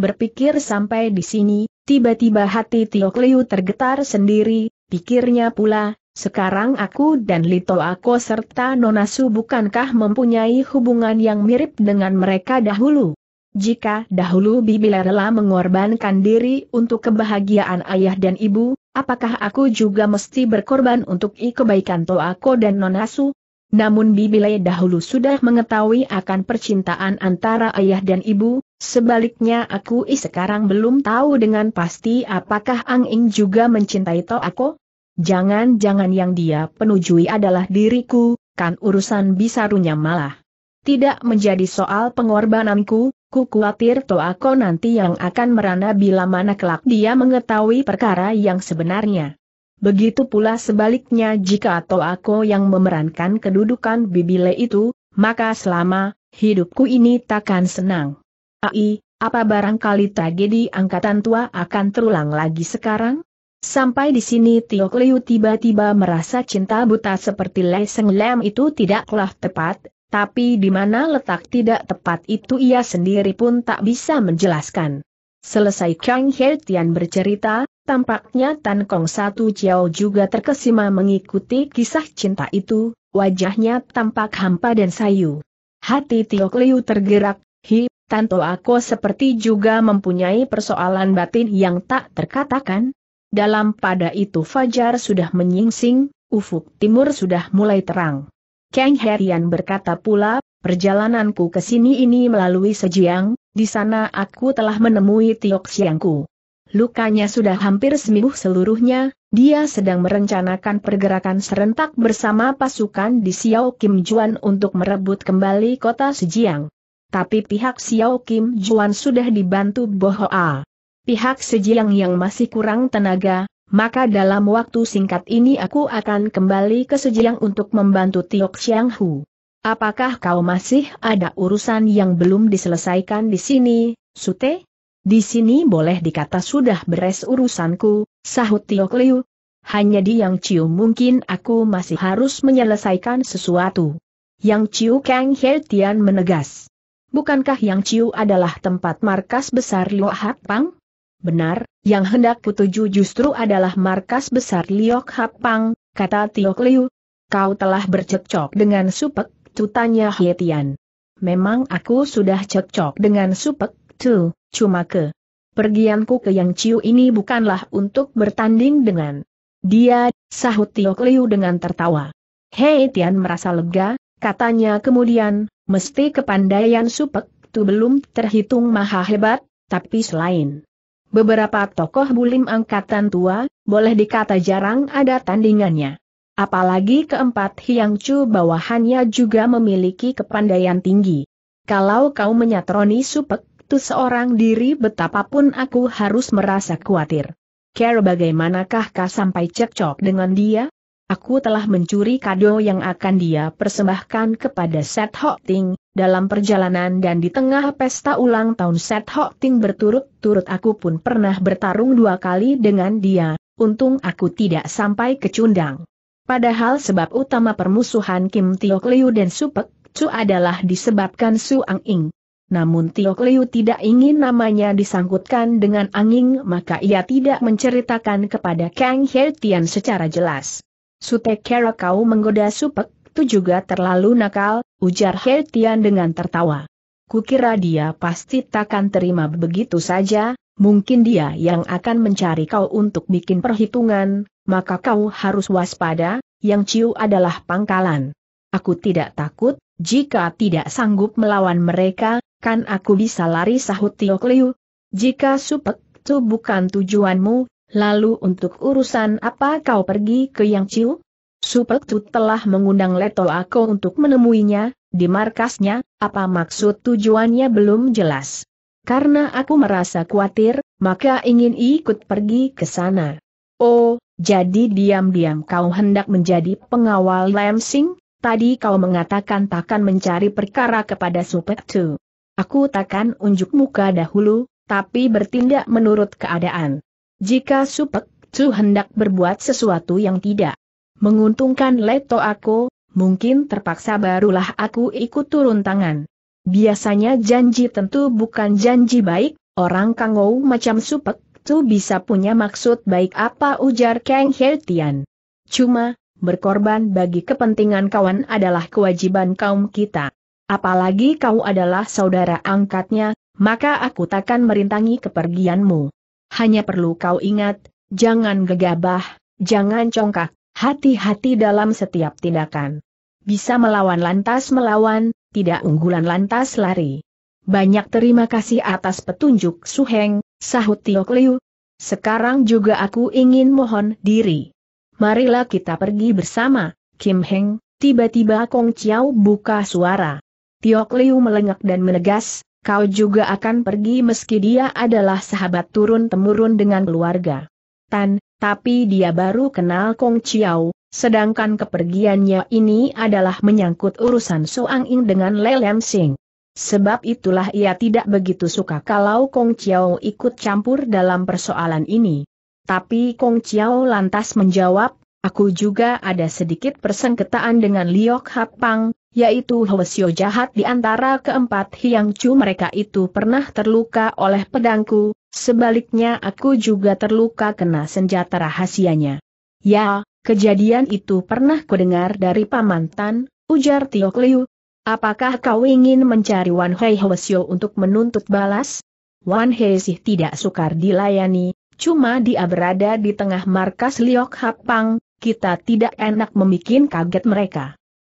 Berpikir sampai di sini, tiba-tiba hati Tio Kliu tergetar sendiri, pikirnya pula, sekarang aku dan Lito Ako serta Nonasu bukankah mempunyai hubungan yang mirip dengan mereka dahulu? Jika dahulu Bibi rela mengorbankan diri untuk kebahagiaan ayah dan ibu, apakah aku juga mesti berkorban untuk i kebaikan Toako dan Nonasu? Namun Bibila dahulu sudah mengetahui akan percintaan antara ayah dan ibu, sebaliknya aku i sekarang belum tahu dengan pasti apakah Ang Ing juga mencintai Toako? Jangan-jangan yang dia penujui adalah diriku, kan urusan bisa runyam malah. Tidak menjadi soal pengorbananku, ku khawatir aku nanti yang akan merana bila mana kelak dia mengetahui perkara yang sebenarnya. Begitu pula sebaliknya jika toh aku yang memerankan kedudukan bibile itu, maka selama hidupku ini takkan senang. Ai, apa barangkali tragedi angkatan tua akan terulang lagi sekarang? Sampai di sini Tio Liu tiba-tiba merasa cinta buta seperti Lei Seng Lem itu tidaklah tepat, tapi di mana letak tidak tepat itu ia sendiri pun tak bisa menjelaskan. Selesai Kang He Tian bercerita, tampaknya Tan Kong Satu Chiao juga terkesima mengikuti kisah cinta itu, wajahnya tampak hampa dan sayu. Hati Tio Liu tergerak, hi, Tanto aku seperti juga mempunyai persoalan batin yang tak terkatakan, dalam pada itu fajar sudah menyingsing, ufuk timur sudah mulai terang. Kang Herian berkata pula, perjalananku ke sini ini melalui Sejiang, di sana aku telah menemui Tiok Siangku. Lukanya sudah hampir sembuh seluruhnya, dia sedang merencanakan pergerakan serentak bersama pasukan di Xiao Kim Juan untuk merebut kembali kota Sejiang. Tapi pihak Xiao Kim Juan sudah dibantu Bohoa pihak Sejiang yang masih kurang tenaga, maka dalam waktu singkat ini aku akan kembali ke Sejiang untuk membantu Tiok Xiang Hu. Apakah kau masih ada urusan yang belum diselesaikan di sini, Sute? Di sini boleh dikata sudah beres urusanku, sahut Tiok Liu. Hanya di Yang Ciu mungkin aku masih harus menyelesaikan sesuatu. Yang Ciu Kang He Tian menegas. Bukankah Yang Ciu adalah tempat markas besar Luo Hat Pang? Benar, yang hendak kutuju justru adalah markas besar Liok Hapang, kata Tiok Liu. Kau telah bercekcok dengan Supek, tutanya Hietian. Memang aku sudah cekcok dengan Supek, tu, cuma ke. Pergianku ke Yang Ciu ini bukanlah untuk bertanding dengan dia, sahut Tiok Liu dengan tertawa. Hei Tian merasa lega, katanya kemudian, mesti kepandaian Supek, tu belum terhitung maha hebat, tapi selain Beberapa tokoh bulim angkatan tua, boleh dikata jarang ada tandingannya. Apalagi keempat Hiang Chu bawahannya juga memiliki kepandaian tinggi. Kalau kau menyatroni Supek, tu seorang diri betapapun aku harus merasa khawatir. Care bagaimanakah kau sampai cekcok dengan dia? Aku telah mencuri kado yang akan dia persembahkan kepada Set Hawking, dalam perjalanan dan di tengah pesta ulang tahun Set Hok Ting berturut-turut aku pun pernah bertarung dua kali dengan dia, untung aku tidak sampai kecundang. Padahal sebab utama permusuhan Kim Tiok Liu dan Supek Chu adalah disebabkan Su Ang Ing. Namun Tio Liu tidak ingin namanya disangkutkan dengan Anging maka ia tidak menceritakan kepada Kang He Tian secara jelas. Sute kera kau menggoda Supek itu juga terlalu nakal, ujar He Tian dengan tertawa. Kukira dia pasti takkan terima begitu saja, mungkin dia yang akan mencari kau untuk bikin perhitungan, maka kau harus waspada, yang Ciu adalah pangkalan. Aku tidak takut, jika tidak sanggup melawan mereka, kan aku bisa lari sahut Tio Kliu. Jika supek itu bukan tujuanmu, lalu untuk urusan apa kau pergi ke Yang Ciu? Supeltu telah mengundang Leto Ako untuk menemuinya, di markasnya, apa maksud tujuannya belum jelas. Karena aku merasa khawatir, maka ingin ikut pergi ke sana. Oh, jadi diam-diam kau hendak menjadi pengawal Lemsing? Tadi kau mengatakan takkan mencari perkara kepada Supeltu. Aku takkan unjuk muka dahulu, tapi bertindak menurut keadaan. Jika Supek Tu hendak berbuat sesuatu yang tidak Menguntungkan Leto aku, mungkin terpaksa barulah aku ikut turun tangan. Biasanya janji tentu bukan janji baik, orang kangou macam supek tuh bisa punya maksud baik apa ujar Kang Hertian. Cuma, berkorban bagi kepentingan kawan adalah kewajiban kaum kita. Apalagi kau adalah saudara angkatnya, maka aku takkan merintangi kepergianmu. Hanya perlu kau ingat, jangan gegabah, jangan congkak, Hati-hati dalam setiap tindakan. Bisa melawan lantas melawan, tidak unggulan lantas lari. Banyak terima kasih atas petunjuk Suheng, sahut Tiok Liu. Sekarang juga aku ingin mohon diri. Marilah kita pergi bersama, Kim Heng, tiba-tiba Kong Chiao buka suara. Tiok Liu melengak dan menegas, kau juga akan pergi meski dia adalah sahabat turun-temurun dengan keluarga. Tan, tapi dia baru kenal Kong Chiao, sedangkan kepergiannya ini adalah menyangkut urusan Suang Ing dengan Lelem Sing. Sebab itulah ia tidak begitu suka kalau Kong Chiao ikut campur dalam persoalan ini. Tapi Kong Chiao lantas menjawab, aku juga ada sedikit persengketaan dengan Liok Hapang, yaitu Hwasyo jahat di antara keempat Hiang Chu mereka itu pernah terluka oleh pedangku, Sebaliknya aku juga terluka kena senjata rahasianya. Ya, kejadian itu pernah kudengar dari Pamantan, ujar Tio Liu. Apakah kau ingin mencari Wan Hei Hwasyo untuk menuntut balas? Wan Hei sih tidak sukar dilayani, cuma dia berada di tengah markas Liok Hapang, kita tidak enak membuat kaget mereka.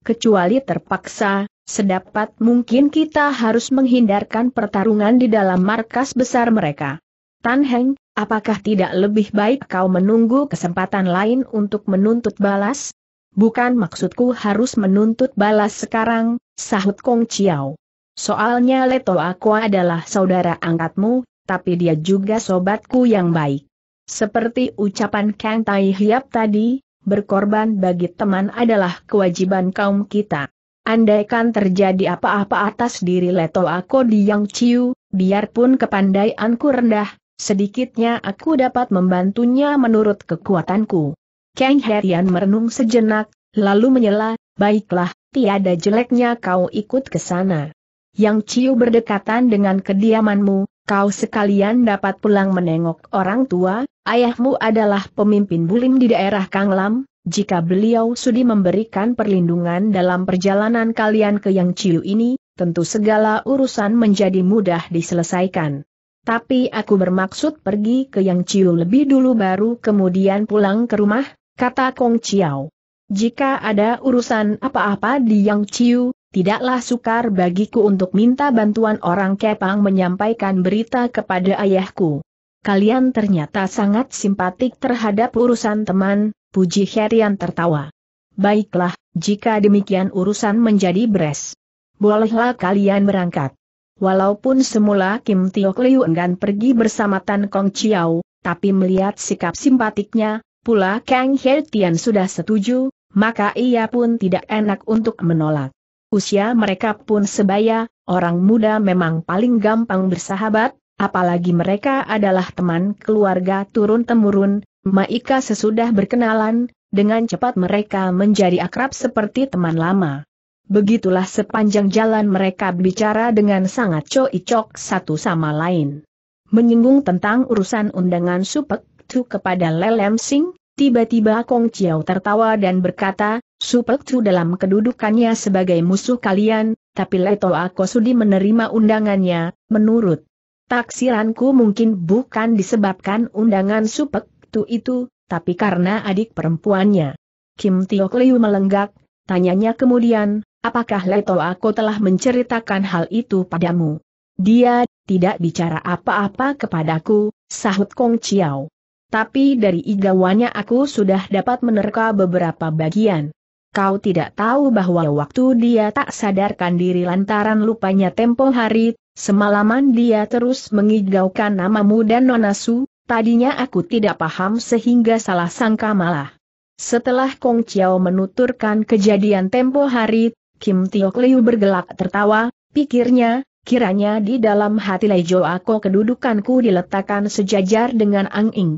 Kecuali terpaksa, sedapat mungkin kita harus menghindarkan pertarungan di dalam markas besar mereka. Tan Heng, apakah tidak lebih baik kau menunggu kesempatan lain untuk menuntut balas? Bukan maksudku harus menuntut balas sekarang, sahut Kong Chiao. Soalnya Leto aku adalah saudara angkatmu, tapi dia juga sobatku yang baik. Seperti ucapan Kang Tai Hiap tadi, berkorban bagi teman adalah kewajiban kaum kita. Andaikan terjadi apa-apa atas diri Leto Ako di Yang Chiu, biarpun kepandaianku rendah, Sedikitnya aku dapat membantunya menurut kekuatanku. Kang Herian merenung sejenak, lalu menyela, baiklah, tiada jeleknya kau ikut ke sana. Yang Ciu berdekatan dengan kediamanmu, kau sekalian dapat pulang menengok orang tua, ayahmu adalah pemimpin bulim di daerah Kanglam, jika beliau sudi memberikan perlindungan dalam perjalanan kalian ke Yang Ciu ini, tentu segala urusan menjadi mudah diselesaikan. Tapi aku bermaksud pergi ke Yang Ciu lebih dulu baru kemudian pulang ke rumah, kata Kong Chiao. Jika ada urusan apa-apa di Yang Ciu, tidaklah sukar bagiku untuk minta bantuan orang Kepang menyampaikan berita kepada ayahku. Kalian ternyata sangat simpatik terhadap urusan teman, puji Herian tertawa. Baiklah, jika demikian urusan menjadi beres. Bolehlah kalian berangkat. Walaupun semula Kim Tiok Liu enggan pergi bersama Tan Kong Chiao, tapi melihat sikap simpatiknya, pula Kang He Tian sudah setuju, maka ia pun tidak enak untuk menolak. Usia mereka pun sebaya, orang muda memang paling gampang bersahabat, apalagi mereka adalah teman keluarga turun-temurun, Maika sesudah berkenalan, dengan cepat mereka menjadi akrab seperti teman lama. Begitulah sepanjang jalan mereka bicara dengan sangat coicok satu sama lain. Menyinggung tentang urusan undangan Supek Tu kepada Lelem Sing, tiba-tiba Kong Chiao tertawa dan berkata, Supek Tu dalam kedudukannya sebagai musuh kalian, tapi Leto Ako Sudi menerima undangannya, menurut taksiranku mungkin bukan disebabkan undangan Supek Tu itu, tapi karena adik perempuannya. Kim Tiok Liu melenggak, tanyanya kemudian, Apakah Leto aku telah menceritakan hal itu padamu? Dia tidak bicara apa-apa kepadaku, sahut Kong Chiao. Tapi dari igawanya aku sudah dapat menerka beberapa bagian. Kau tidak tahu bahwa waktu dia tak sadarkan diri lantaran lupanya tempo hari, semalaman dia terus mengigaukan namamu dan Nonasu, Tadinya aku tidak paham sehingga salah sangka malah. Setelah Kong Chiao menuturkan kejadian tempo hari, Kim Tiok Liu bergelak tertawa, pikirnya, kiranya di dalam hati Jo Ako kedudukanku diletakkan sejajar dengan Ang Ing.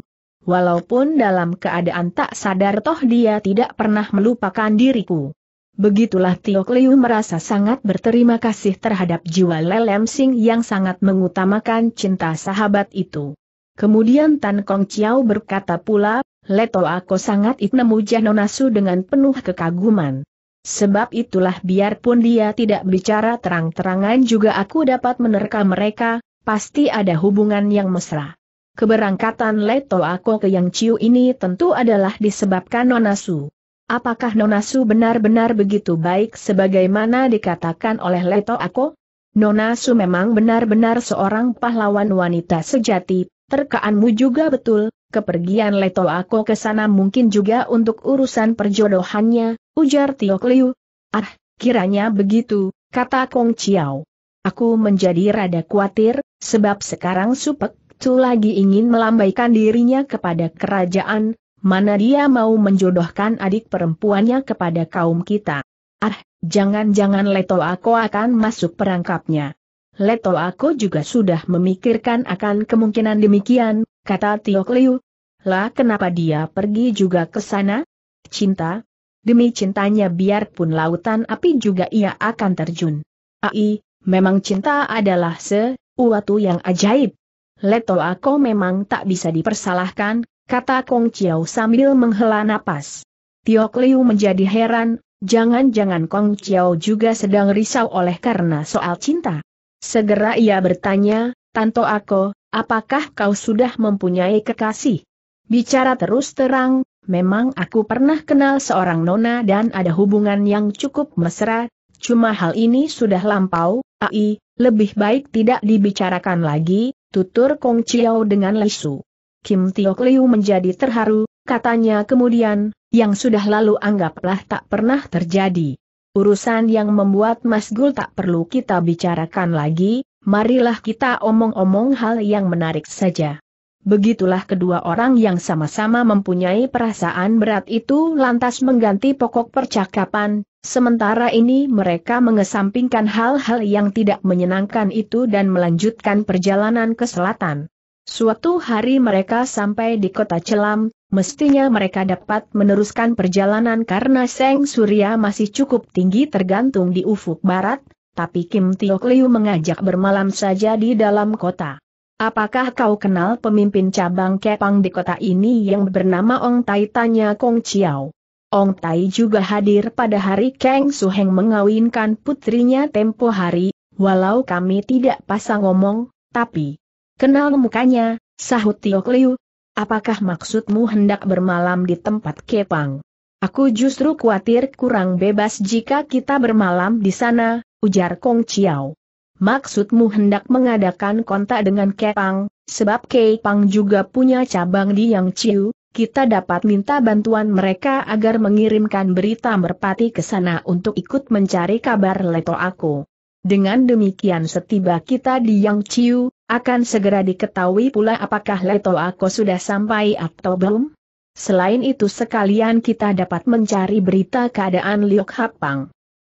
Walaupun dalam keadaan tak sadar toh dia tidak pernah melupakan diriku. Begitulah Tiok Liu merasa sangat berterima kasih terhadap jiwa Lelem Sing yang sangat mengutamakan cinta sahabat itu. Kemudian Tan Kong Chiao berkata pula, Leto aku sangat iknemu Janonasu dengan penuh kekaguman. Sebab itulah biarpun dia tidak bicara terang-terangan juga aku dapat menerka mereka, pasti ada hubungan yang mesra. Keberangkatan Leto Ako ke Yang Ciu ini tentu adalah disebabkan Nonasu. Apakah Nonasu benar-benar begitu baik sebagaimana dikatakan oleh Leto Ako? Nonasu memang benar-benar seorang pahlawan wanita sejati, terkaanmu juga betul, Kepergian Leto Ako ke sana mungkin juga untuk urusan perjodohannya, ujar Tio Liu. Ah, kiranya begitu, kata Kong Chiao. Aku menjadi rada khawatir, sebab sekarang Supek Tu lagi ingin melambaikan dirinya kepada kerajaan, mana dia mau menjodohkan adik perempuannya kepada kaum kita. Ah, jangan-jangan Leto Ako akan masuk perangkapnya. Leto Ako juga sudah memikirkan akan kemungkinan demikian, kata Tio Kliu. Lah kenapa dia pergi juga ke sana? Cinta? Demi cintanya biarpun lautan api juga ia akan terjun. Ai, memang cinta adalah seuatu yang ajaib. Leto aku memang tak bisa dipersalahkan, kata Kong Chiao sambil menghela napas. Tiok Liu menjadi heran, jangan-jangan Kong Chiao juga sedang risau oleh karena soal cinta. Segera ia bertanya, Tanto aku, Apakah kau sudah mempunyai kekasih? Bicara terus terang, memang aku pernah kenal seorang nona dan ada hubungan yang cukup mesra, cuma hal ini sudah lampau, ai, lebih baik tidak dibicarakan lagi, tutur Kong Chiao dengan lesu. Kim Tio Liu menjadi terharu, katanya kemudian, yang sudah lalu anggaplah tak pernah terjadi. Urusan yang membuat Mas Gul tak perlu kita bicarakan lagi, marilah kita omong-omong hal yang menarik saja. Begitulah kedua orang yang sama-sama mempunyai perasaan berat itu lantas mengganti pokok percakapan, sementara ini mereka mengesampingkan hal-hal yang tidak menyenangkan itu dan melanjutkan perjalanan ke selatan. Suatu hari mereka sampai di kota Celam, mestinya mereka dapat meneruskan perjalanan karena Seng Surya masih cukup tinggi tergantung di ufuk barat, tapi Kim Tio Liu mengajak bermalam saja di dalam kota. Apakah kau kenal pemimpin cabang Kepang di kota ini yang bernama Ong Tai tanya Kong Chiao. Ong Tai juga hadir pada hari Kang Suheng mengawinkan putrinya tempo hari, walau kami tidak pasang ngomong, tapi kenal mukanya, sahut Tio Liu. Apakah maksudmu hendak bermalam di tempat Kepang? Aku justru khawatir kurang bebas jika kita bermalam di sana, ujar Kong Chiao. Maksudmu hendak mengadakan kontak dengan Kepang, sebab Kepang juga punya cabang di Yang Chiu, kita dapat minta bantuan mereka agar mengirimkan berita merpati ke sana untuk ikut mencari kabar Leto aku. Dengan demikian setiba kita di Yang Chiu, akan segera diketahui pula apakah Leto aku sudah sampai atau belum. Selain itu sekalian kita dapat mencari berita keadaan Liok Hapang.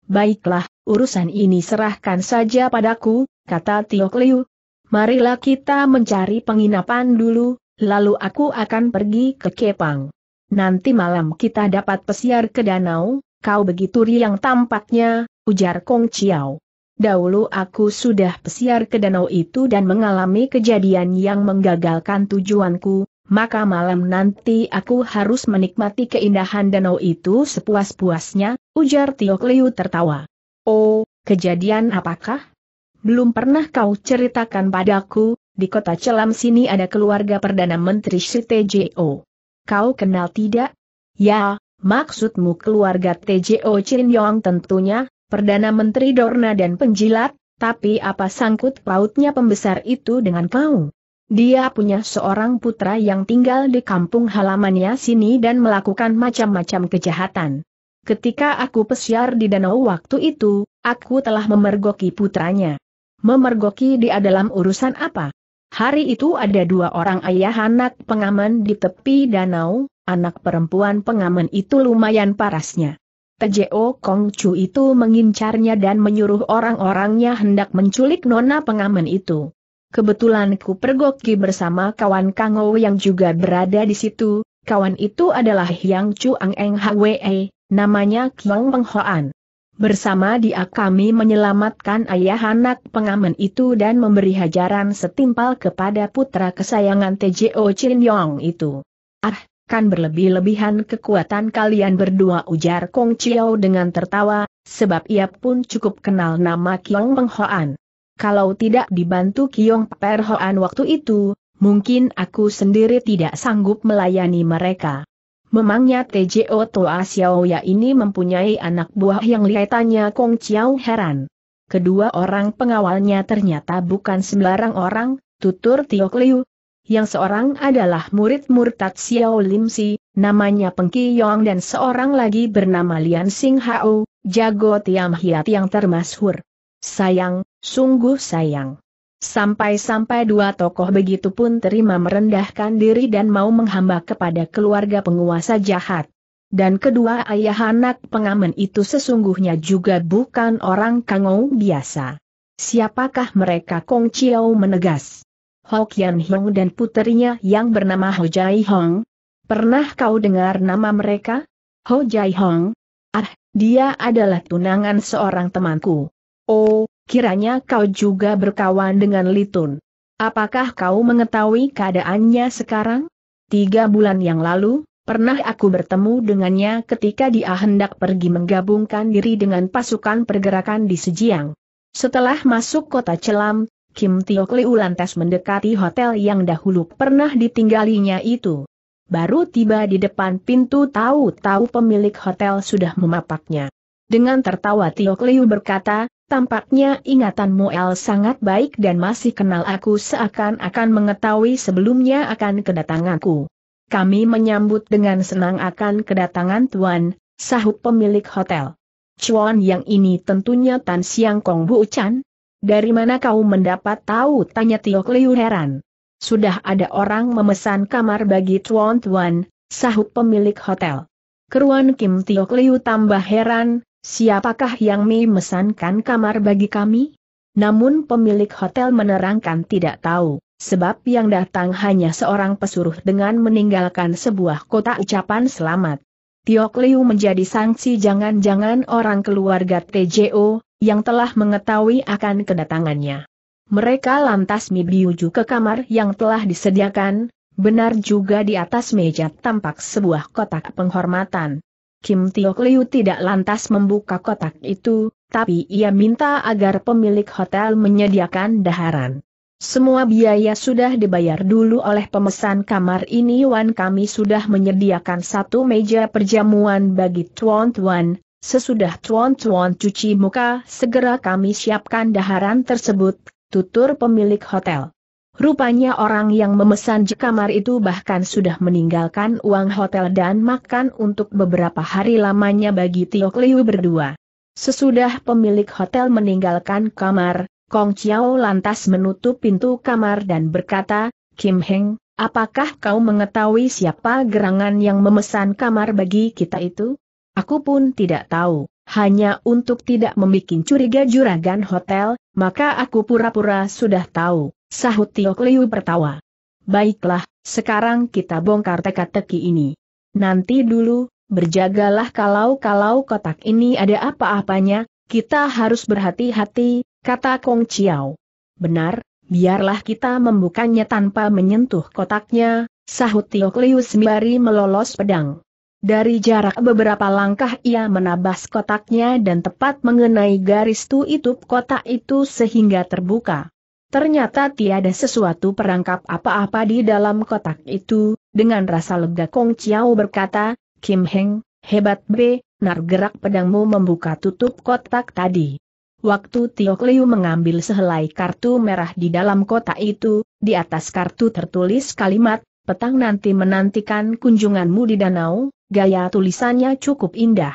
Baiklah, urusan ini serahkan saja padaku, kata Tiok Liu. Marilah kita mencari penginapan dulu, lalu aku akan pergi ke Kepang. Nanti malam kita dapat pesiar ke danau, kau begitu riang tampaknya, ujar Kong Chiao. Dahulu aku sudah pesiar ke danau itu dan mengalami kejadian yang menggagalkan tujuanku, maka malam nanti aku harus menikmati keindahan danau itu sepuas-puasnya, ujar Tiok Liu tertawa. Oh, kejadian apakah? Belum pernah kau ceritakan padaku, di kota Celam sini ada keluarga Perdana Menteri TJO. Kau kenal tidak? Ya, maksudmu keluarga TJO Chin Yong tentunya, Perdana Menteri Dorna dan penjilat, tapi apa sangkut pautnya pembesar itu dengan kau? Dia punya seorang putra yang tinggal di kampung halamannya sini dan melakukan macam-macam kejahatan. Ketika aku pesiar di danau waktu itu, aku telah memergoki putranya. Memergoki dia dalam urusan apa? Hari itu ada dua orang ayah anak pengaman di tepi danau, anak perempuan pengaman itu lumayan parasnya. Tejo Kong Chu itu mengincarnya dan menyuruh orang-orangnya hendak menculik nona pengaman itu. Kebetulan ku pergoki bersama kawan Kangou yang juga berada di situ, kawan itu adalah Yang Chu Ang Eng Hwe, Namanya Kiong Penghoan. Hoan. Bersama dia kami menyelamatkan ayah anak pengamen itu dan memberi hajaran setimpal kepada putra kesayangan TJO Chin Yong itu. Ah, kan berlebih-lebihan kekuatan kalian berdua ujar Kong Chiao dengan tertawa, sebab ia pun cukup kenal nama Kiong Penghoan. Hoan. Kalau tidak dibantu Kiong Per Hoan waktu itu, mungkin aku sendiri tidak sanggup melayani mereka. Memangnya TJO Toa Xiaoya ini mempunyai anak buah yang lihat Kong Chiao heran. Kedua orang pengawalnya ternyata bukan sembarang orang, tutur Tio Liu. Yang seorang adalah murid murtad Xiao Lim Si, namanya Peng Yong dan seorang lagi bernama Lian Sing Hao, jago Tiam Hiat yang termasyhur. Sayang, sungguh sayang. Sampai-sampai dua tokoh begitu pun terima merendahkan diri dan mau menghamba kepada keluarga penguasa jahat. Dan kedua ayah anak pengamen itu sesungguhnya juga bukan orang kangau biasa. Siapakah mereka Kong Chiao menegas? Ho Hong dan putrinya yang bernama Ho Jai Hong. Pernah kau dengar nama mereka? Ho Jai Hong? Ah, dia adalah tunangan seorang temanku. Oh, Kiranya kau juga berkawan dengan Litun. Apakah kau mengetahui keadaannya sekarang? Tiga bulan yang lalu, pernah aku bertemu dengannya ketika dia hendak pergi menggabungkan diri dengan pasukan pergerakan di Sejiang. Setelah masuk kota Celam, Kim Tiok Liu lantas mendekati hotel yang dahulu pernah ditinggalinya itu. Baru tiba di depan pintu tahu-tahu pemilik hotel sudah memapaknya. Dengan tertawa Tiok Liu berkata, tampaknya ingatanmu El sangat baik dan masih kenal aku seakan-akan mengetahui sebelumnya akan kedatanganku. Kami menyambut dengan senang akan kedatangan Tuan, sahut pemilik hotel. Chuan yang ini tentunya Tan Siang Kong Bu Chan? Dari mana kau mendapat tahu? Tanya Tio Liu heran. Sudah ada orang memesan kamar bagi Chuan Tuan, sahut pemilik hotel. Keruan Kim Tio Liu tambah heran, Siapakah yang memesankan kamar bagi kami? Namun pemilik hotel menerangkan tidak tahu, sebab yang datang hanya seorang pesuruh dengan meninggalkan sebuah kota ucapan selamat. Tiok Liu menjadi sanksi jangan-jangan orang keluarga TJO, yang telah mengetahui akan kedatangannya. Mereka lantas mibiuju ke kamar yang telah disediakan, benar juga di atas meja tampak sebuah kotak penghormatan. Kim Tiok Liu tidak lantas membuka kotak itu, tapi ia minta agar pemilik hotel menyediakan daharan. Semua biaya sudah dibayar dulu oleh pemesan kamar ini Wan kami sudah menyediakan satu meja perjamuan bagi tuan-tuan, sesudah tuan-tuan cuci muka segera kami siapkan daharan tersebut, tutur pemilik hotel. Rupanya orang yang memesan kamar itu bahkan sudah meninggalkan uang hotel dan makan untuk beberapa hari lamanya bagi Tio Kliu berdua. Sesudah pemilik hotel meninggalkan kamar, Kong Chiao lantas menutup pintu kamar dan berkata, Kim Heng, apakah kau mengetahui siapa gerangan yang memesan kamar bagi kita itu? Aku pun tidak tahu, hanya untuk tidak membuat curiga juragan hotel, maka aku pura-pura sudah tahu. Sahut Tio Kliu tertawa. Baiklah, sekarang kita bongkar teka-teki ini. Nanti dulu, berjagalah kalau-kalau kotak ini ada apa-apanya, kita harus berhati-hati, kata Kong Chiao. Benar, biarlah kita membukanya tanpa menyentuh kotaknya, sahut Tio Kliu sembari melolos pedang. Dari jarak beberapa langkah ia menabas kotaknya dan tepat mengenai garis tu itu kotak itu sehingga terbuka. Ternyata tiada sesuatu perangkap apa-apa di dalam kotak itu, dengan rasa lega Kong Chiao berkata, Kim Heng, hebat B, nar gerak pedangmu membuka tutup kotak tadi. Waktu Tio Liu mengambil sehelai kartu merah di dalam kotak itu, di atas kartu tertulis kalimat, petang nanti menantikan kunjunganmu di danau, gaya tulisannya cukup indah.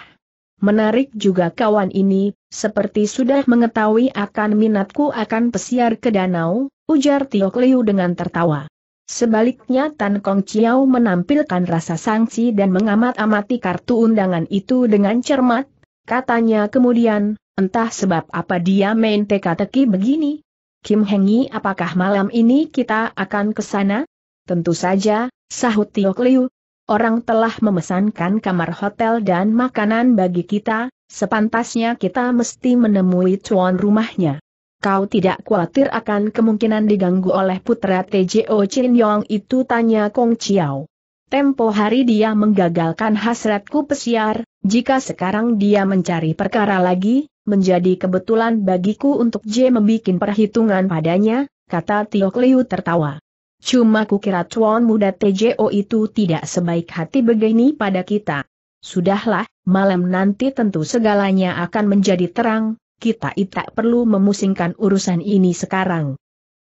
Menarik juga kawan ini, seperti sudah mengetahui akan minatku akan pesiar ke danau, ujar Tio Liu dengan tertawa. Sebaliknya Tan Kong Chiao menampilkan rasa sangsi dan mengamat-amati kartu undangan itu dengan cermat, katanya kemudian, entah sebab apa dia main teka-teki begini. Kim Hengi apakah malam ini kita akan ke sana? Tentu saja, sahut Tio Liu, orang telah memesankan kamar hotel dan makanan bagi kita, sepantasnya kita mesti menemui tuan rumahnya. Kau tidak khawatir akan kemungkinan diganggu oleh putra TJO Chin Yong itu tanya Kong Chiao. Tempo hari dia menggagalkan hasratku pesiar, jika sekarang dia mencari perkara lagi, menjadi kebetulan bagiku untuk J membuat perhitungan padanya, kata Tio Liu tertawa. Cuma kukira tuan muda TJO itu tidak sebaik hati begini pada kita. Sudahlah, malam nanti tentu segalanya akan menjadi terang, kita tak perlu memusingkan urusan ini sekarang.